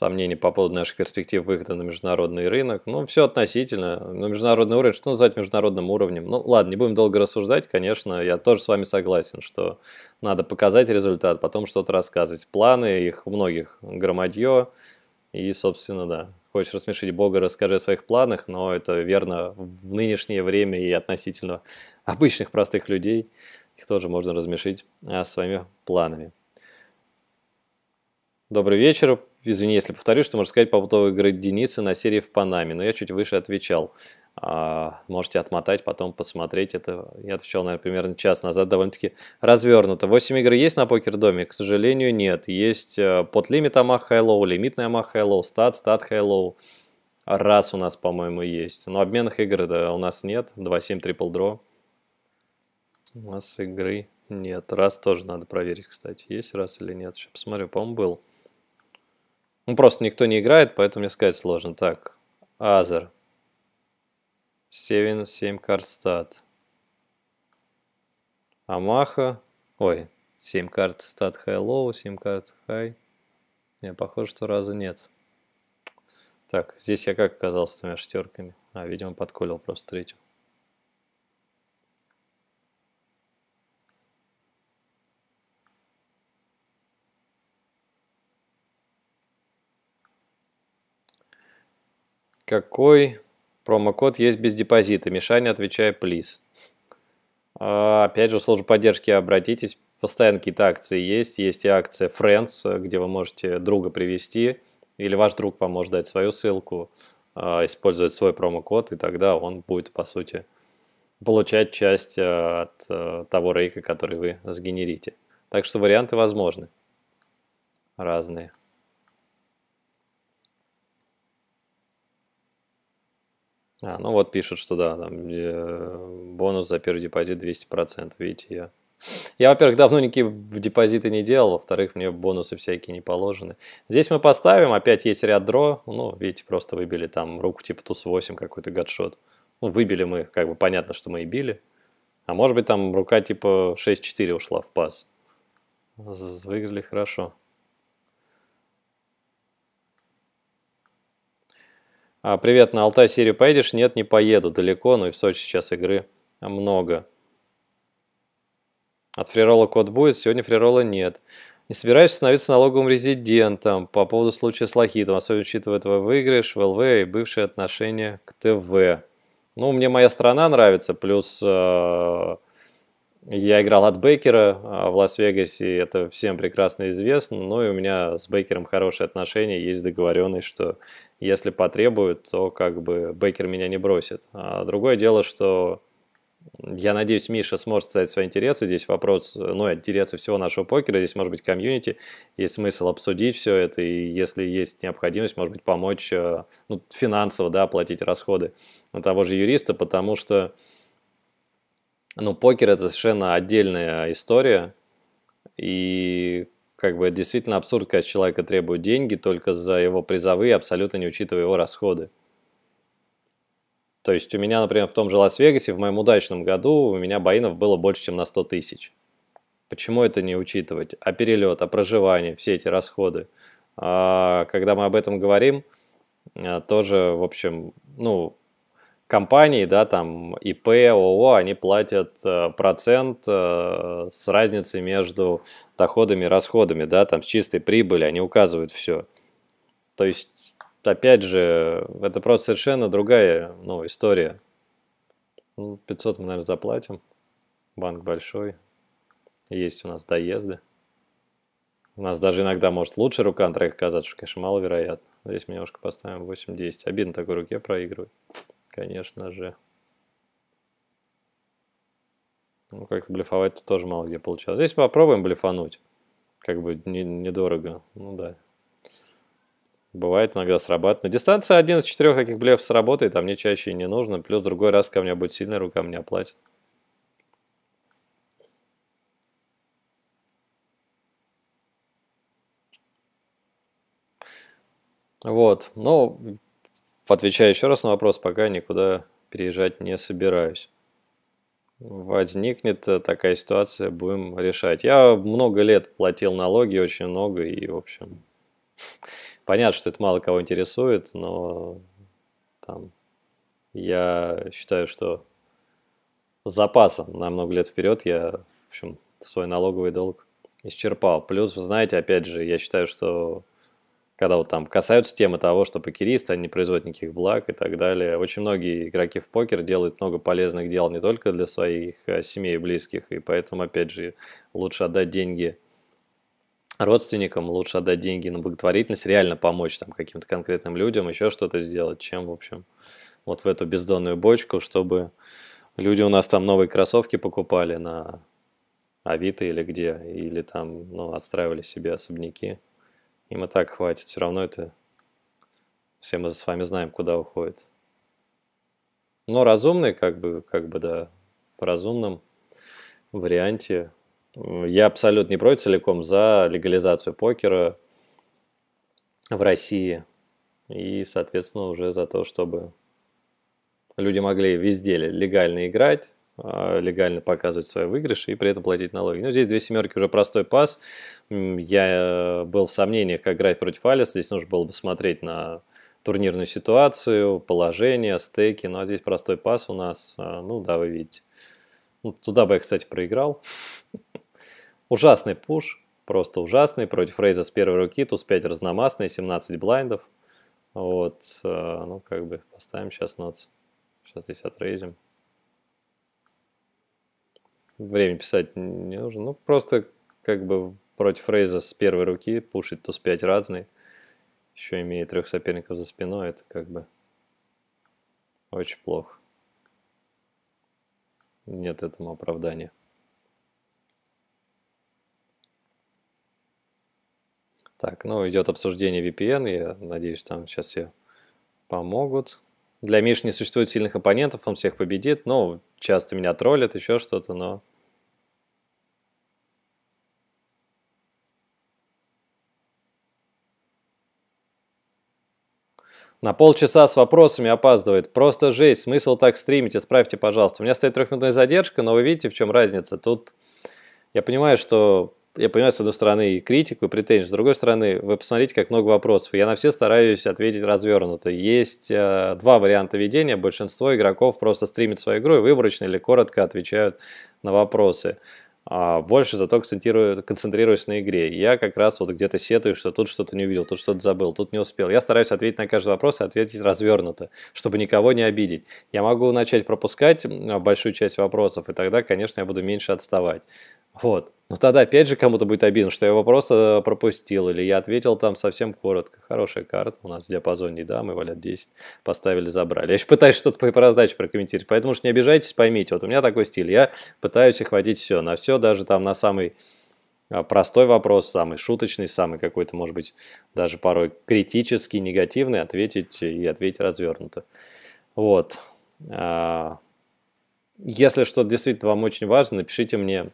сомнений по поводу наших перспектив выхода на международный рынок. Ну, все относительно. На международный уровень, что назвать международным уровнем? Ну, ладно, не будем долго рассуждать, конечно, я тоже с вами согласен, что надо показать результат, потом что-то рассказывать. Планы, их у многих громадье, и, собственно, да. Хочешь рассмешить Бога, расскажи о своих планах, но это верно в нынешнее время и относительно обычных простых людей. Их тоже можно размешить а, своими планами. Добрый вечер. Извини, если повторюсь, что можно сказать по поводу игры Дениса на серии в Панаме, но я чуть выше отвечал. А, можете отмотать, потом посмотреть. Это я отвечал, наверное, примерно час назад, довольно-таки развернуто. 8 игр есть на покер-доме? К сожалению, нет. Есть э, под лимит Амах Хайлоу, лимитный Амах Хайлоу, стат, стат Хайлоу. Раз у нас, по-моему, есть. Но обменных игр у нас нет. 2-7 трипл дро. У нас игры нет. Раз тоже надо проверить, кстати, есть раз или нет. Сейчас посмотрю, по-моему, был. Ну, просто никто не играет, поэтому мне сказать сложно. Так, Азер. Севин, 7 карт стат, Амаха. Ой, 7 карт стат хай-лоу, 7 карт хай. Не, похоже, что раза нет. Так, здесь я как оказался с двумя шестерками? А, видимо, подколил просто третью. Какой промокод есть без депозита? Мишаня, отвечай, плиз. А, опять же, в службу поддержки обратитесь. Постоянно какие-то акции есть. Есть и акция Friends, где вы можете друга привести или ваш друг вам может дать свою ссылку, а, использовать свой промокод, и тогда он будет, по сути, получать часть а, от а, того рейка, который вы сгенерите. Так что варианты возможны разные. А, ну вот пишут, что да, там э, бонус за первый депозит 200%, видите, я... Я, во-первых, давно никакие депозиты не делал, во-вторых, мне бонусы всякие не положены. Здесь мы поставим, опять есть ряд дро, ну, видите, просто выбили там руку типа туз-8, какой-то гадшот. Ну, выбили мы, как бы понятно, что мы и били. А может быть, там рука типа 6-4 ушла в пас. Выиграли хорошо. А, привет, на Алтай Сирию поедешь? Нет, не поеду. Далеко, но ну и в Сочи сейчас игры а много. От фрирола код будет, сегодня фрирола нет. Не собираешься становиться налоговым резидентом по поводу случая с Лохитом, особенно учитывая твой выигрыш в ЛВ и бывшие отношения к ТВ. Ну, мне моя страна нравится, плюс э, я играл от Бейкера а, в Лас-Вегасе, это всем прекрасно известно. Ну и у меня с Бейкером хорошие отношения, есть договоренность, что если потребуют, то как бы Бейкер меня не бросит. А другое дело, что я надеюсь, Миша сможет сказать свои интересы. Здесь вопрос, ну, интересы всего нашего покера. Здесь, может быть, комьюнити. Есть смысл обсудить все это. И если есть необходимость, может быть, помочь э, ну, финансово да, оплатить расходы на того же юриста, потому что ну, покер это совершенно отдельная история. И как бы действительно абсурд, когда человека требуют деньги только за его призовые, абсолютно не учитывая его расходы. То есть у меня, например, в том же Лас-Вегасе в моем удачном году у меня боинов было больше, чем на 100 тысяч. Почему это не учитывать? А перелет, а проживание, все эти расходы. А когда мы об этом говорим, э, тоже, в общем, ну, компании, да, там ИП, ООО, они платят э, процент э, с разницей между доходами и расходами, да, там с чистой прибыли они указывают все. То есть, опять же, это просто совершенно другая, ну, история. 500 ну, мы, наверное, заплатим. Банк большой. Есть у нас доезды. У нас даже иногда может лучше рука на трек оказаться, что, конечно, маловероятно. Здесь мы немножко поставим 8-10. Обидно такой руке проигрывать конечно же. Ну, как-то блефовать-то тоже мало где получалось. Здесь попробуем блефануть. Как бы не, недорого. Ну да. Бывает иногда срабатывает. На дистанции один из четырех таких блефов сработает, а мне чаще и не нужно. Плюс другой раз ко мне будет сильная рука, мне оплатит. Вот. Но Отвечаю еще раз на вопрос, пока никуда переезжать не собираюсь. Возникнет э, такая ситуация, будем решать. Я много лет платил налоги, очень много, и, в общем, понятно, что это мало кого интересует, но там я считаю, что запасом на много лет вперед я, в общем, свой налоговый долг исчерпал. Плюс, вы знаете, опять же, я считаю, что когда вот там касаются темы того, что покеристы, они не производят никаких благ и так далее. Очень многие игроки в покер делают много полезных дел не только для своих э, семей и близких, и поэтому, опять же, лучше отдать деньги родственникам, лучше отдать деньги на благотворительность, реально помочь там каким-то конкретным людям, еще что-то сделать, чем, в общем, вот в эту бездонную бочку, чтобы люди у нас там новые кроссовки покупали на Авито или где, или там, ну, отстраивали себе особняки. Им и так хватит, все равно это... Все мы с вами знаем, куда уходит. Но разумный, как бы, как бы, да, в разумном варианте. Я абсолютно не против целиком за легализацию покера в России. И, соответственно, уже за то, чтобы люди могли везде легально играть, а, легально показывать свои выигрыши и при этом платить налоги. Но ну, здесь две семерки уже простой пас. Я э, был в сомнениях, как играть против Алиса. Здесь нужно было бы смотреть на турнирную ситуацию, положение, стейки. Ну, а здесь простой пас у нас. А, ну, да, вы видите. Ну, туда бы я, кстати, проиграл. Ужасный пуш. Просто ужасный. Против Рейза с первой руки. Туз 5 разномастный, 17 блайндов. Вот. Э, ну, как бы поставим сейчас нотс. Сейчас здесь отрейзим время писать не нужно. Ну, просто как бы против Рейза с первой руки пушить туз 5 разный. Еще имея трех соперников за спиной, это как бы очень плохо. Нет этому оправдания. Так, ну идет обсуждение VPN, я надеюсь, там сейчас все помогут. Для Миши не существует сильных оппонентов, он всех победит, ну, часто меня троллят, еще что-то, но На полчаса с вопросами опаздывает. Просто жесть, смысл так стримить, исправьте, пожалуйста. У меня стоит трехминутная задержка, но вы видите, в чем разница. Тут я понимаю, что... Я понимаю, с одной стороны, и критику, и претензию. С другой стороны, вы посмотрите, как много вопросов. Я на все стараюсь ответить развернуто. Есть э, два варианта ведения. Большинство игроков просто стримит свою игру и выборочно или коротко отвечают на вопросы. А, больше зато концентрируюсь на игре. Я как раз вот где-то сетую, что тут что-то не увидел, тут что-то забыл, тут не успел. Я стараюсь ответить на каждый вопрос и ответить развернуто, чтобы никого не обидеть. Я могу начать пропускать большую часть вопросов, и тогда, конечно, я буду меньше отставать. Вот. Ну тогда опять же кому-то будет обидно, что я вопрос э, пропустил, или я ответил там совсем коротко. Хорошая карта у нас в диапазоне, дамы валят 10, поставили, забрали. Я еще пытаюсь что-то по раздаче прокомментировать, поэтому уж не обижайтесь, поймите, вот у меня такой стиль, я пытаюсь охватить все, на все, даже там на самый а, простой вопрос, самый шуточный, самый какой-то, может быть, даже порой критический, негативный, ответить и ответить развернуто. Вот. А, если что-то действительно вам очень важно, напишите мне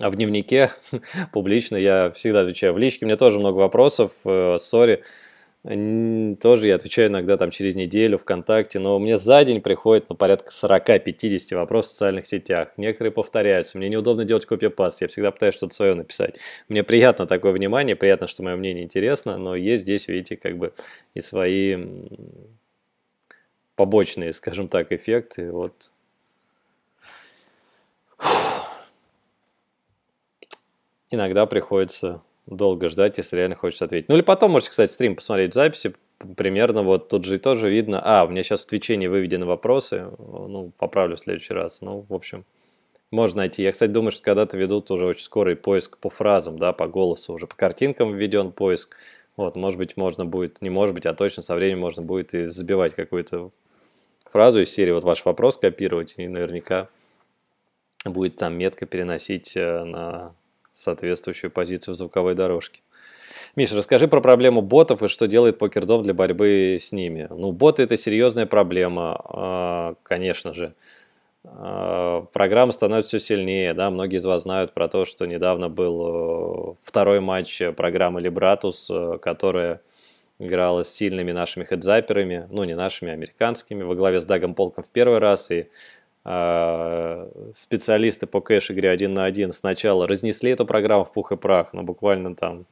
а в дневнике публично я всегда отвечаю. В личке мне тоже много вопросов, э, сори. Тоже я отвечаю иногда там через неделю ВКонтакте, но мне за день приходит ну, порядка 40-50 вопросов в социальных сетях. Некоторые повторяются, мне неудобно делать копипаст, я всегда пытаюсь что-то свое написать. Мне приятно такое внимание, приятно, что мое мнение интересно, но есть здесь, видите, как бы и свои побочные, скажем так, эффекты. Вот. Фух иногда приходится долго ждать, если реально хочется ответить. Ну или потом можете, кстати, стрим посмотреть в записи, примерно вот тут же и тоже видно. А, у меня сейчас в Твиче выведены вопросы, ну, поправлю в следующий раз. Ну, в общем, можно найти. Я, кстати, думаю, что когда-то ведут уже очень скорый поиск по фразам, да, по голосу, уже по картинкам введен поиск. Вот, может быть, можно будет, не может быть, а точно со временем можно будет и забивать какую-то фразу из серии, вот ваш вопрос копировать, и наверняка будет там метко переносить э, на соответствующую позицию в звуковой дорожке. Миша, расскажи про проблему ботов и что делает покердом для борьбы с ними. Ну, боты – это серьезная проблема, а, конечно же. А, Программа становится все сильнее, да, многие из вас знают про то, что недавно был э, второй матч программы Либратус, э, которая играла с сильными нашими хедзаперами, ну не нашими, а американскими, во главе с Дагом Полком в первый раз и а, специалисты по кэш-игре один на один сначала разнесли эту программу в пух и прах, но буквально там,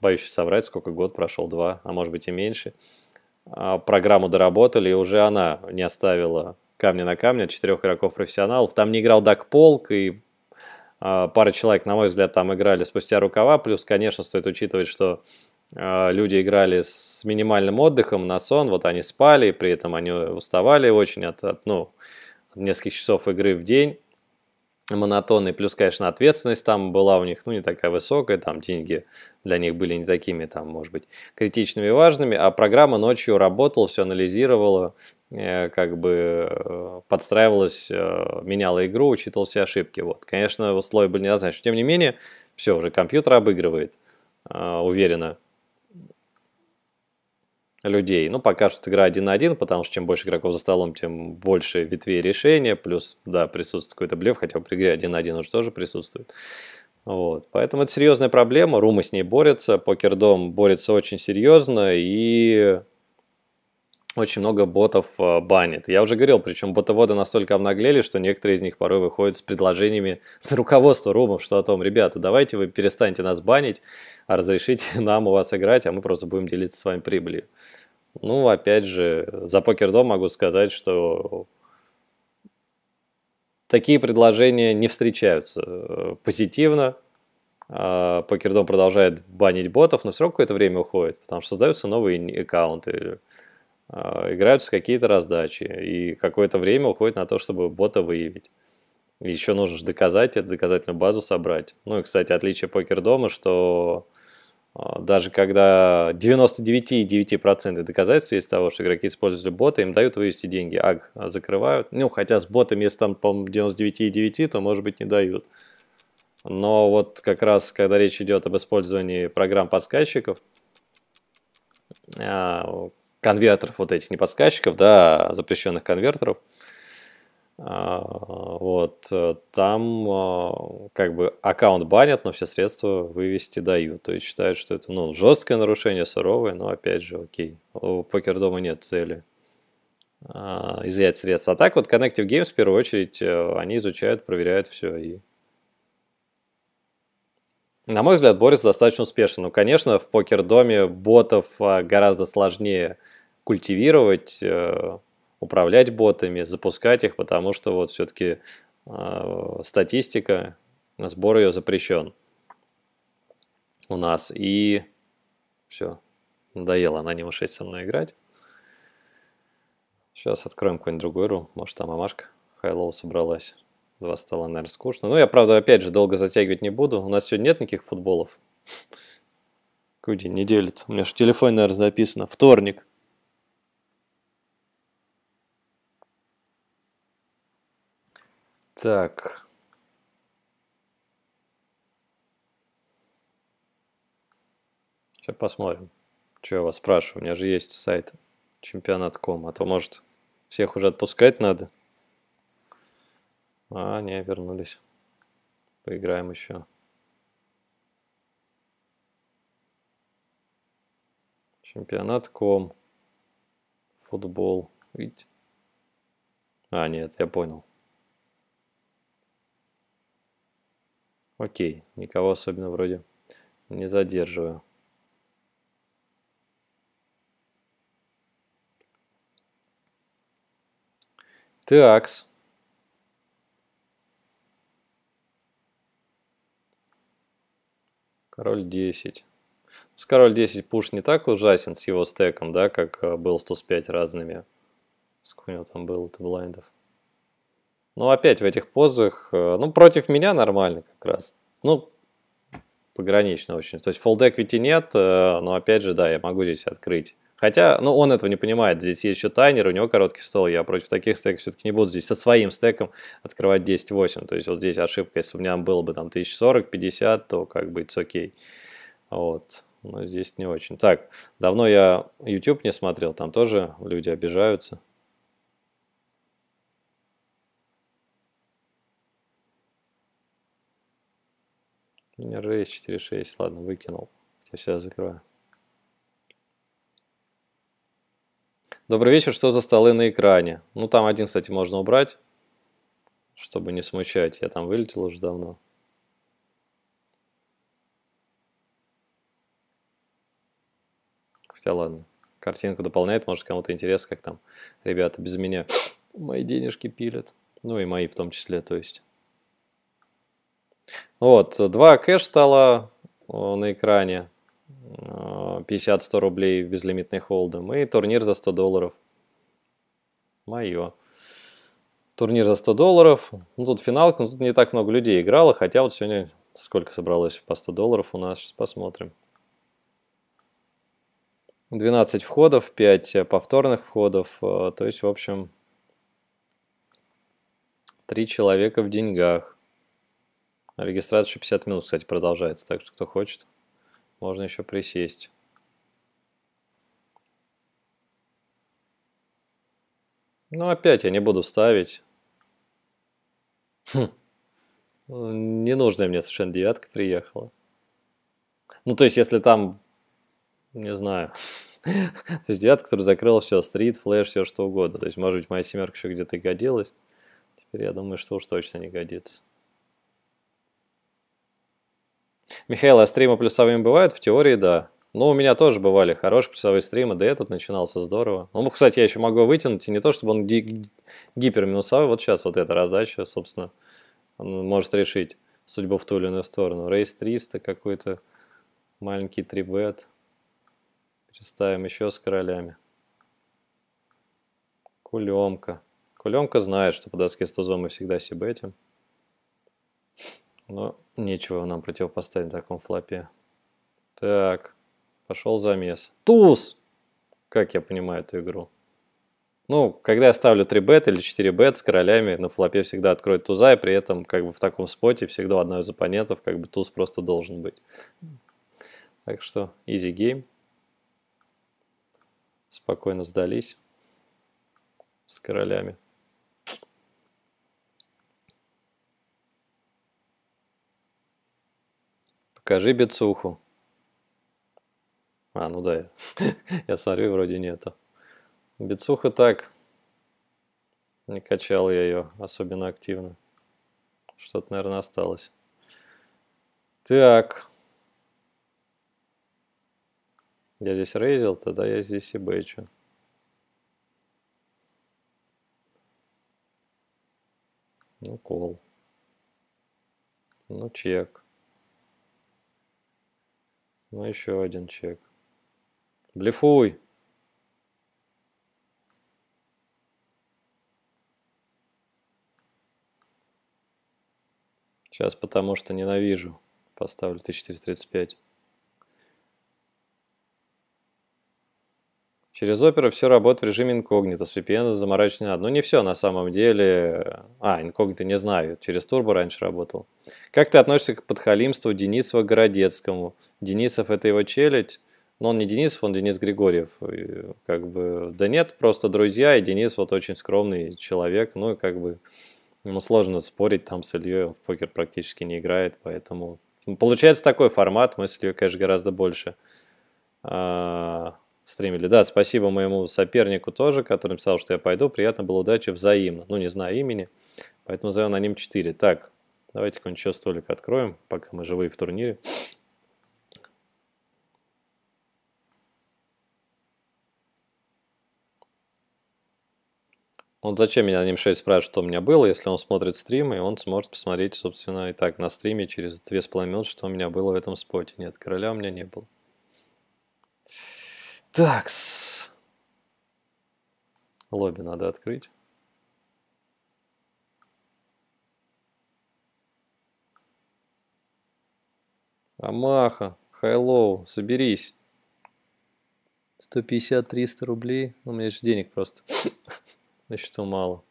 боюсь соврать, сколько год прошел, два, а может быть и меньше, а, программу доработали, и уже она не оставила камня на камне от четырех игроков-профессионалов. Там не играл Дак Полк, и а, пара человек, на мой взгляд, там играли спустя рукава. Плюс, конечно, стоит учитывать, что люди играли с минимальным отдыхом на сон, вот они спали, при этом они уставали очень от, от ну, нескольких часов игры в день, монотонный, плюс, конечно, ответственность там была у них, ну, не такая высокая, там деньги для них были не такими, там, может быть, критичными и важными, а программа ночью работала, все анализировала, э, как бы э, подстраивалась, э, меняла игру, учитывала все ошибки. Вот, конечно, условия были неоднозначны, тем не менее, все, уже компьютер обыгрывает уверенно людей. Ну, пока что игра один на один, потому что чем больше игроков за столом, тем больше ветвей решения, плюс, да, присутствует какой-то блеф, хотя при игре один на один уже тоже присутствует. Вот. Поэтому это серьезная проблема, Румы с ней борются, Покердом борется очень серьезно, и очень много ботов э, банит. Я уже говорил, причем ботоводы настолько обнаглели, что некоторые из них порой выходят с предложениями руководства румов, что о том, ребята, давайте вы перестаньте нас банить, а разрешите нам у вас играть, а мы просто будем делиться с вами прибылью. Ну, опять же, за покер дом могу сказать, что такие предложения не встречаются э, позитивно. А, покердом продолжает банить ботов, но срок какое-то время уходит, потому что создаются новые аккаунты, а, играются какие-то раздачи, и какое-то время уходит на то, чтобы бота выявить. Еще нужно же доказать это, доказательную базу собрать. Ну и, кстати, отличие покер-дома, что а, даже когда 99,9% доказательств есть того, что игроки использовали бота, им дают вывести деньги. Аг а, закрывают. Ну, хотя с ботами, если там, по-моему, 99,9, то, может быть, не дают. Но вот как раз, когда речь идет об использовании программ подсказчиков, конвертеров вот этих, не подсказчиков, да, а запрещенных конвертеров. А, вот, там а, как бы аккаунт банят, но все средства вывести дают. То есть считают, что это ну, жесткое нарушение, суровое, но опять же, окей. У покердома нет цели а, изъять средства. А так вот Connective Games в первую очередь э, они изучают, проверяют все и на мой взгляд, Борис достаточно успешен Ну, конечно, в покер доме ботов гораздо сложнее – культивировать, э, управлять ботами, запускать их, потому что вот все-таки э, статистика, сбор ее запрещен у нас. И все, надоело анониму 6 со мной играть. Сейчас откроем какой-нибудь другую игру, Может, там мамашка Хайлоу собралась. Два стола, наверное, скучно. Ну, я, правда, опять же, долго затягивать не буду. У нас сегодня нет никаких футболов. Куди день недели У меня же телефон наверное, записано. Вторник. Так. Сейчас посмотрим. Что я вас спрашиваю? У меня же есть сайт чемпионат.ком, а то, может, всех уже отпускать надо? А, не, вернулись. Поиграем еще. Чемпионат.ком. Футбол. Видите? А, нет, я понял. Окей, никого особенно вроде не задерживаю. Такс. Король 10. Ну, с король 10 пуш не так ужасен с его стеком, да, как э, был с туз разными. Сколько у него там было-то блайндов? Ну, опять в этих позах, э, ну, против меня нормально как раз. Ну, погранично очень. То есть фолдеквити нет, э, но опять же, да, я могу здесь открыть. Хотя, ну, он этого не понимает. Здесь есть еще тайнер, у него короткий стол. Я против таких стеков все-таки не буду здесь со своим стеком открывать 10-8. То есть вот здесь ошибка. Если у меня было бы там 1040-50, то как бы it's окей. Вот. Но здесь не очень. Так, давно я YouTube не смотрел, там тоже люди обижаются. RS 4.6, ладно, выкинул. Я сейчас закрываю. Добрый вечер, что за столы на экране? Ну, там один, кстати, можно убрать, чтобы не смущать. Я там вылетел уже давно. Хотя ладно, картинку дополняет, может кому-то интересно, как там ребята без меня мои денежки пилят. Ну и мои в том числе, то есть. Вот, два кэш стало э, на экране. 50-100 э, рублей безлимитный холдом. И турнир за 100 долларов. Мое. Турнир за 100 долларов. Ну, тут финалка, но ну, тут не так много людей играло, хотя вот сегодня сколько собралось по 100 долларов у нас, сейчас посмотрим. 12 входов, 5 повторных входов, э, то есть, в общем, 3 человека в деньгах. А регистрация еще 50 минут, кстати, продолжается, так что кто хочет, можно еще присесть. Ну, опять я не буду ставить. Хм. нужная мне совершенно девятка приехала. Ну, то есть, если там, не знаю, то есть девятка, которая закрыла все, стрит, флеш, все что угодно. То есть, может быть, моя семерка еще где-то и годилась. Теперь я думаю, что уж точно не годится. Михаил, а стримы плюсовыми бывают? В теории, да. Ну, у меня тоже бывали хорошие плюсовые стримы, да этот начинался здорово. Ну, кстати, я еще могу вытянуть, и не то, чтобы он ги гиперминусовый, вот сейчас вот эта раздача, собственно, может решить судьбу в ту или иную сторону. Рейс 300 какой-то, маленький трибет. бет Переставим еще с королями. Кулемка. Кулемка знает, что по доске с тузом мы всегда сибетим. Но Нечего нам противопоставить в таком флопе. Так, пошел замес. Туз! Как я понимаю эту игру? Ну, когда я ставлю 3 бет или 4 бет с королями, на флопе всегда откроет туза, и при этом как бы в таком споте всегда одна из оппонентов как бы туз просто должен быть. Так что, easy game. Спокойно сдались с королями. Скажи бицуху. А, ну да, я смотрю, вроде нету. Бицуха так. Не качал я ее особенно активно. Что-то, наверное, осталось. Так. Я здесь рейзил, тогда я здесь и бейчу. Ну, кол. Ну, чек. Ну, еще один чек. Блефуй! Сейчас потому что ненавижу. Поставлю 1435. Через Opera все работает в режиме инкогнито, с VPN заморачивать не надо. Ну не все на самом деле. А, инкогнито не знаю, через Turbo раньше работал. Как ты относишься к подхалимству Денисова Городецкому? Денисов это его челядь? Но он не Денисов, он Денис Григорьев. И как бы, да нет, просто друзья, и Денис вот очень скромный человек, ну как бы ему сложно спорить там с Ильей, он в покер практически не играет, поэтому ну, получается такой формат, мы с Ильей, конечно, гораздо больше. А, стримили. Да, спасибо моему сопернику тоже, который написал, что я пойду. Приятно было, удачи взаимно. Ну, не знаю имени, поэтому зовем на ним 4. Так, давайте какой-нибудь еще столик откроем, пока мы живые в турнире. Ну, вот зачем меня ним 6 спрашивает, что у меня было, если он смотрит стрим, и он сможет посмотреть, собственно, и так на стриме через 2,5 минуты, что у меня было в этом споте. Нет, короля у меня не было. Такс. Лобби надо открыть. Амаха, хайлоу, соберись. 150-300 рублей. Ну, у меня же денег просто. На счету мало.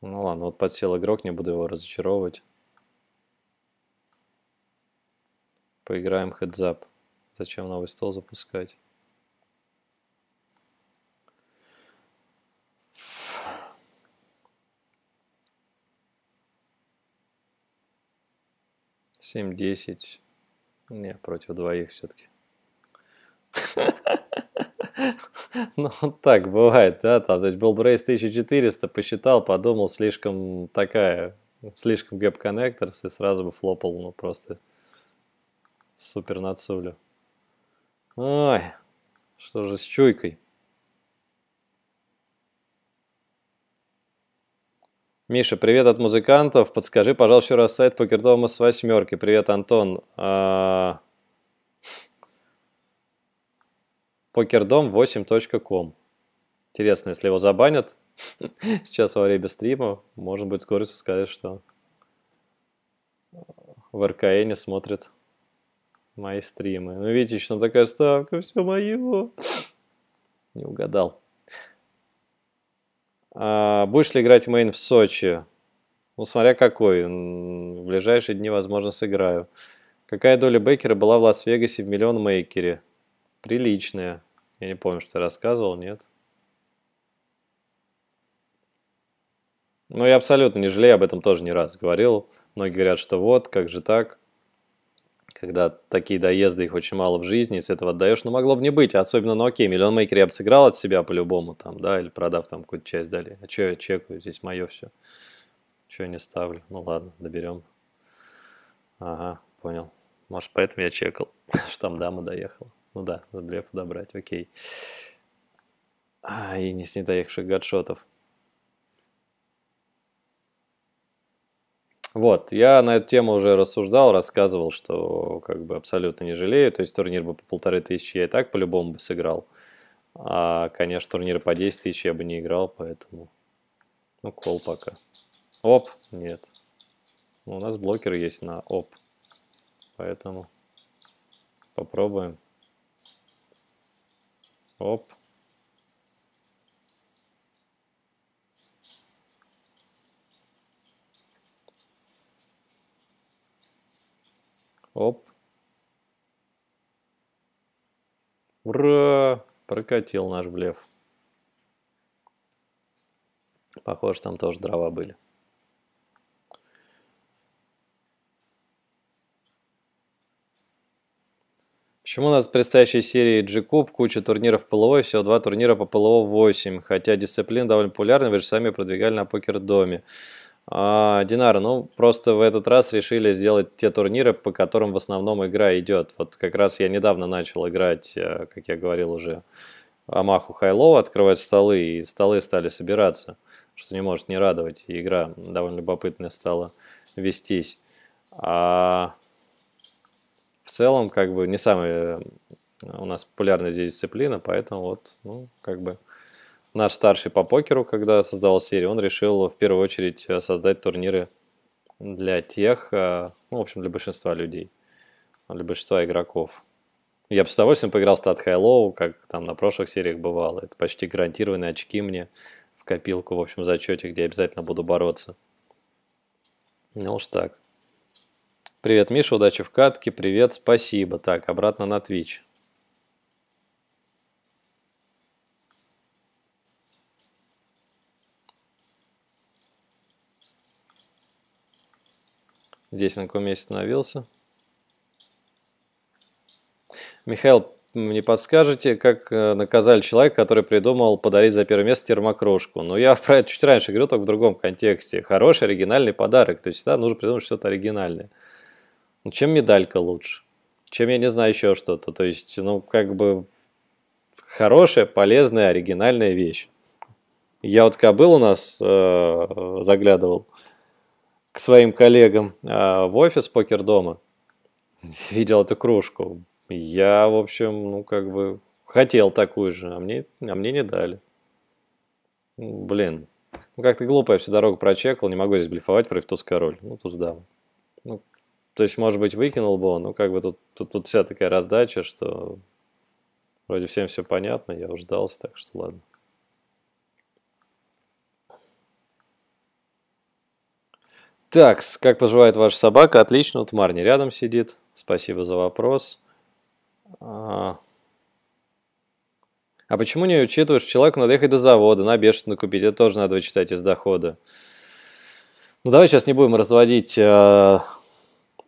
Ну ладно, вот подсел игрок, не буду его разочаровывать. Поиграем heads up. Зачем новый стол запускать? Семь, десять. Не, против двоих все-таки. Ну, так бывает, да, там, то есть был брейс 1400, посчитал, подумал, слишком такая, слишком гэп коннектор, и сразу бы флопал, ну, просто Супер Нацулю. Ой, что же с чуйкой? Миша, привет от музыкантов. Подскажи, пожалуйста, еще раз сайт Покердома с восьмерки. Привет, Антон. А... Покердом8.com. Интересно, если его забанят сейчас во время стрима, может быть, скоростью сказать, что в РКН смотрит мои стримы. Ну, видите, что там такая ставка, все мое. Не угадал. А, будешь ли играть мейн в Сочи? Ну, смотря какой. В ближайшие дни, возможно, сыграю. Какая доля Бейкера была в Лас-Вегасе в миллион мейкере? Приличная. Я не помню, что ты рассказывал, нет? Ну, я абсолютно не жалею, об этом тоже не раз говорил. Многие говорят, что вот, как же так когда такие доезды, их очень мало в жизни, и этого отдаешь, ну, могло бы не быть, особенно, ну, окей, Миллион Мейкер я бы сыграл от себя по-любому, там, да, или продав там какую-то часть далее. А что че я чекаю, здесь мое все. Что я не ставлю? Ну, ладно, доберем. Ага, понял. Может, поэтому я чекал, что там дама доехала. Ну да, за блеф подобрать, окей. А, и не с недоехавших гадшотов. Вот, я на эту тему уже рассуждал, рассказывал, что как бы абсолютно не жалею. То есть турнир бы по полторы тысячи я и так по-любому бы сыграл. А, конечно, турнир по 10 тысяч я бы не играл, поэтому... Ну, кол пока. Оп, нет. Ну, у нас блокер есть на оп. Поэтому попробуем. Оп. Оп. Ура! Прокатил наш блеф. Похоже, там тоже дрова были. Почему у нас в предстоящей серии G-Cup куча турниров половой, всего два турнира по ПЛО 8, хотя дисциплина довольно популярна, вы же сами продвигали на покер-доме. А, Динара, ну просто в этот раз решили сделать те турниры, по которым в основном игра идет. Вот как раз я недавно начал играть, э, как я говорил уже, Амаху Хайлова, открывать столы, и столы стали собираться, что не может не радовать. И игра довольно любопытная стала вестись. А в целом, как бы, не самая э, у нас популярная здесь дисциплина, поэтому вот, ну, как бы, наш старший по покеру, когда создавал серию, он решил в первую очередь э, создать турниры для тех, э, ну, в общем, для большинства людей, для большинства игроков. Я бы с удовольствием поиграл в стат хайлоу, как там на прошлых сериях бывало. Это почти гарантированные очки мне в копилку, в общем, зачете, где я обязательно буду бороться. Ну уж так. Привет, Миша, удачи в катке, привет, спасибо. Так, обратно на Twitch. Здесь на каком месте остановился? Михаил, не подскажете, как э, наказали человека, который придумал подарить за первое место термокружку? Но ну, я про это чуть раньше говорил, только в другом контексте. Хороший, оригинальный подарок. То есть всегда нужно придумать что-то оригинальное. Ну, чем медалька лучше? Чем, я не знаю, еще что-то. То есть, ну, как бы хорошая, полезная, оригинальная вещь. Я вот кобыл у нас э, заглядывал, к своим коллегам а, в офис покер дома, видел эту кружку. Я, в общем, ну как бы хотел такую же, а мне, а мне не дали. Блин, ну как-то глупо я всю дорогу прочекал, не могу здесь блефовать против туз король, ну туз дама. Ну, то есть, может быть, выкинул бы он, ну как бы тут, тут, тут вся такая раздача, что вроде всем все понятно, я уже сдался, так что ладно. Так, как поживает ваша собака? Отлично, вот Марни рядом сидит. Спасибо за вопрос. А, а почему не учитываешь, что человеку надо ехать до завода, на бешеную купить? Это тоже надо вычитать из дохода. Ну, давай сейчас не будем разводить э,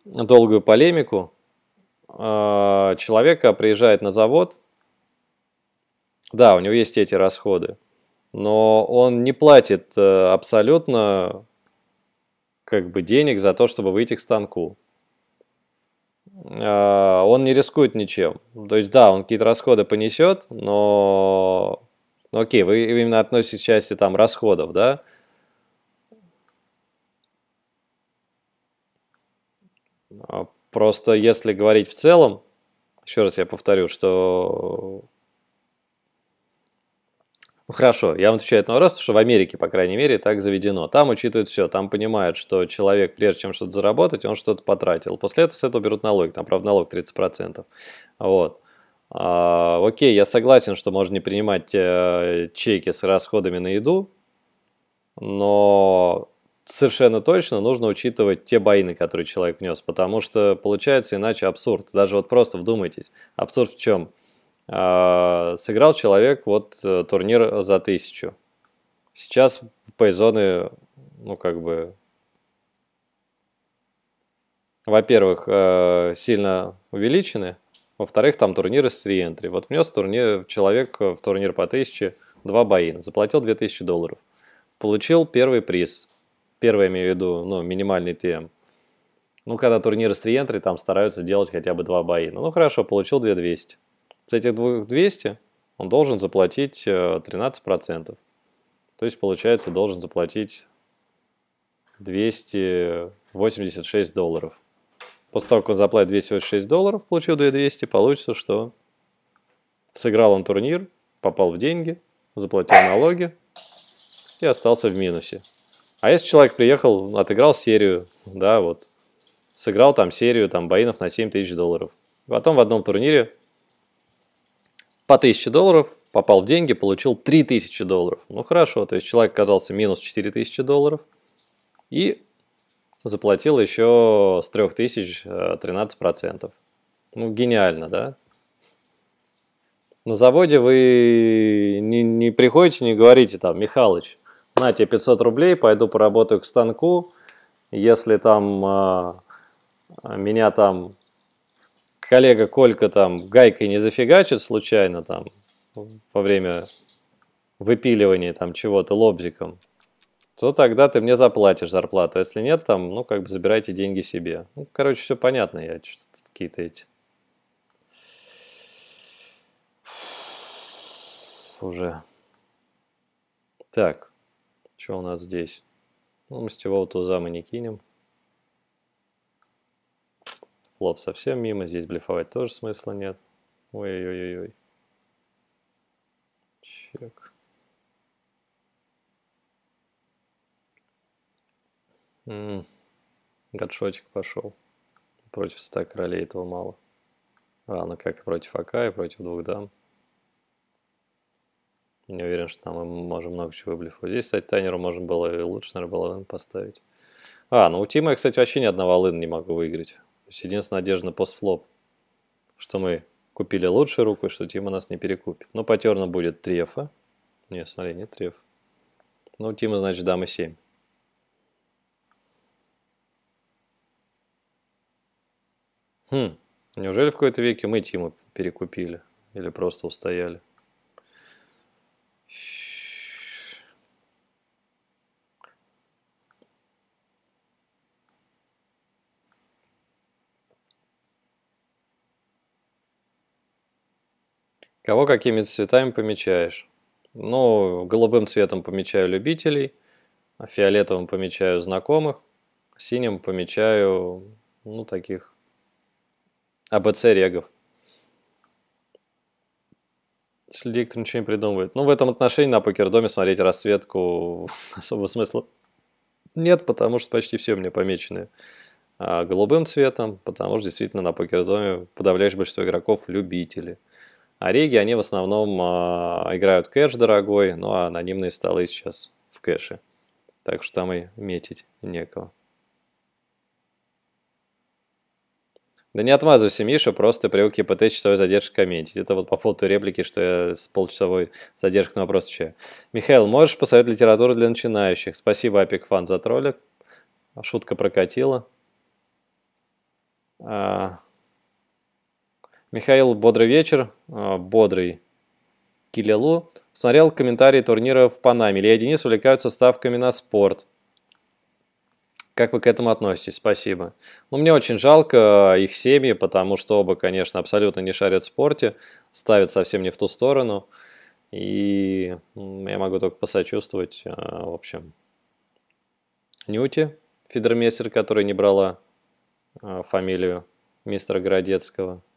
долгую полемику. Э, человека приезжает на завод. Да, у него есть эти расходы. Но он не платит э, абсолютно как бы денег за то, чтобы выйти к станку. А, он не рискует ничем. То есть, да, он какие-то расходы понесет, но... Ну, окей, вы именно относитесь к части там расходов, да? А, просто если говорить в целом, еще раз я повторю, что ну, хорошо, я вам отвечаю на вопрос, что в Америке, по крайней мере, так заведено. Там учитывают все, там понимают, что человек, прежде чем что-то заработать, он что-то потратил. После этого с этого берут налоги, там, правда, налог 30%. Вот. А, окей, я согласен, что можно не принимать э, чеки с расходами на еду, но совершенно точно нужно учитывать те байны, которые человек внес, потому что получается иначе абсурд. Даже вот просто вдумайтесь, абсурд в чем? А, сыграл человек вот э, турнир за тысячу. Сейчас пейзоны, ну как бы, во-первых, э, сильно увеличены, во-вторых, там турниры с реентри. Вот внес турнир, человек в турнир по тысяче два боин, заплатил 2000 долларов, получил первый приз. Первый, имею в виду, ну, минимальный ТМ. Ну, когда турниры с реентри, там стараются делать хотя бы два боина. Ну, хорошо, получил 2200. С этих 2200 он должен заплатить 13%. Э, То есть, получается, должен заплатить 286 долларов. После того, как он заплатит 286 долларов, получил 2200, получится, что сыграл он турнир, попал в деньги, заплатил налоги и остался в минусе. А если человек приехал, отыграл серию, да, вот, сыграл там серию, там, боинов на 7 тысяч долларов, потом в одном турнире по 1000 долларов, попал в деньги, получил 3000 долларов. Ну хорошо, то есть человек оказался минус 4000 долларов и заплатил еще с 3000 13%. Э, ну гениально, да? На заводе вы не, не приходите, не говорите там, Михалыч, на тебе 500 рублей, пойду поработаю к станку, если там э, меня там коллега Колька там гайкой не зафигачит случайно там во время выпиливания там чего-то лобзиком, то тогда ты мне заплатишь зарплату. А если нет, там, ну, как бы забирайте деньги себе. Ну, короче, все понятно, я что-то какие-то эти. Уже. Так, что у нас здесь? Ну, мастевого туза мы не кинем. Лоб совсем мимо, здесь блефовать тоже смысла нет. Ой-ой-ой-ой. Чек. М гадшотик пошел. Против 100 королей этого мало. Рано как и против АК, и против двух дам. Не уверен, что там мы можем много чего блефовать. Здесь, кстати, тайнеру можно было и лучше, наверное, было поставить. А, ну у Тима я, кстати, вообще ни одного лына не могу выиграть есть единственная надежда на постфлоп, что мы купили лучшую руку, что Тима нас не перекупит. Но потерно будет трефа. Нет, смотри, не треф. Ну, Тима, значит, дамы 7. Хм, неужели в какой-то веке мы Тиму перекупили? Или просто устояли? Кого какими цветами помечаешь? Ну, голубым цветом помечаю любителей, а фиолетовым помечаю знакомых, синим помечаю, ну, таких АБЦ-регов. Если диктор ничего не придумывает. Ну, в этом отношении на покердоме смотреть расцветку особого смысла нет, потому что почти все мне помечены а, голубым цветом, потому что действительно на покердоме подавляющее большинство игроков любители – а реги, они в основном э, играют кэш дорогой, ну а анонимные столы сейчас в кэше. Так что там и метить некого. Да не отмазывайся, Миша, просто привык к ПТ часовой задержки комментить. Это вот по поводу реплики, что я с полчасовой задержкой на вопрос отвечаю. Михаил, можешь посоветовать литературу для начинающих? Спасибо, Апик Фан, за троллик. Шутка прокатила. А, Михаил «Бодрый вечер», а, «Бодрый Килелу» смотрел комментарии турнира в Панаме. Илья и Денис увлекаются ставками на спорт. Как вы к этому относитесь? Спасибо. Ну, мне очень жалко а, их семьи, потому что оба, конечно, абсолютно не шарят в спорте, ставят совсем не в ту сторону. И я могу только посочувствовать, а, в общем, Нюти, Фидермессер, которая не брала фамилию мистера Городецкого –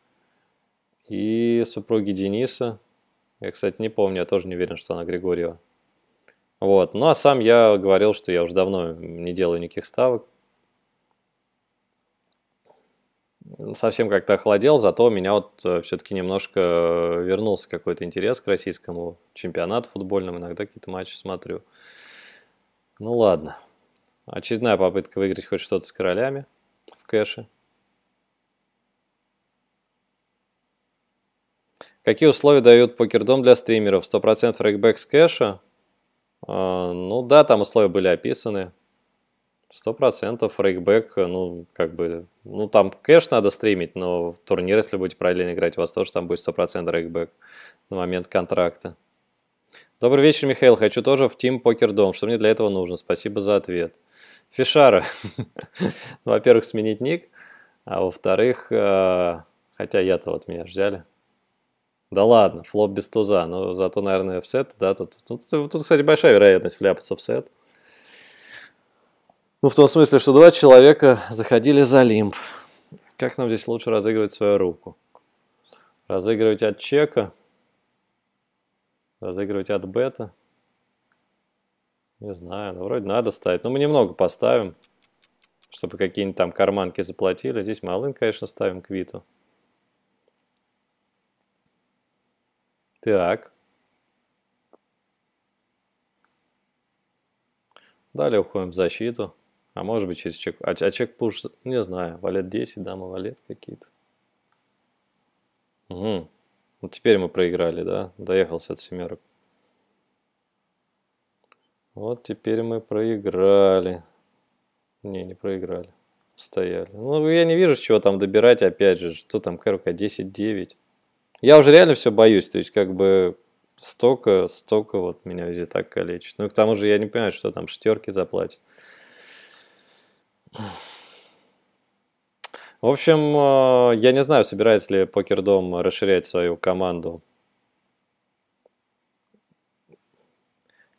и супруги Дениса. Я, кстати, не помню, я тоже не уверен, что она Григорьева. Вот. Ну а сам я говорил, что я уже давно не делаю никаких ставок. Совсем как-то охладел, зато у меня вот э, все-таки немножко э, вернулся какой-то интерес к российскому чемпионату футбольному. Иногда какие-то матчи смотрю. Ну ладно. Очередная попытка выиграть хоть что-то с королями в кэше. Какие условия дают покердом для стримеров? 100% рейкбэк с кэша? А, ну да, там условия были описаны. 100% рейкбэк, ну как бы, ну там кэш надо стримить, но в турнир, если будете правильно играть, у вас тоже там будет 100% рейкбэк на момент контракта. Добрый вечер, Михаил. Хочу тоже в Team Poker Dome. Что мне для этого нужно? Спасибо за ответ. Фишара. Во-первых, сменить ник, а во-вторых, а, хотя я-то вот меня взяли. Да ладно, флоп без туза, но ну, зато, наверное, офсет, да, тут, тут, тут, тут, кстати, большая вероятность вляпаться в сет. Ну, в том смысле, что два человека заходили за лимп. Как нам здесь лучше разыгрывать свою руку? Разыгрывать от чека, разыгрывать от бета. Не знаю, ну, вроде надо ставить, но мы немного поставим, чтобы какие-нибудь там карманки заплатили. Здесь малын, конечно, ставим квиту. Так. Далее уходим в защиту. А может быть через чек... А, а чек-пуш, не знаю, валет 10, дама валет какие-то. Угу. Вот теперь мы проиграли, да? Доехался от семерок. Вот теперь мы проиграли. Не, не проиграли. Стояли. Ну, я не вижу, с чего там добирать опять же. Что там, корка, 10-9. Я уже реально все боюсь, то есть как бы столько, столько вот меня везде так калечит. Ну, и к тому же я не понимаю, что там шестерки заплатят. В общем, э, я не знаю, собирается ли покер дом расширять свою команду.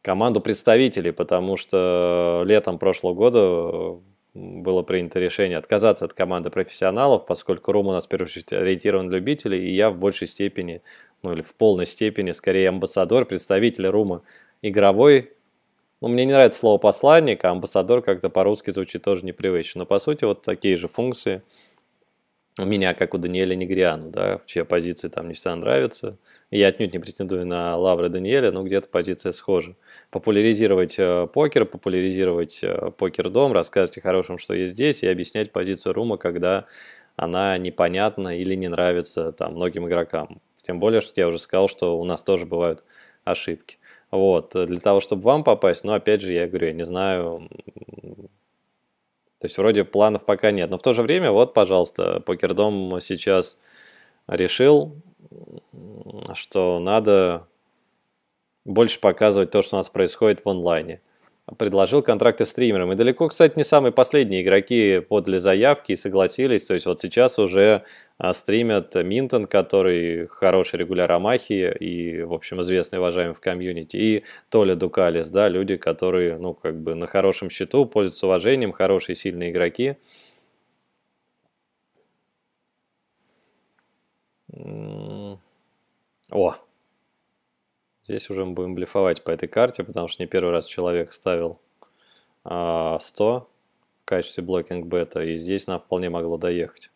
Команду представителей, потому что летом прошлого года было принято решение отказаться от команды профессионалов, поскольку Рум у нас, в первую очередь, ориентирован на любителей, и я в большей степени, ну или в полной степени, скорее амбассадор, представитель Рума игровой. Ну, мне не нравится слово «посланник», а «амбассадор» как-то по-русски звучит тоже непривычно. Но, по сути, вот такие же функции – меня, как у Даниэля Негриану, да, чья позиция там не всегда нравится. Я отнюдь не претендую на лавры Даниэля, но где-то позиция схожа. Популяризировать э, покер, популяризировать э, покер-дом, рассказывать о хорошем, что есть здесь, и объяснять позицию Рума, когда она непонятна или не нравится там, многим игрокам. Тем более, что я уже сказал, что у нас тоже бывают ошибки. Вот, э, для того, чтобы вам попасть, ну, опять же, я говорю, я не знаю, то есть вроде планов пока нет. Но в то же время, вот, пожалуйста, Покердом сейчас решил, что надо больше показывать то, что у нас происходит в онлайне предложил контракты стримерам. И далеко, кстати, не самые последние игроки подали заявки и согласились. То есть вот сейчас уже а, стримят Минтон, который хороший регуляр Амахи и, в общем, известный, уважаемый в комьюнити, и Толя Дукалис, да, люди, которые, ну, как бы на хорошем счету, пользуются уважением, хорошие, сильные игроки. О, Здесь уже мы будем блефовать по этой карте, потому что не первый раз человек ставил а, 100 в качестве блокинг бета, и здесь нам вполне могло доехать.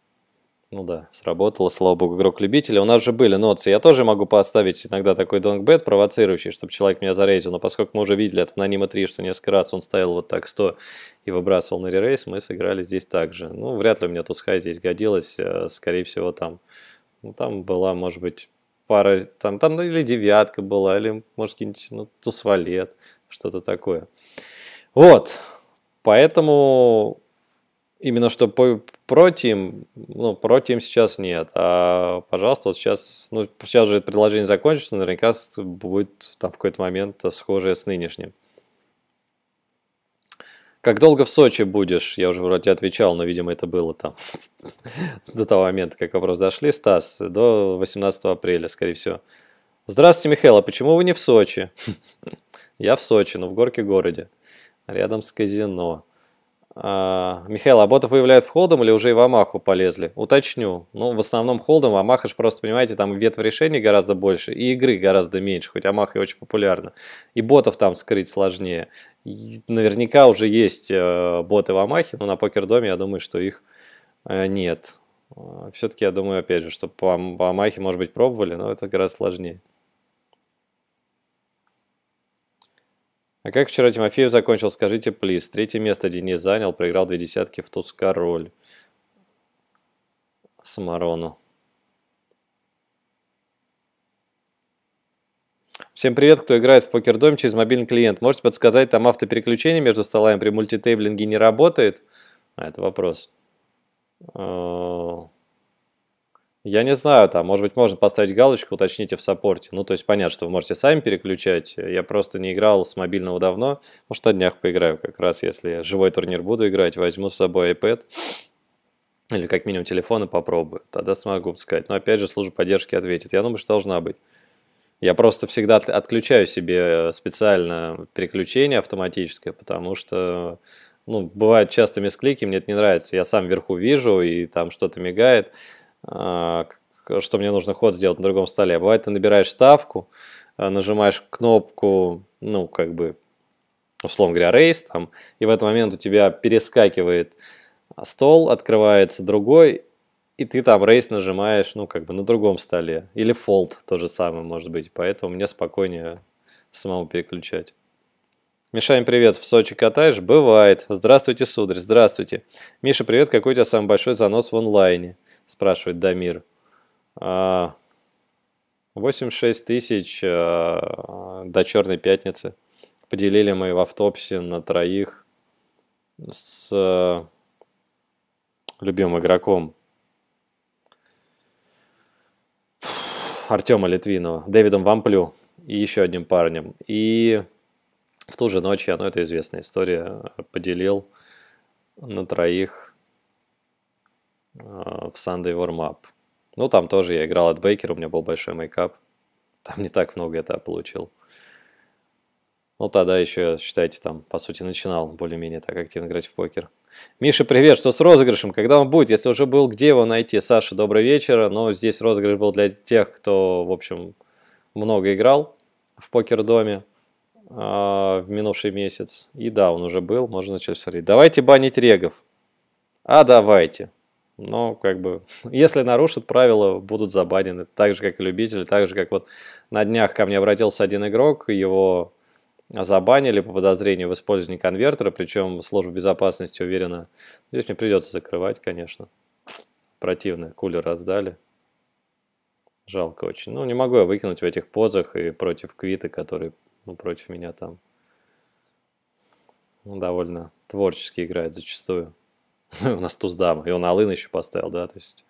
Ну да, сработало, слава богу, игрок любителя. У нас же были нотцы. Я тоже могу поставить иногда такой донг-бет провоцирующий, чтобы человек меня зарейтил. Но поскольку мы уже видели от анонима 3, что несколько раз он ставил вот так 100 и выбрасывал на ререйс, мы сыграли здесь также. Ну, вряд ли у меня туз здесь годилась. Э, скорее всего, там, ну, там была, может быть, пара, там, там ну, или девятка была, или, может, какие-нибудь, ну, тусвалет, что-то такое. Вот, поэтому именно что по против, ну, против сейчас нет. А, пожалуйста, вот сейчас, ну, сейчас же это предложение закончится, наверняка будет там в какой-то момент схожее с нынешним. Как долго в Сочи будешь? Я уже вроде отвечал, но, видимо, это было там до того момента, как вопрос дошли, Стас, до 18 апреля, скорее всего. Здравствуйте, Михаил, а почему вы не в Сочи? Я в Сочи, но в горке городе, рядом с казино. А, Михаил, а ботов выявляют холдом или уже и в Амаху полезли? Уточню. Ну, в основном холдом, Амаха же просто, понимаете, там ветвь решений гораздо больше и игры гораздо меньше, хоть Амаха и очень популярна. И ботов там скрыть сложнее. И наверняка уже есть э, боты в Амахе, но на покер доме я думаю, что их э, нет. А, Все-таки я думаю, опять же, что по, по Амахе, может быть, пробовали, но это гораздо сложнее. А как вчера Тимофеев закончил, скажите, плиз. Третье место Денис занял, проиграл две десятки в туз король. Самарону. Всем привет, кто играет в покер покердом через мобильный клиент. Можете подсказать, там автопереключение между столами при мультитейблинге не работает? А, это вопрос. А, я не знаю, там, может быть, можно поставить галочку, уточните в саппорте. Ну, то есть понятно, что вы можете сами переключать. Я просто не играл с мобильного давно. Может, на днях поиграю как раз, если живой турнир буду играть, возьму с собой iPad или как минимум телефон и попробую. Тогда смогу сказать. Но опять же, служба поддержки ответит. Я думаю, что должна быть. Я просто всегда отключаю себе э, специально переключение автоматическое, потому что ну, бывают часто мисклики, мне это не нравится. Я сам вверху вижу, и там что-то мигает. А, что мне нужно ход сделать на другом столе. Бывает, ты набираешь ставку, а, нажимаешь кнопку, ну, как бы, условно говоря, рейс, там, и в этот момент у тебя перескакивает стол, открывается другой, и ты там рейс нажимаешь, ну, как бы на другом столе. Или фолд то же самое может быть, поэтому мне спокойнее самому переключать. Мишань, привет, в Сочи катаешь? Бывает. Здравствуйте, сударь, здравствуйте. Миша, привет, какой у тебя самый большой занос в онлайне? спрашивает Дамир. 86 а, тысяч а, до Черной Пятницы. Поделили мы в автобусе на троих с а, любимым игроком Артема Литвинова, Дэвидом Вамплю и еще одним парнем. И в ту же ночь, я, ну это известная история, поделил на троих Э, в Sunday Warm Up. Ну, там тоже я играл от Бейкера, у меня был большой мейкап. Там не так много этапа получил. Ну, тогда еще, считайте, там, по сути, начинал более-менее так активно играть в покер. Миша, привет, что с розыгрышем? Когда он будет? Если уже был, где его найти? Саша, добрый вечер. Но ну, здесь розыгрыш был для тех, кто, в общем, много играл в покер-доме э, в минувший месяц. И да, он уже был, можно начать смотреть. Давайте банить регов. А давайте. Но как бы, если нарушат правила, будут забанены. Так же, как и любители, так же, как вот на днях ко мне обратился один игрок, его забанили по подозрению в использовании конвертера, причем служба безопасности уверена. Здесь мне придется закрывать, конечно. Противно, кулер раздали. Жалко очень. Ну, не могу я выкинуть в этих позах и против Квита, который ну, против меня там ну, довольно творчески играет зачастую. у нас туз дама, и он Алын еще поставил, да, то есть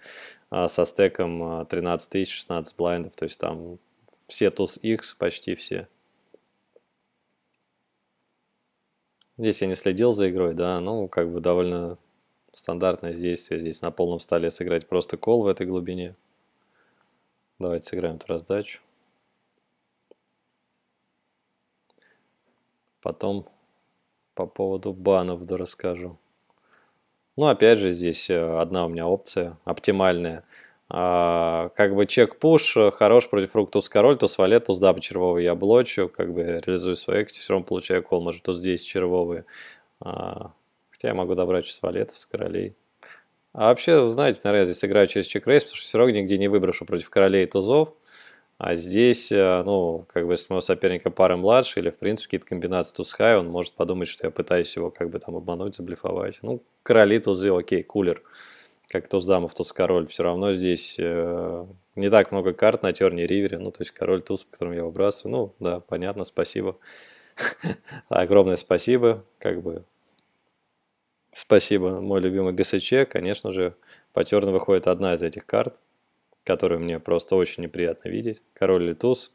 а, со стеком 13 а, тысяч, 16 блайндов, то есть там все туз X, почти все. Здесь я не следил за игрой, да, ну, как бы довольно стандартное действие здесь на полном столе сыграть просто кол в этой глубине. Давайте сыграем эту раздачу. Потом по поводу банов да расскажу. Ну, опять же, здесь э, одна у меня опция оптимальная. А, как бы чек-пуш, э, хорош против рук туз-король, туз-валет, туз-дам червовый я блочу, как бы реализую свою экти, все равно получаю кол, может, туз-10 червовые. А, хотя я могу добрать туз-валетов с королей. А вообще, знаете, наверное, я здесь играю через чек-рейс, потому что все равно нигде не выброшу против королей и тузов. А здесь, э, ну, как бы, если моего соперника пары младше или, в принципе, какие-то комбинации туз хай, он может подумать, что я пытаюсь его как бы там обмануть, заблефовать. Ну, короли, тузы, окей, кулер. Как туз дама в туз король. Все равно здесь э, не так много карт на терне ривере. Ну, то есть король туз, по которому я выбрасываю. Ну, да, понятно, спасибо. Огромное спасибо. Как бы спасибо, мой любимый ГСЧ. Конечно же, по терну выходит одна из этих карт – который мне просто очень неприятно видеть. Король и туз.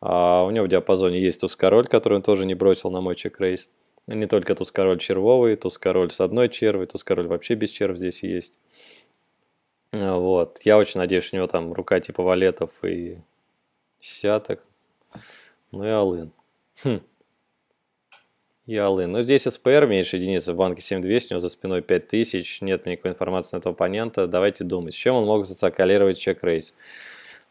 А у него в диапазоне есть туз-король, который он тоже не бросил на мой чек-рейс. Не только туз-король червовый, туз-король с одной червой, туз-король вообще без черв здесь есть. А, вот. Я очень надеюсь, у него там рука типа валетов и десяток. Ну и алын. Хм и Алын. Но ну, здесь СПР меньше единицы, в банке 7200, у него за спиной 5000, нет никакой информации на этого оппонента. Давайте думать, с чем он мог зацоколировать чек-рейс.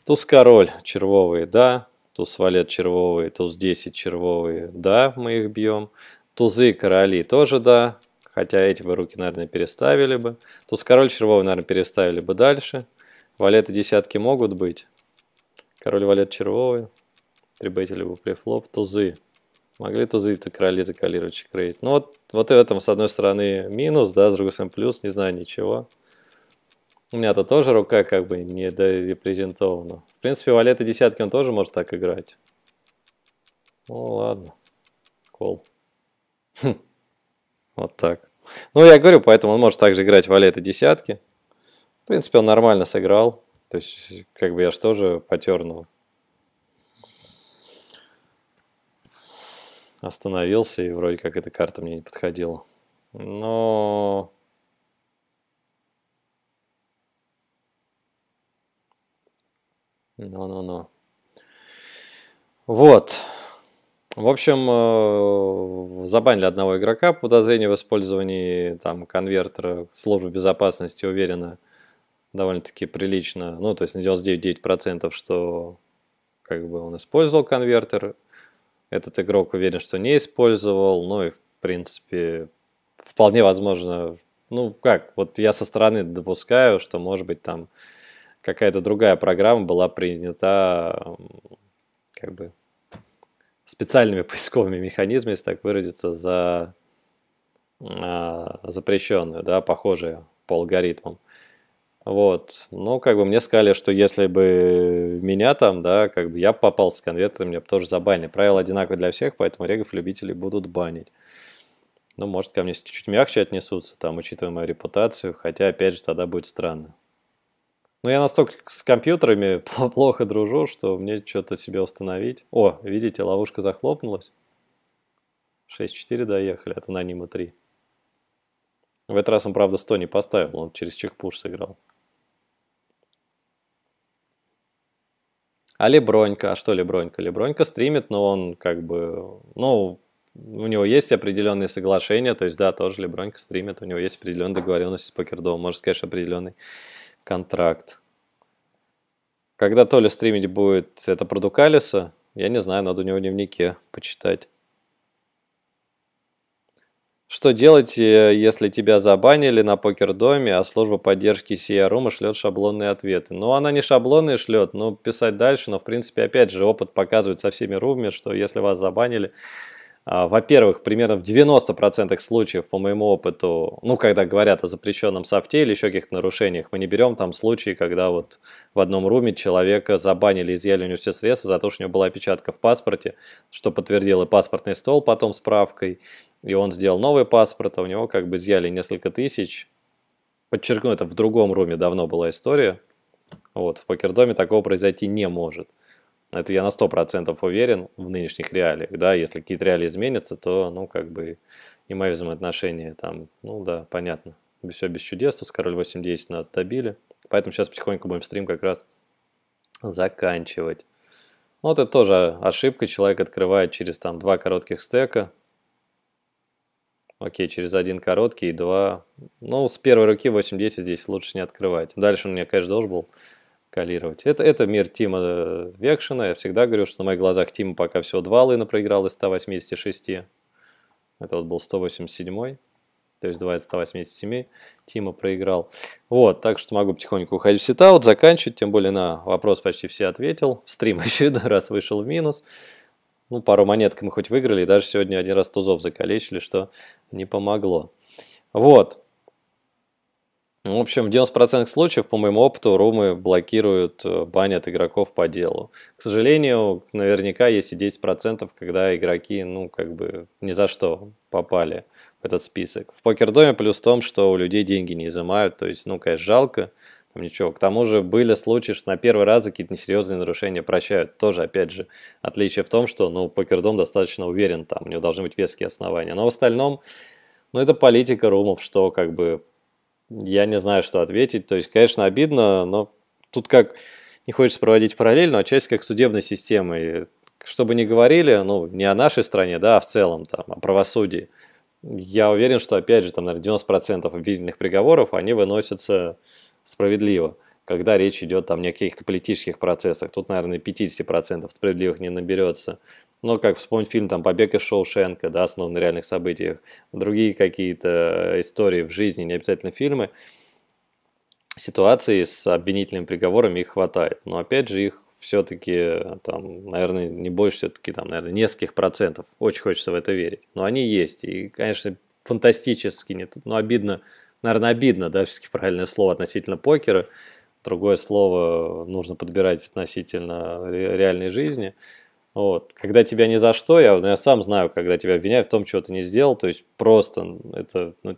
Туз-король червовый, да. Туз-валет червовый, туз-10 червовый, да, мы их бьем. Тузы-короли тоже, да, хотя эти бы руки, наверное, переставили бы. Туз-король червовый, наверное, переставили бы дальше. Валеты десятки могут быть. Король-валет червовый. Трибетили бы префлоп. Тузы Могли тузы и короли закалировать, крыть. Ну вот, вот в этом, с одной стороны, минус, да, с другой стороны, плюс, не знаю ничего. У меня-то тоже рука как бы не дорепрезентована. В принципе, валеты десятки он тоже может так играть. Ну ладно. Кол. Хм. вот так. Ну, я говорю, поэтому он может также играть валеты десятки. В принципе, он нормально сыграл. То есть, как бы я же тоже потернул. остановился, и вроде как эта карта мне не подходила. Но... Но-но-но. Вот. В общем, э, забанили одного игрока по подозрению в использовании там, конвертера службы безопасности уверенно довольно-таки прилично, ну, то есть на 99,9%, что как бы он использовал конвертер, этот игрок уверен, что не использовал, ну и, в принципе, вполне возможно, ну как, вот я со стороны допускаю, что, может быть, там какая-то другая программа была принята как бы специальными поисковыми механизмами, если так выразиться, за а, запрещенную, да, похожую по алгоритмам. Вот. ну как бы мне сказали, что если бы меня там, да, как бы я попал с конвертом, меня бы тоже забанили. Правила одинаковые для всех, поэтому регов любителей будут банить. Ну, может, ко мне чуть мягче отнесутся, там, учитывая мою репутацию, хотя, опять же, тогда будет странно. Но ну, я настолько с компьютерами плохо дружу, что мне что-то себе установить. О, видите, ловушка захлопнулась. 6-4 доехали от анонима 3. В этот раз он, правда, 100 не поставил, он через чекпуш сыграл. А Лебронька, а что Лебронька? Лебронька стримит, но он как бы, ну, у него есть определенные соглашения, то есть, да, тоже Лебронька стримит, у него есть определенная договоренность с покердом, можно сказать, определенный контракт. Когда Толя стримить будет это Продукалиса, я не знаю, надо у него в дневнике почитать. Что делать, э, если тебя забанили на покер доме, а служба поддержки CRM шлет шаблонные ответы? Ну, она не шаблонные шлет, но писать дальше, но, в принципе, опять же, опыт показывает со всеми рубами, что если вас забанили, а, во-первых, примерно в 90% случаев, по моему опыту, ну, когда говорят о запрещенном софте или еще каких-то нарушениях, мы не берем там случаи, когда вот в одном руме человека забанили, изъяли у него все средства за то, что у него была опечатка в паспорте, что подтвердил и паспортный стол потом справкой, и он сделал новый паспорт, а у него как бы изъяли несколько тысяч. Подчеркну, это в другом руме давно была история. Вот, в покердоме такого произойти не может. Это я на 100% уверен в нынешних реалиях, да, если какие-то реалии изменятся, то, ну, как бы, и мои взаимоотношения там, ну, да, понятно, все без чудес, тут с король 8-10 нас добили, поэтому сейчас потихоньку будем стрим как раз заканчивать. Вот это тоже ошибка, человек открывает через там два коротких стека, Окей, через один короткий и два... Ну, с первой руки 8-10 здесь лучше не открывать. Дальше у меня, конечно, должен был калировать. Это, это мир Тима Векшина. Э, Я всегда говорю, что на моих глазах Тима пока всего два лына проиграл из 186. Это вот был 187 то есть 2 из 187 Тима проиграл. Вот, так что могу потихоньку уходить в сетаут, заканчивать, тем более на вопрос почти все ответил. Стрим очередной раз вышел в минус. Ну, пару монеток мы хоть выиграли, и даже сегодня один раз тузов закалечили, что не помогло. Вот. В общем, в 90% случаев, по моему опыту, румы блокируют, э, банят игроков по делу. К сожалению, наверняка есть и 10%, когда игроки, ну, как бы, ни за что попали в этот список. В покердоме плюс в том, что у людей деньги не изымают, то есть, ну, конечно, жалко, Ничего. К тому же были случаи, что на первый раз какие-то несерьезные нарушения прощают. Тоже, опять же, отличие в том, что, ну, покердом достаточно уверен, там, у него должны быть веские основания. Но в остальном, ну, это политика румов, что, как бы, я не знаю, что ответить. То есть, конечно, обидно, но тут как не хочется проводить параллель, но часть как судебной системой. Чтобы не говорили, ну, не о нашей стране, да, а в целом, там, о правосудии. Я уверен, что, опять же, там, наверное, 90% обвинительных приговоров, они выносятся справедливо, когда речь идет там, не о каких-то политических процессах. Тут, наверное, 50% справедливых не наберется. Но как вспомнить фильм там «Побег из Шоушенка», да, основан на реальных событиях, другие какие-то э, истории в жизни, не обязательно фильмы, ситуации с обвинительными приговорами их хватает. Но опять же, их все-таки, э, там, наверное, не больше все-таки, там, наверное, нескольких процентов. Очень хочется в это верить. Но они есть. И, конечно, фантастически, нет, но обидно, наверное, обидно, да, все-таки правильное слово относительно покера, другое слово нужно подбирать относительно реальной жизни. Вот. Когда тебя ни за что, я, ну, я сам знаю, когда тебя обвиняют в том, чего ты не сделал, то есть просто это, ну,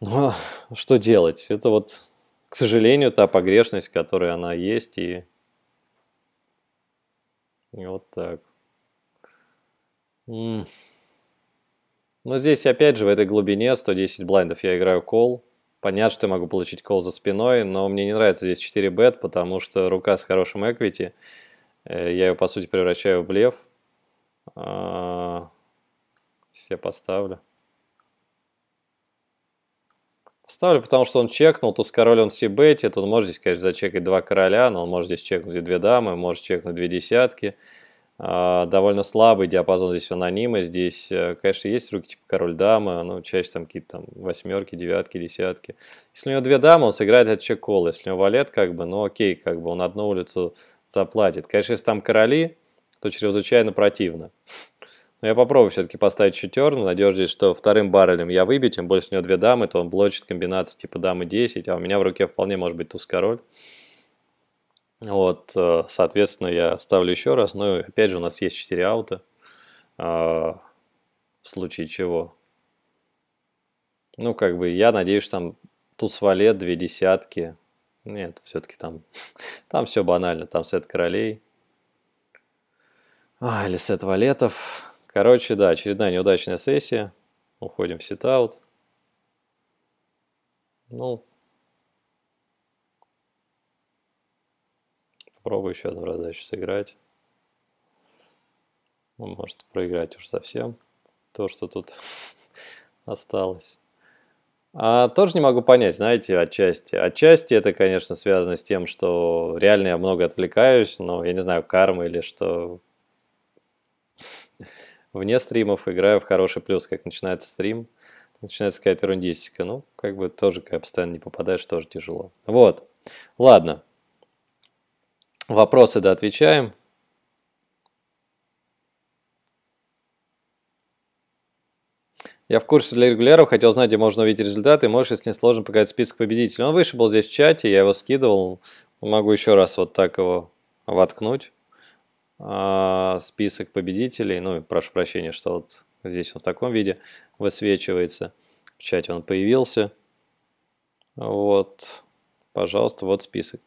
ну а что делать? Это вот, к сожалению, та погрешность, которая она есть, и, и вот так. М но здесь опять же в этой глубине 110 блайндов я играю кол. Понятно, что я могу получить кол за спиной, но мне не нравится здесь 4 бет, потому что рука с хорошим эквити. Э, я ее, по сути, превращаю в блеф. А, Все поставлю. Поставлю, потому что он чекнул, туз король он сибетит, он может здесь, конечно, зачекать два короля, но он может здесь чекнуть и две дамы, может чекнуть две десятки. А, довольно слабый диапазон здесь анонимы здесь, э, конечно, есть руки типа король дамы но ну, чаще там какие-то там восьмерки, девятки, десятки. Если у него две дамы, он сыграет от чекол, если у него валет, как бы, ну окей, как бы он одну улицу заплатит. Конечно, если там короли, то чрезвычайно противно. Но я попробую все-таки поставить чутер, надеюсь, что вторым баррелем я выбью, тем более, если у него две дамы, то он блочит комбинации типа дамы 10, а у меня в руке вполне может быть туз-король. Вот, э, соответственно, я ставлю еще раз. Ну, опять же, у нас есть 4 аута. А, в случае чего. Ну, как бы, я надеюсь, что там туз валет, две десятки. Нет, все-таки там, там все банально. Там сет королей. А, или сет валетов. Короче, да, очередная неудачная сессия. Уходим в сетаут. Ну, попробую еще одну раздачу сыграть. Ну, может проиграть уж совсем то, что тут осталось. А тоже не могу понять, знаете, отчасти. Отчасти это, конечно, связано с тем, что реально я много отвлекаюсь, но я не знаю, карма или что. Вне стримов играю в хороший плюс, как начинается стрим, начинается какая-то рундистика, Ну, как бы тоже, когда постоянно не попадаешь, тоже тяжело. Вот. Ладно, Вопросы, да, отвечаем. Я в курсе для регуляров, хотел знать, где можно увидеть результаты. Можешь, если не сложно, показать список победителей. Он выше был здесь в чате, я его скидывал. Могу еще раз вот так его воткнуть. А, список победителей. Ну, прошу прощения, что вот здесь он в таком виде высвечивается. В чате он появился. Вот, пожалуйста, вот список.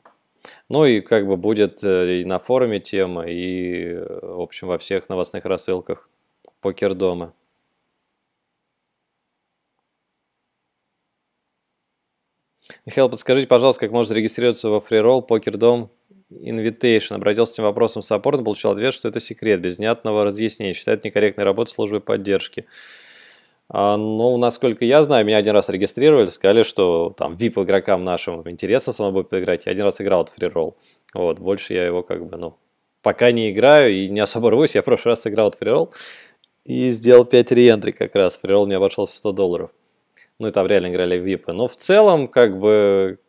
Ну и как бы будет э, и на форуме тема, и, э, в общем, во всех новостных рассылках покер дома. Михаил, подскажите, пожалуйста, как можно зарегистрироваться во покер дом Invitation. Обратился с этим вопросом в саппорт, получил ответ, что это секрет, без внятного разъяснения. Считает некорректной работой службы поддержки. А, ну, насколько я знаю, меня один раз регистрировали, сказали, что там VIP игрокам нашим интересно со мной будет поиграть. Я один раз играл этот фрирол, Вот, больше я его как бы, ну, пока не играю и не особо рвусь. Я в прошлый раз играл этот фрирол и сделал 5 реентри как раз. фрирол мне обошелся 100 долларов. Ну, и там реально играли випы. Но в целом, как бы,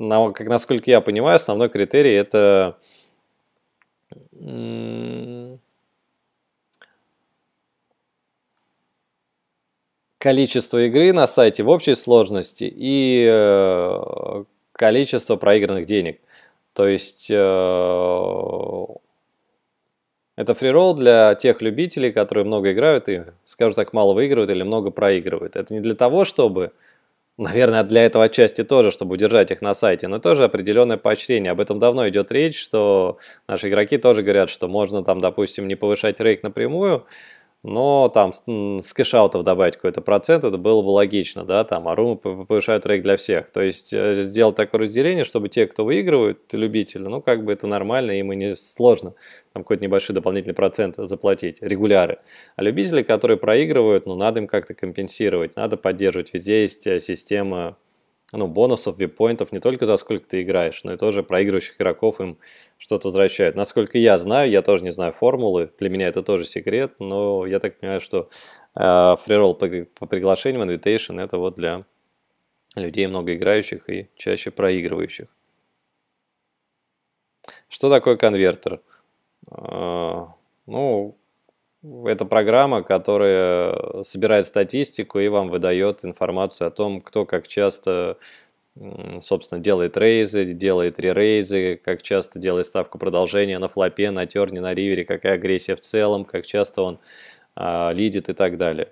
на, как, насколько я понимаю, основной критерий это количество игры на сайте в общей сложности и э, количество проигранных денег. То есть э, это фриролл для тех любителей, которые много играют и, скажем так, мало выигрывают или много проигрывают. Это не для того, чтобы, наверное, для этого отчасти тоже, чтобы удержать их на сайте, но тоже определенное поощрение. Об этом давно идет речь, что наши игроки тоже говорят, что можно там, допустим, не повышать рейк напрямую, но там с кэшаутов добавить какой-то процент, это было бы логично, да, там, а румы повышают рейк для всех. То есть э, сделать такое разделение, чтобы те, кто выигрывают, любители, ну, как бы это нормально, им и не сложно там какой-то небольшой дополнительный процент заплатить, регуляры. А любители, которые проигрывают, ну, надо им как-то компенсировать, надо поддерживать. ведь здесь э, система ну, бонусов, вип випоинтов не только за сколько ты играешь, но и тоже проигрывающих игроков им что-то возвращают. Насколько я знаю, я тоже не знаю формулы, для меня это тоже секрет, но я так понимаю, что э, фриролл по, по приглашению в invitation это вот для людей много играющих и чаще проигрывающих. Что такое конвертер? Э, ну, это программа, которая собирает статистику и вам выдает информацию о том, кто как часто собственно, делает рейзы, делает ререйзы, как часто делает ставку продолжения на флопе, на терне, на ривере, какая агрессия в целом, как часто он а, лидит и так далее.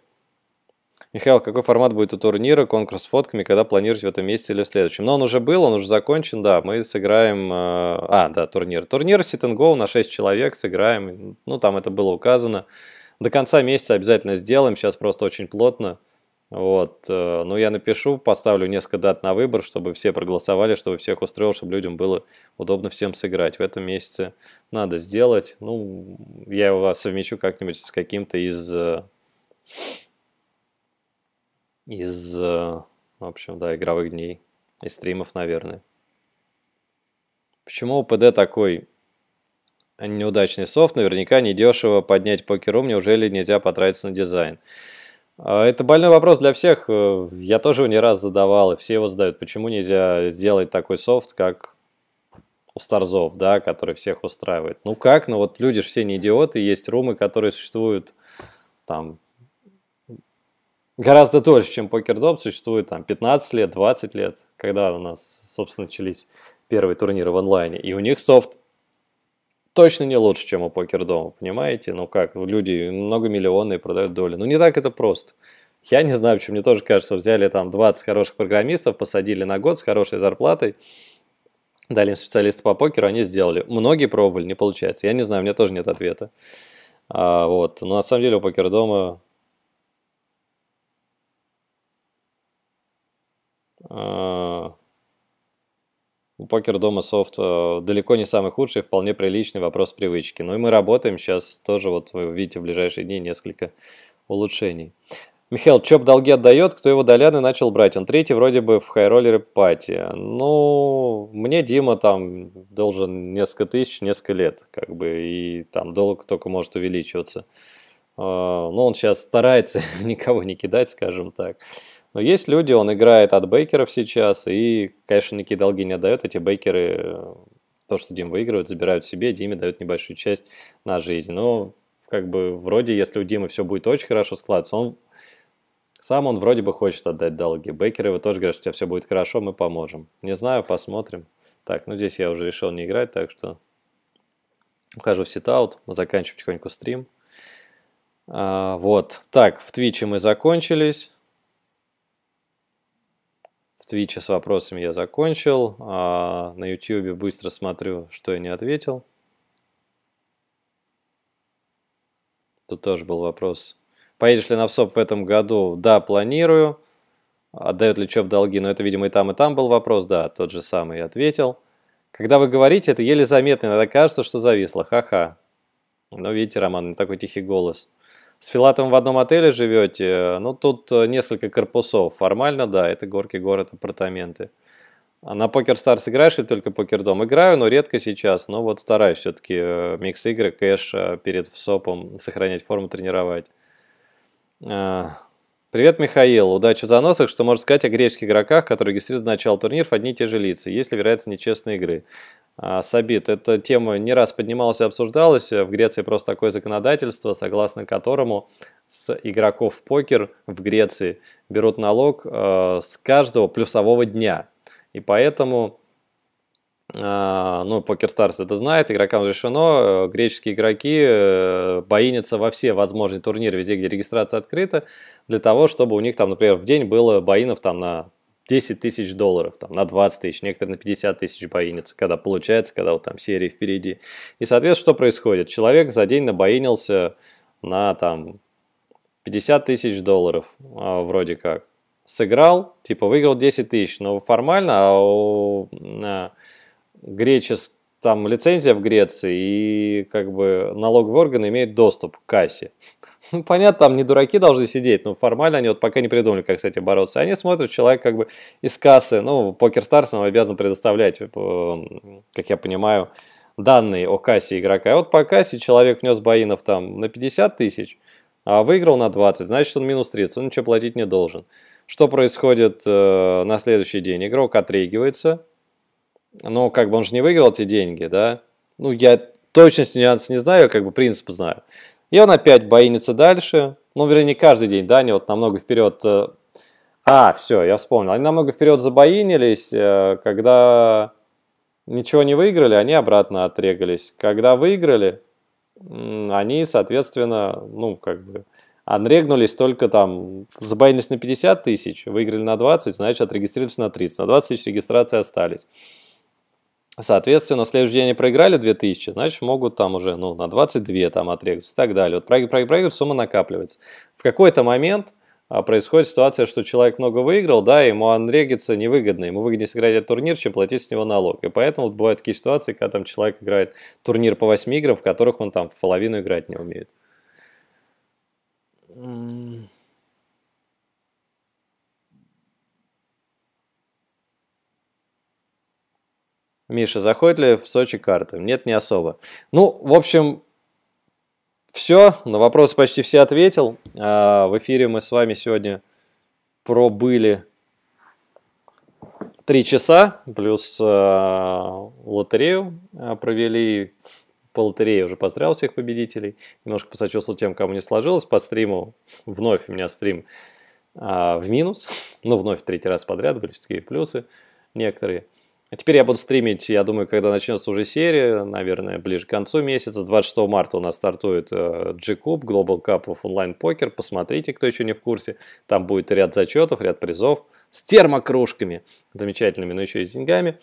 Михаил, какой формат будет у турнира, конкурс с фотками, когда планируете в этом месяце или в следующем? Но он уже был, он уже закончен, да, мы сыграем... Э, а, да, турнир. Турнир Sit and Go на 6 человек сыграем, ну, там это было указано. До конца месяца обязательно сделаем, сейчас просто очень плотно. Вот, э, ну я напишу, поставлю несколько дат на выбор, чтобы все проголосовали, чтобы всех устроил, чтобы людям было удобно всем сыграть. В этом месяце надо сделать. Ну, я его совмещу как-нибудь с каким-то из э, из, э, в общем, да, игровых дней и стримов, наверное. Почему ОПД такой неудачный софт? Наверняка недешево поднять покерум, неужели нельзя потратиться на дизайн? А, это больной вопрос для всех. Э, я тоже его не раз задавал, и все его задают. Почему нельзя сделать такой софт, как у Старзов, да, который всех устраивает? Ну как? Ну вот люди же все не идиоты, есть румы, которые существуют там гораздо дольше, чем PokerDom, существует там 15 лет, 20 лет, когда у нас, собственно, начались первые турниры в онлайне. И у них софт точно не лучше, чем у PokerDom, понимаете? Ну как, люди многомиллионные продают доли. Ну не так это просто. Я не знаю, почему мне тоже кажется, взяли там 20 хороших программистов, посадили на год с хорошей зарплатой, дали им специалиста по покеру, они сделали. Многие пробовали, не получается. Я не знаю, у меня тоже нет ответа. А, вот. Но на самом деле у покердома Э, у покер дома софт э, далеко не самый худший, вполне приличный вопрос привычки. Ну и мы работаем сейчас тоже, вот вы видите в ближайшие дни несколько улучшений. Михаил, Чоп долги отдает, кто его доляны начал брать? Он третий вроде бы в хайроллере пати. Ну, мне Дима там должен несколько тысяч, несколько лет, как бы, и там долг только может увеличиваться. Э, Но ну, он сейчас старается никого не кидать, скажем так. Но есть люди, он играет от бейкеров сейчас, и, конечно, никакие долги не отдает. Эти бейкеры, э, то, что Дим выигрывает, забирают себе, Диме дают небольшую часть на жизнь. Но как бы вроде, если у Димы все будет очень хорошо складываться, он сам он вроде бы хочет отдать долги. Бейкеры его тоже говорят, что у тебя все будет хорошо, мы поможем. Не знаю, посмотрим. Так, ну здесь я уже решил не играть, так что ухожу в сетаут, заканчиваю потихоньку стрим. А, вот, так, в Твиче мы закончились. Твиче с вопросами я закончил. А на Ютьюбе быстро смотрю, что я не ответил. Тут тоже был вопрос. Поедешь ли на ВСОП в этом году? Да, планирую. Отдает ли ЧОП долги? Но это, видимо, и там, и там был вопрос. Да, тот же самый и ответил. Когда вы говорите, это еле заметно. Иногда кажется, что зависло. Ха-ха. Но видите, Роман, не такой тихий голос. С Филатом в одном отеле живете, ну тут э, несколько корпусов. Формально, да, это горки, город, апартаменты. А на Покер Старс играешь или только Покер Дом? Играю, но редко сейчас, но вот стараюсь все-таки э, микс игры, кэш э, перед сопом сохранять форму, тренировать. Привет, Михаил. Удачи в заносах. Что можно сказать о греческих игроках, которые регистрируют на начало турниров одни и те же лица? Есть ли вероятность нечестной игры? А, Сабит, Эта тема не раз поднималась и обсуждалась. В Греции просто такое законодательство, согласно которому с игроков в покер в Греции берут налог э, с каждого плюсового дня. И поэтому э, ну, PokerStars это знает, игрокам решено э, греческие игроки боинятся во все возможные турниры, везде, где регистрация открыта, для того, чтобы у них там, например, в день было боинов там на 10 тысяч долларов, там, на 20 тысяч, некоторые на 50 тысяч боинятся, когда получается, когда вот там серии впереди. И, соответственно, что происходит? Человек за день набоинился на там 50 тысяч долларов, а, вроде как. Сыграл, типа выиграл 10 тысяч, но формально а у а, там лицензия в Греции и как бы налоговые органы имеют доступ к кассе. Ну, понятно, там не дураки должны сидеть, но формально они вот пока не придумали, как с этим бороться. Они смотрят, человек как бы из кассы, ну, PokerStars нам обязан предоставлять, э, как я понимаю, данные о кассе игрока. И вот по кассе человек внес боинов там на 50 тысяч, а выиграл на 20, значит он минус 30, он ничего платить не должен. Что происходит э, на следующий день? Игрок отрегивается, ну, как бы он же не выиграл эти деньги, да? Ну, я точность нюанс не знаю, как бы принцип знаю. И он опять боинится дальше. Ну, вернее, каждый день, да, они вот намного вперед... Э, а, все, я вспомнил. Они намного вперед забоинились, э, когда ничего не выиграли, они обратно отрегались. Когда выиграли, они, соответственно, ну, как бы, отрегнулись только там, забанились на 50 тысяч, выиграли на 20, значит, отрегистрировались на 30. На 20 тысяч регистрации остались. Соответственно, следующий день они проиграли 2000, значит, могут там уже ну, на 22 там отрегаться и так далее. Вот проигрывают, проигрывают, сумма накапливается. В какой-то момент а, происходит ситуация, что человек много выиграл, да, ему анрегиться невыгодно, ему выгоднее сыграть этот турнир, чем платить с него налог. И поэтому вот бывают такие ситуации, когда там человек играет турнир по 8 играм, в которых он там в половину играть не умеет. Миша, заходит ли в Сочи карты? Нет, не особо. Ну, в общем, все. На вопросы почти все ответил. А, в эфире мы с вами сегодня пробыли три часа, плюс а, лотерею а, провели по лотерее уже поздравил всех победителей, немножко посочувствовал тем, кому не сложилось, по стриму вновь у меня стрим а, в минус, ну вновь третий раз подряд, были такие плюсы некоторые. А теперь я буду стримить, я думаю, когда начнется уже серия, наверное, ближе к концу месяца. 26 марта у нас стартует э, G-Cup, Global Cup of Online Poker. Посмотрите, кто еще не в курсе. Там будет ряд зачетов, ряд призов с термокружками замечательными, но еще и с деньгами.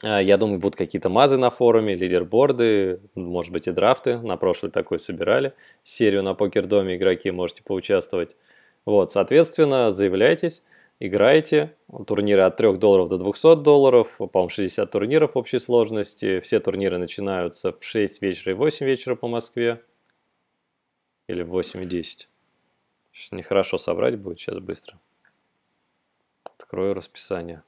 А, я думаю, будут какие-то мазы на форуме, лидерборды, может быть и драфты. На прошлый такой собирали. Серию на покер-доме игроки можете поучаствовать. Вот, соответственно, заявляйтесь играете. Турниры от 3 долларов до 200 долларов, по-моему, 60 турниров в общей сложности. Все турниры начинаются в 6 вечера и 8 вечера по Москве. Или в 8 и 10. Сейчас нехорошо собрать будет, сейчас быстро. Открою расписание.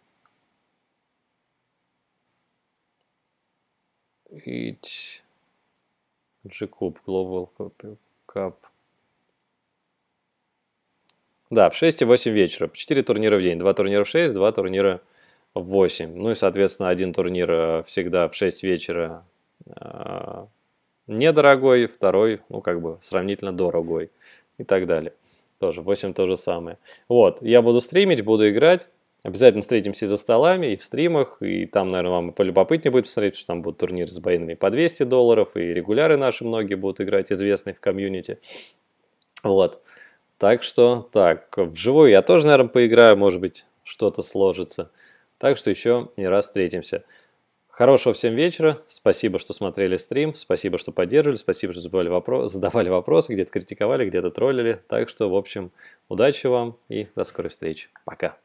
И... G-Cup, Global Cup. Да, в 6 и 8 вечера. 4 турнира в день. 2 турнира в 6, 2 турнира в 8. Ну и, соответственно, один турнир э, всегда в 6 вечера э, недорогой, второй, ну, как бы, сравнительно дорогой и так далее. Тоже 8 то же самое. Вот, я буду стримить, буду играть. Обязательно встретимся за столами, и в стримах, и там, наверное, вам и полюбопытнее будет посмотреть, что там будут турниры с боинами по 200 долларов, и регуляры наши многие будут играть, известные в комьюнити. Вот. Так что, так, вживую я тоже, наверное, поиграю, может быть, что-то сложится. Так что еще не раз встретимся. Хорошего всем вечера. Спасибо, что смотрели стрим. Спасибо, что поддерживали. Спасибо, что задавали, вопро- задавали вопросы, где-то критиковали, где-то троллили. Так что, в общем, удачи вам и до скорой встречи. Пока.